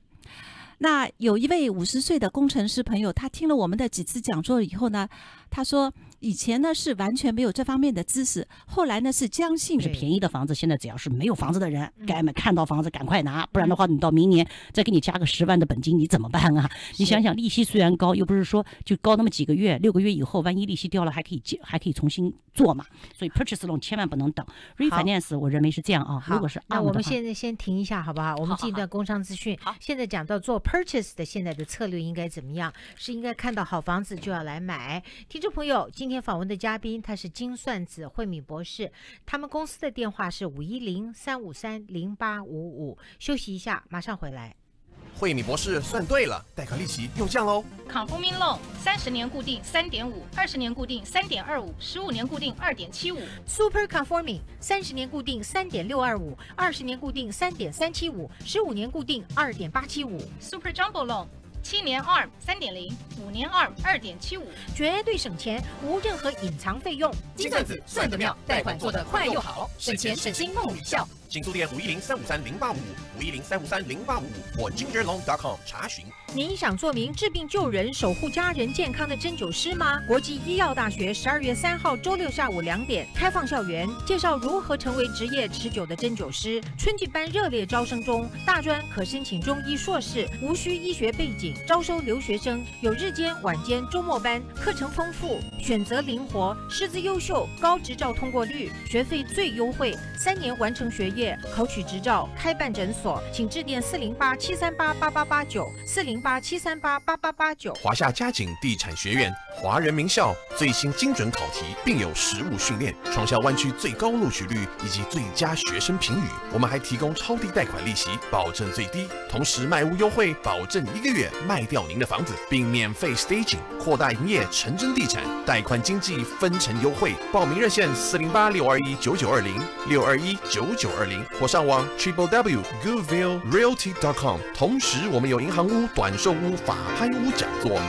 S2: 那有一位五十岁的工程师朋友，他听了我们的几次讲座以后呢，他说。以前呢是完全没有这方面的知识，后来呢是将信是便宜的房子。现在只要是没有房子的人，该买看到房子赶快拿，不然
S7: 的话你到明年再给你加个十万的本金，你怎么办啊？你想想，利息虽然高，又不是说就高那么几个月、六个月以后，万一利息掉了，还可以借，还可以重新做嘛。所以 purchase loan 千万不能等，refinance 我认为是这样啊。如果是那我们现
S1: 在先停一下好不好？我们进一段工商资讯。现在讲到做 purchase 的现在的策略应该怎么样？是应该看到好房子就要来买。听众朋友，今今天访问的嘉宾他是金算子慧敏博士，他们公司的电话是五一零三五三零八五五。休息一下，
S3: 马上回来。慧敏博士算对了，贷款利息又降喽。
S8: Conforming loan，三十年固定三点五，二十年固定三点二五，十五年固定二点七五。Super
S1: conforming，三十年固定三点六二五，二十年固定三点三七五，十五
S8: 年固定二点八七五。Super jumbo loan。七年二三点零，五年二二点七五，
S1: 绝对省钱，无任何隐藏费用。
S3: 金算子算得妙，贷款做得快又好，省钱省心梦里笑。请致电五一零三五三零八五五五一零三五三零八五五或 gingerlong.com 查询。
S1: 您想做名治病救人、守护家人健康的针灸师吗？国际医药大学十二月三号周六下午两点开放校园，介绍如何成为职业持久的针灸师。春季班热烈招生中，大专可申请中医硕士，无需医学背景，招收留学生，有日间、晚间、周末班，课程丰富，选择灵活，师资优秀，高执照通过率，学费最优惠，三年完成学业。考取执照、开办诊所，请致电四零八七三八八八八九四零八七三八八八八九。
S3: 华夏嘉景地产学院，华人名校，最新精准考题，并有实务训练，创下湾区最高录取率以及最佳学生评语。我们还提供超低贷款利息，保证最低，同时卖屋优惠，保证一个月卖掉您的房子，并免费 staging，扩大营业。城真地产，贷款经济分成优惠，报名热线四零八六二一九九二零六二一九九二。或上网 triple w g o o d v i e r e a l t y dot com。同时，我们有银行屋、短售屋、法拍屋讲座。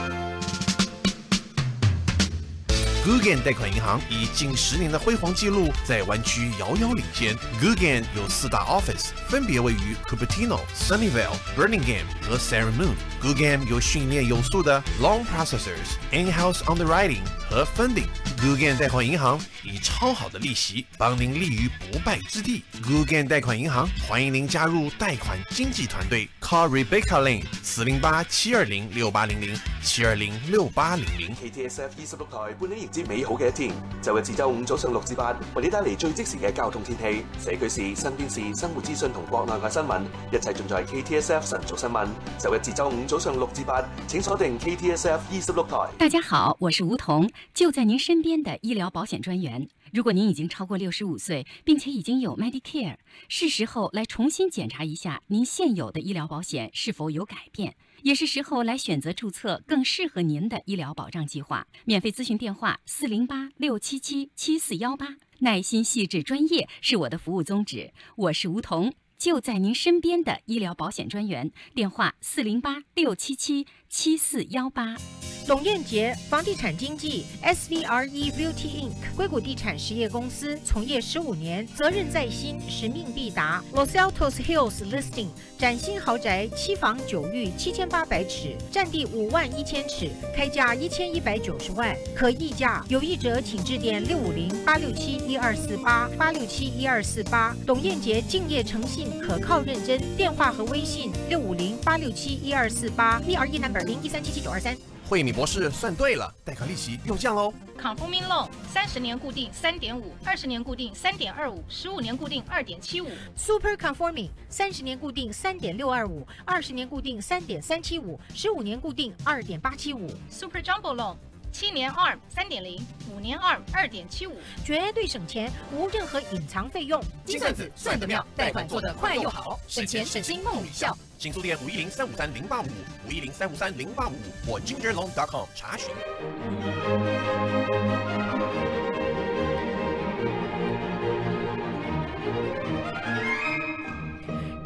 S3: g o g g e n 贷款银行以近十年的辉煌记录，在湾区遥遥领先。g o g g e n 有四大 office，分别位于 Cupertino、Sunnyvale、b u r n i n g g a m e 和 s a r a m o g a g o g g e n 有训练有素的 loan processors、in-house underwriting 和 funding。g o g g e n 贷款银行以超好的利息，帮您立于不败之地。g o g g e n 贷款银行欢迎您加入贷款经纪团队，c a r e b a k e a Lane 四零八七二零六八零零七二零六八零零。KTSF 一十六台不能 e 接美好嘅一天，就日至周五早上六至八，为你带嚟最即时嘅交通天气、社区事、身边事、生活资讯同国内外新闻，一切尽在 KTSF 晨早新闻。就日至周五早上六至八，请锁定 KTSF 二十六台。
S6: 大家好，我是吴彤，就在您身边的医疗保险专员。如果您已经超过六十五岁，并且已经有 Medicare，是时候来重新检查一下您现有的医疗保险是否有改变。也是时候来选择注册更适合您的医疗保障计划。免费咨询电话：四零八六七七七四幺八。耐心、细致、专业是我的服务宗旨。我是吴桐，就在您身边的医疗保险专员。电话：四零八六七七七四幺八。董艳杰，房地产经纪，S V R E Beauty Inc.，硅谷地产实业公司，从
S1: 业十五年，责任在心，使命必达。Los Altos Hills Listing。崭新豪宅，七房九浴，七千八百尺，占地五万一千尺，开价一千一百九十万，可议价。有意者请致电六五零八六七一二四八八六七一二四八。董艳杰，敬业诚信，可靠认真。电话和微信六五零八六七一二四八。V R E number 零一三七七九二三。惠米博士算
S3: 对了，贷款利息又降喽。
S8: Conforming loan，三十年固定三点五，二十年固定三点二五，十五年固定二点七五。Super conforming，三十年固定三点
S1: 六二五，二十年固定三点三七五，十五年固定二点八七五。
S8: Super jumbo loan。七年二三点零，五年二二点七五，
S1: 绝对省钱，无任何隐藏费用。金算子算得妙，贷款做得快又好，省钱省心梦里笑。
S3: 请速电五一零三五三零八五五一零三五三零八五，或 Ginger Loan.com 查询。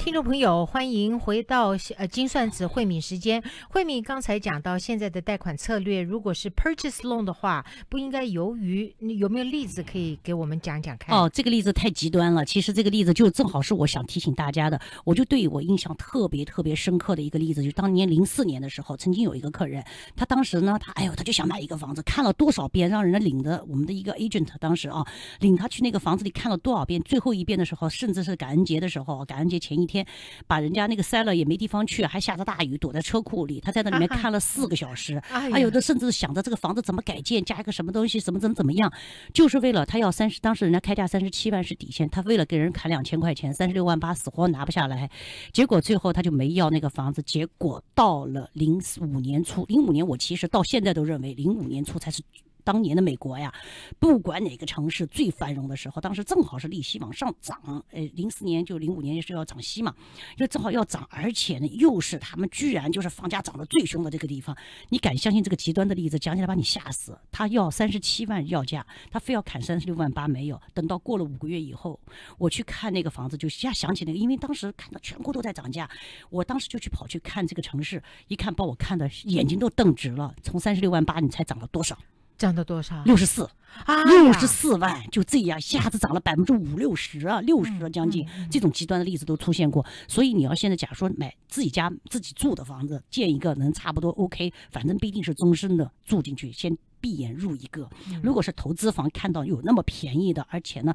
S1: 听众朋友，欢迎回到呃金算子慧敏时间。慧敏刚才讲到现在的贷款策略，如果是 purchase loan 的话，不应该由于你有没有例子可以给我们讲讲看？
S7: 哦，这个例子太极端了。其实这个例子就正好是我想提醒大家的。我就对我印象特别特别深刻的一个例子，就当年零四年的时候，曾经有一个客人，他当时呢，他哎呦，他就想买一个房子，看了多少遍，让人家领着我们的一个 agent，当时啊，领他去那个房子里看了多少遍，最后一遍的时候，甚至是感恩节的时候，感恩节前一天。天，把人家那个塞了也没地方去，还下着大雨，躲在车库里。他在那里面 (laughs) 看了四个小时，(laughs) 还有的甚至想着这个房子怎么改建，加一个什么东西，怎么怎么怎么样，就是为了他要三十。当时人家开价三十七万是底线，他为了给人砍两千块钱，三十六万八死活拿不下来。结果最后他就没要那个房子。结果到了零五年初，零五年我其实到现在都认为零五年初才是。当年的美国呀，不管哪个城市最繁荣的时候，当时正好是利息往上涨，呃，零四年就零五年是要涨息嘛，就正好要涨，而且呢，又是他们居然就是房价涨得最凶的这个地方，你敢相信这个极端的例子？讲起来把你吓死。他要三十七万要价，他非要砍三十六万八，没有。等到过了五个月以后，我去看那个房子，就一下想起那个，因为当时看到全国都在涨价，我当时就去跑去看这个城市，一看把我看的眼睛都瞪直了。从三十六万八，你猜涨了多少？涨到多少？六十四，啊，六十四万就这样，一下子涨了百分之五六十啊，六十将近，这种极端的例子都出现过。所以你要现在假如说买自己家自己住的房子，建一个能差不多 OK，反正不一定是终身的住进去，先闭眼入一个。如果是投资房，看到有那么便宜的，而且呢。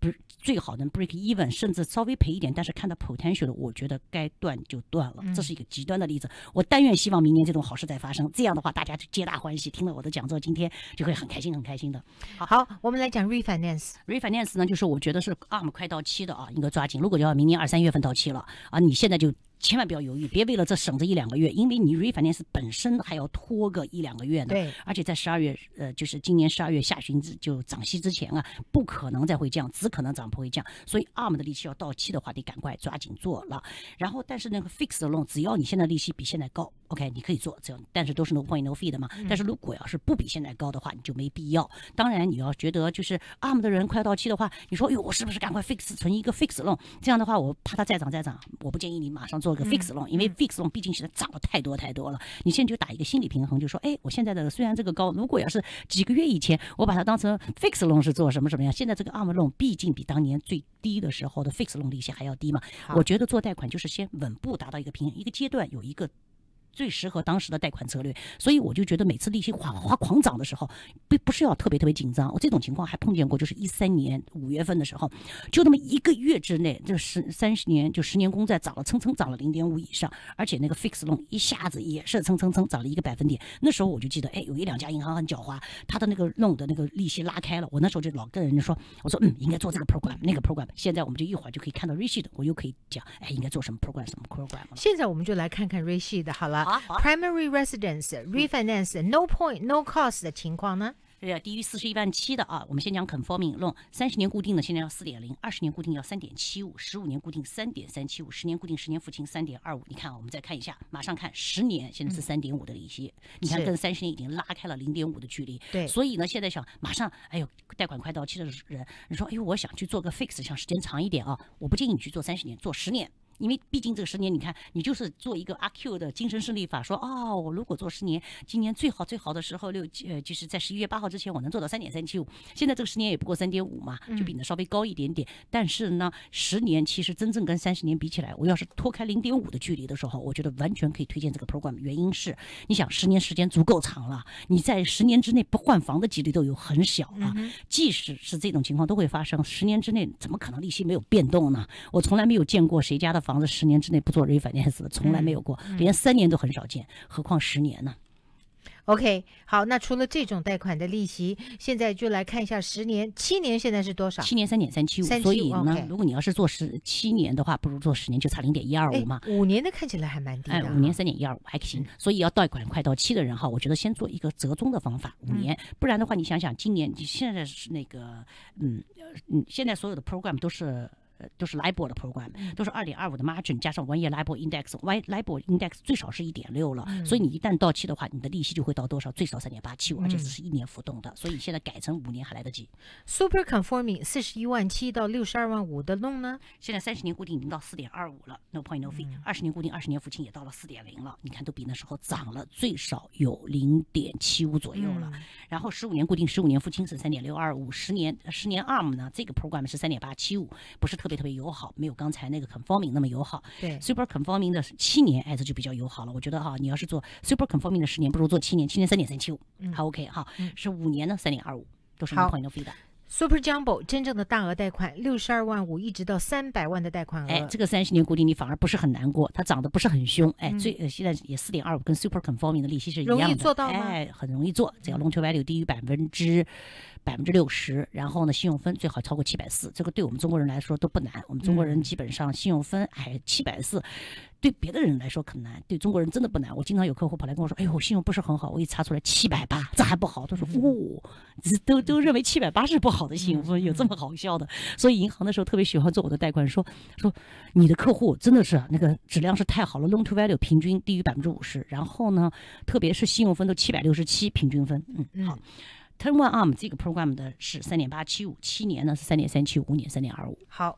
S7: 不是最好能 break even，甚至稍微赔一点，但是看到 potential，我觉得该断就断了。这是一个极端的例子。我但愿希望明年这种好事再发生，这样的话大家就皆大欢喜。听了我的讲座，今天就会很开心，很开心的。好，我们来讲 refinance。refinance 呢，就是我觉得是 ARM 快到期的啊，应该抓紧。如果要明年二三月份到期了啊，你现在就。千万不要犹豫，别为了这省这一两个月，因为你 r e f i n a n c 本身还要拖个一两个月呢。对。而且在十二月，呃，就是今年十二月下旬之就涨息之前啊，不可能再会降，只可能涨不会降。所以 ARM 的利息要到期的话，得赶快抓紧做了。然后，但是那个 fixed loan，只要你现在利息比现在高。OK，你可以做这样，但是都是 no point no fee 的嘛。但是如果要是不比现在高的话，你就没必要。当然，你要觉得就是 ARM 的人快要到期的话，你说，哎呦，我是不是赶快 fix 存一个 fix loan？这样的话，我怕它再涨再涨。我不建议你马上做一个 fix loan，因为 fix loan 毕竟现在涨了太多太多了。你现在就打一个心理平衡，就说，哎，我现在的虽然这个高，如果要是几个月以前我把它当成 fix loan 是做什么什么样？现在这个 ARM loan 毕竟比当年最低的时候的 fix loan 利息还要低嘛。我觉得做贷款就是先稳步达到一个平衡，一个阶段有一个。最适合当时的贷款策略，所以我就觉得每次利息哗哗哗狂涨的时候，并不是要特别特别紧张。我这种情况还碰见过，就是一三年五月份的时候，就那么一个月之内，这十三十年就十年公债涨了，蹭蹭涨了零点五以上，而且那个 f i x e loan 一下子也是蹭蹭蹭涨了一个百分点。那时候我就记得，哎，有一两家银行很狡猾，他的那个 loan 的那个利息拉开了。我那时候就老跟人家说，我说嗯，应该做这个 program，那个 program。现在我们就一会儿就可以看到 r e c e 的，我又可以讲，哎，应该做什么 program，什么 program。
S1: 现在我们就来看看 r e c e 的好了。Primary residence refinance no point no cost 的情况呢？
S7: 呃，低于四十一万七的啊，我们先讲 conforming loan，三十年固定的现在要四点零，二十年固定要三点七五，十五年固定三点三七五，十年固定十年付清三点二五。你看，我们再看一下，马上看十年，现在是三点五的利息，你看跟三十年已经拉开了零点五的距离。对，所以呢，现在想马上，哎呦，贷款快到期的人，你说，哎呦，我想去做个 fix，想时间长一点啊，我不建议你去做三十年，做十年。因为毕竟这个十年，你看，你就是做一个阿 Q 的精神胜利法，说哦，我如果做十年，今年最好最好的时候，六呃就是在十一月八号之前，我能做到三点三七五。现在这个十年也不过三点五嘛，就比它稍微高一点点。但是呢，十年其实真正跟三十年比起来，我要是脱开零点五的距离的时候，我觉得完全可以推荐这个 program。原因是，你想，十年时间足够长了，你在十年之内不换房的几率都有很小了。即使是这种情况都会发生，十年之内怎么可能利息没有变动呢？我从来没有见过谁家的房。房子十年之内不做，人家反面死从来没有过，连三年都很少见，何况十年呢
S1: ？OK，好，那除了这种贷款的利息，现在就来看一下十年、七年现在是多少？七年
S7: 三点三七五，所以呢，如果你要是做十七年的话，不如做十年，就差零点一二五嘛。五年的看起来还蛮低的，哎，五年三点一二五还行，所以要贷款快到期的人哈，我觉得先做一个折中的方法，五年，不然的话，你想想，今年你现在是那个，嗯嗯，现在所有的 program 都是。都是 LIBOR 的 program，都是二点二五的 margin 加上 one year LIBOR index，LIBOR index 最少是一点六了，所以你一旦到期的话，你的利息就会到多少？最少三点八七五，而且只是一年浮动的，所以现在改成五年还来得及。Super conforming 四十一万七到六十二万五的 loan 呢，现在三十年固定已经到四点二五了，no point no fee。二十年固定二十年付清也到了四点零了，你看都比那时候涨了最少有零点七五左右了。然后十五年固定十五年付清是三点六二五，十年十年 ARM 呢，这个 program 是三点八七五，不是特。特别特别友好，没有刚才那个 conforming 那么友好。对，super conforming 的七年，哎，这就比较友好了。我觉得哈，你要是做 super conforming 的十年，不如做七年，七年三点三七五，还 OK 哈，是五年呢，三点二五，都是很 point o fee 的。
S1: Super Jumbo 真正的大额贷款六十二万五，一直到三百万的贷款额。哎，
S7: 这个三十年固定利反而不是很难过，它涨得不是很凶。哎，最现在也四点二五，跟 Super Conforming 的利息是一样的。容易做到吗？哎，很容易做，只要 l o a n t v a l u e 低于百分之百分之六十，然后呢信用分最好超过七百四。这个对我们中国人来说都不难，我们中国人基本上信用分还七百四。对别的人来说可难，对中国人真的不难。我经常有客户跑来跟我说：“哎呦，信用不是很好，我一查出来七百八，这还不好。”他说：“哦，都都认为七百八是不好的信用，有这么好笑的？”所以银行的时候特别喜欢做我的贷款，说说你的客户真的是那个质量是太好了，loan to value 平均低于百分之五十，然后呢，特别是信用分都七百六十七平均分，嗯，好，turn one arm 这个 program 的是三点八七五，七年呢是三点三七五，五年三点二五，好。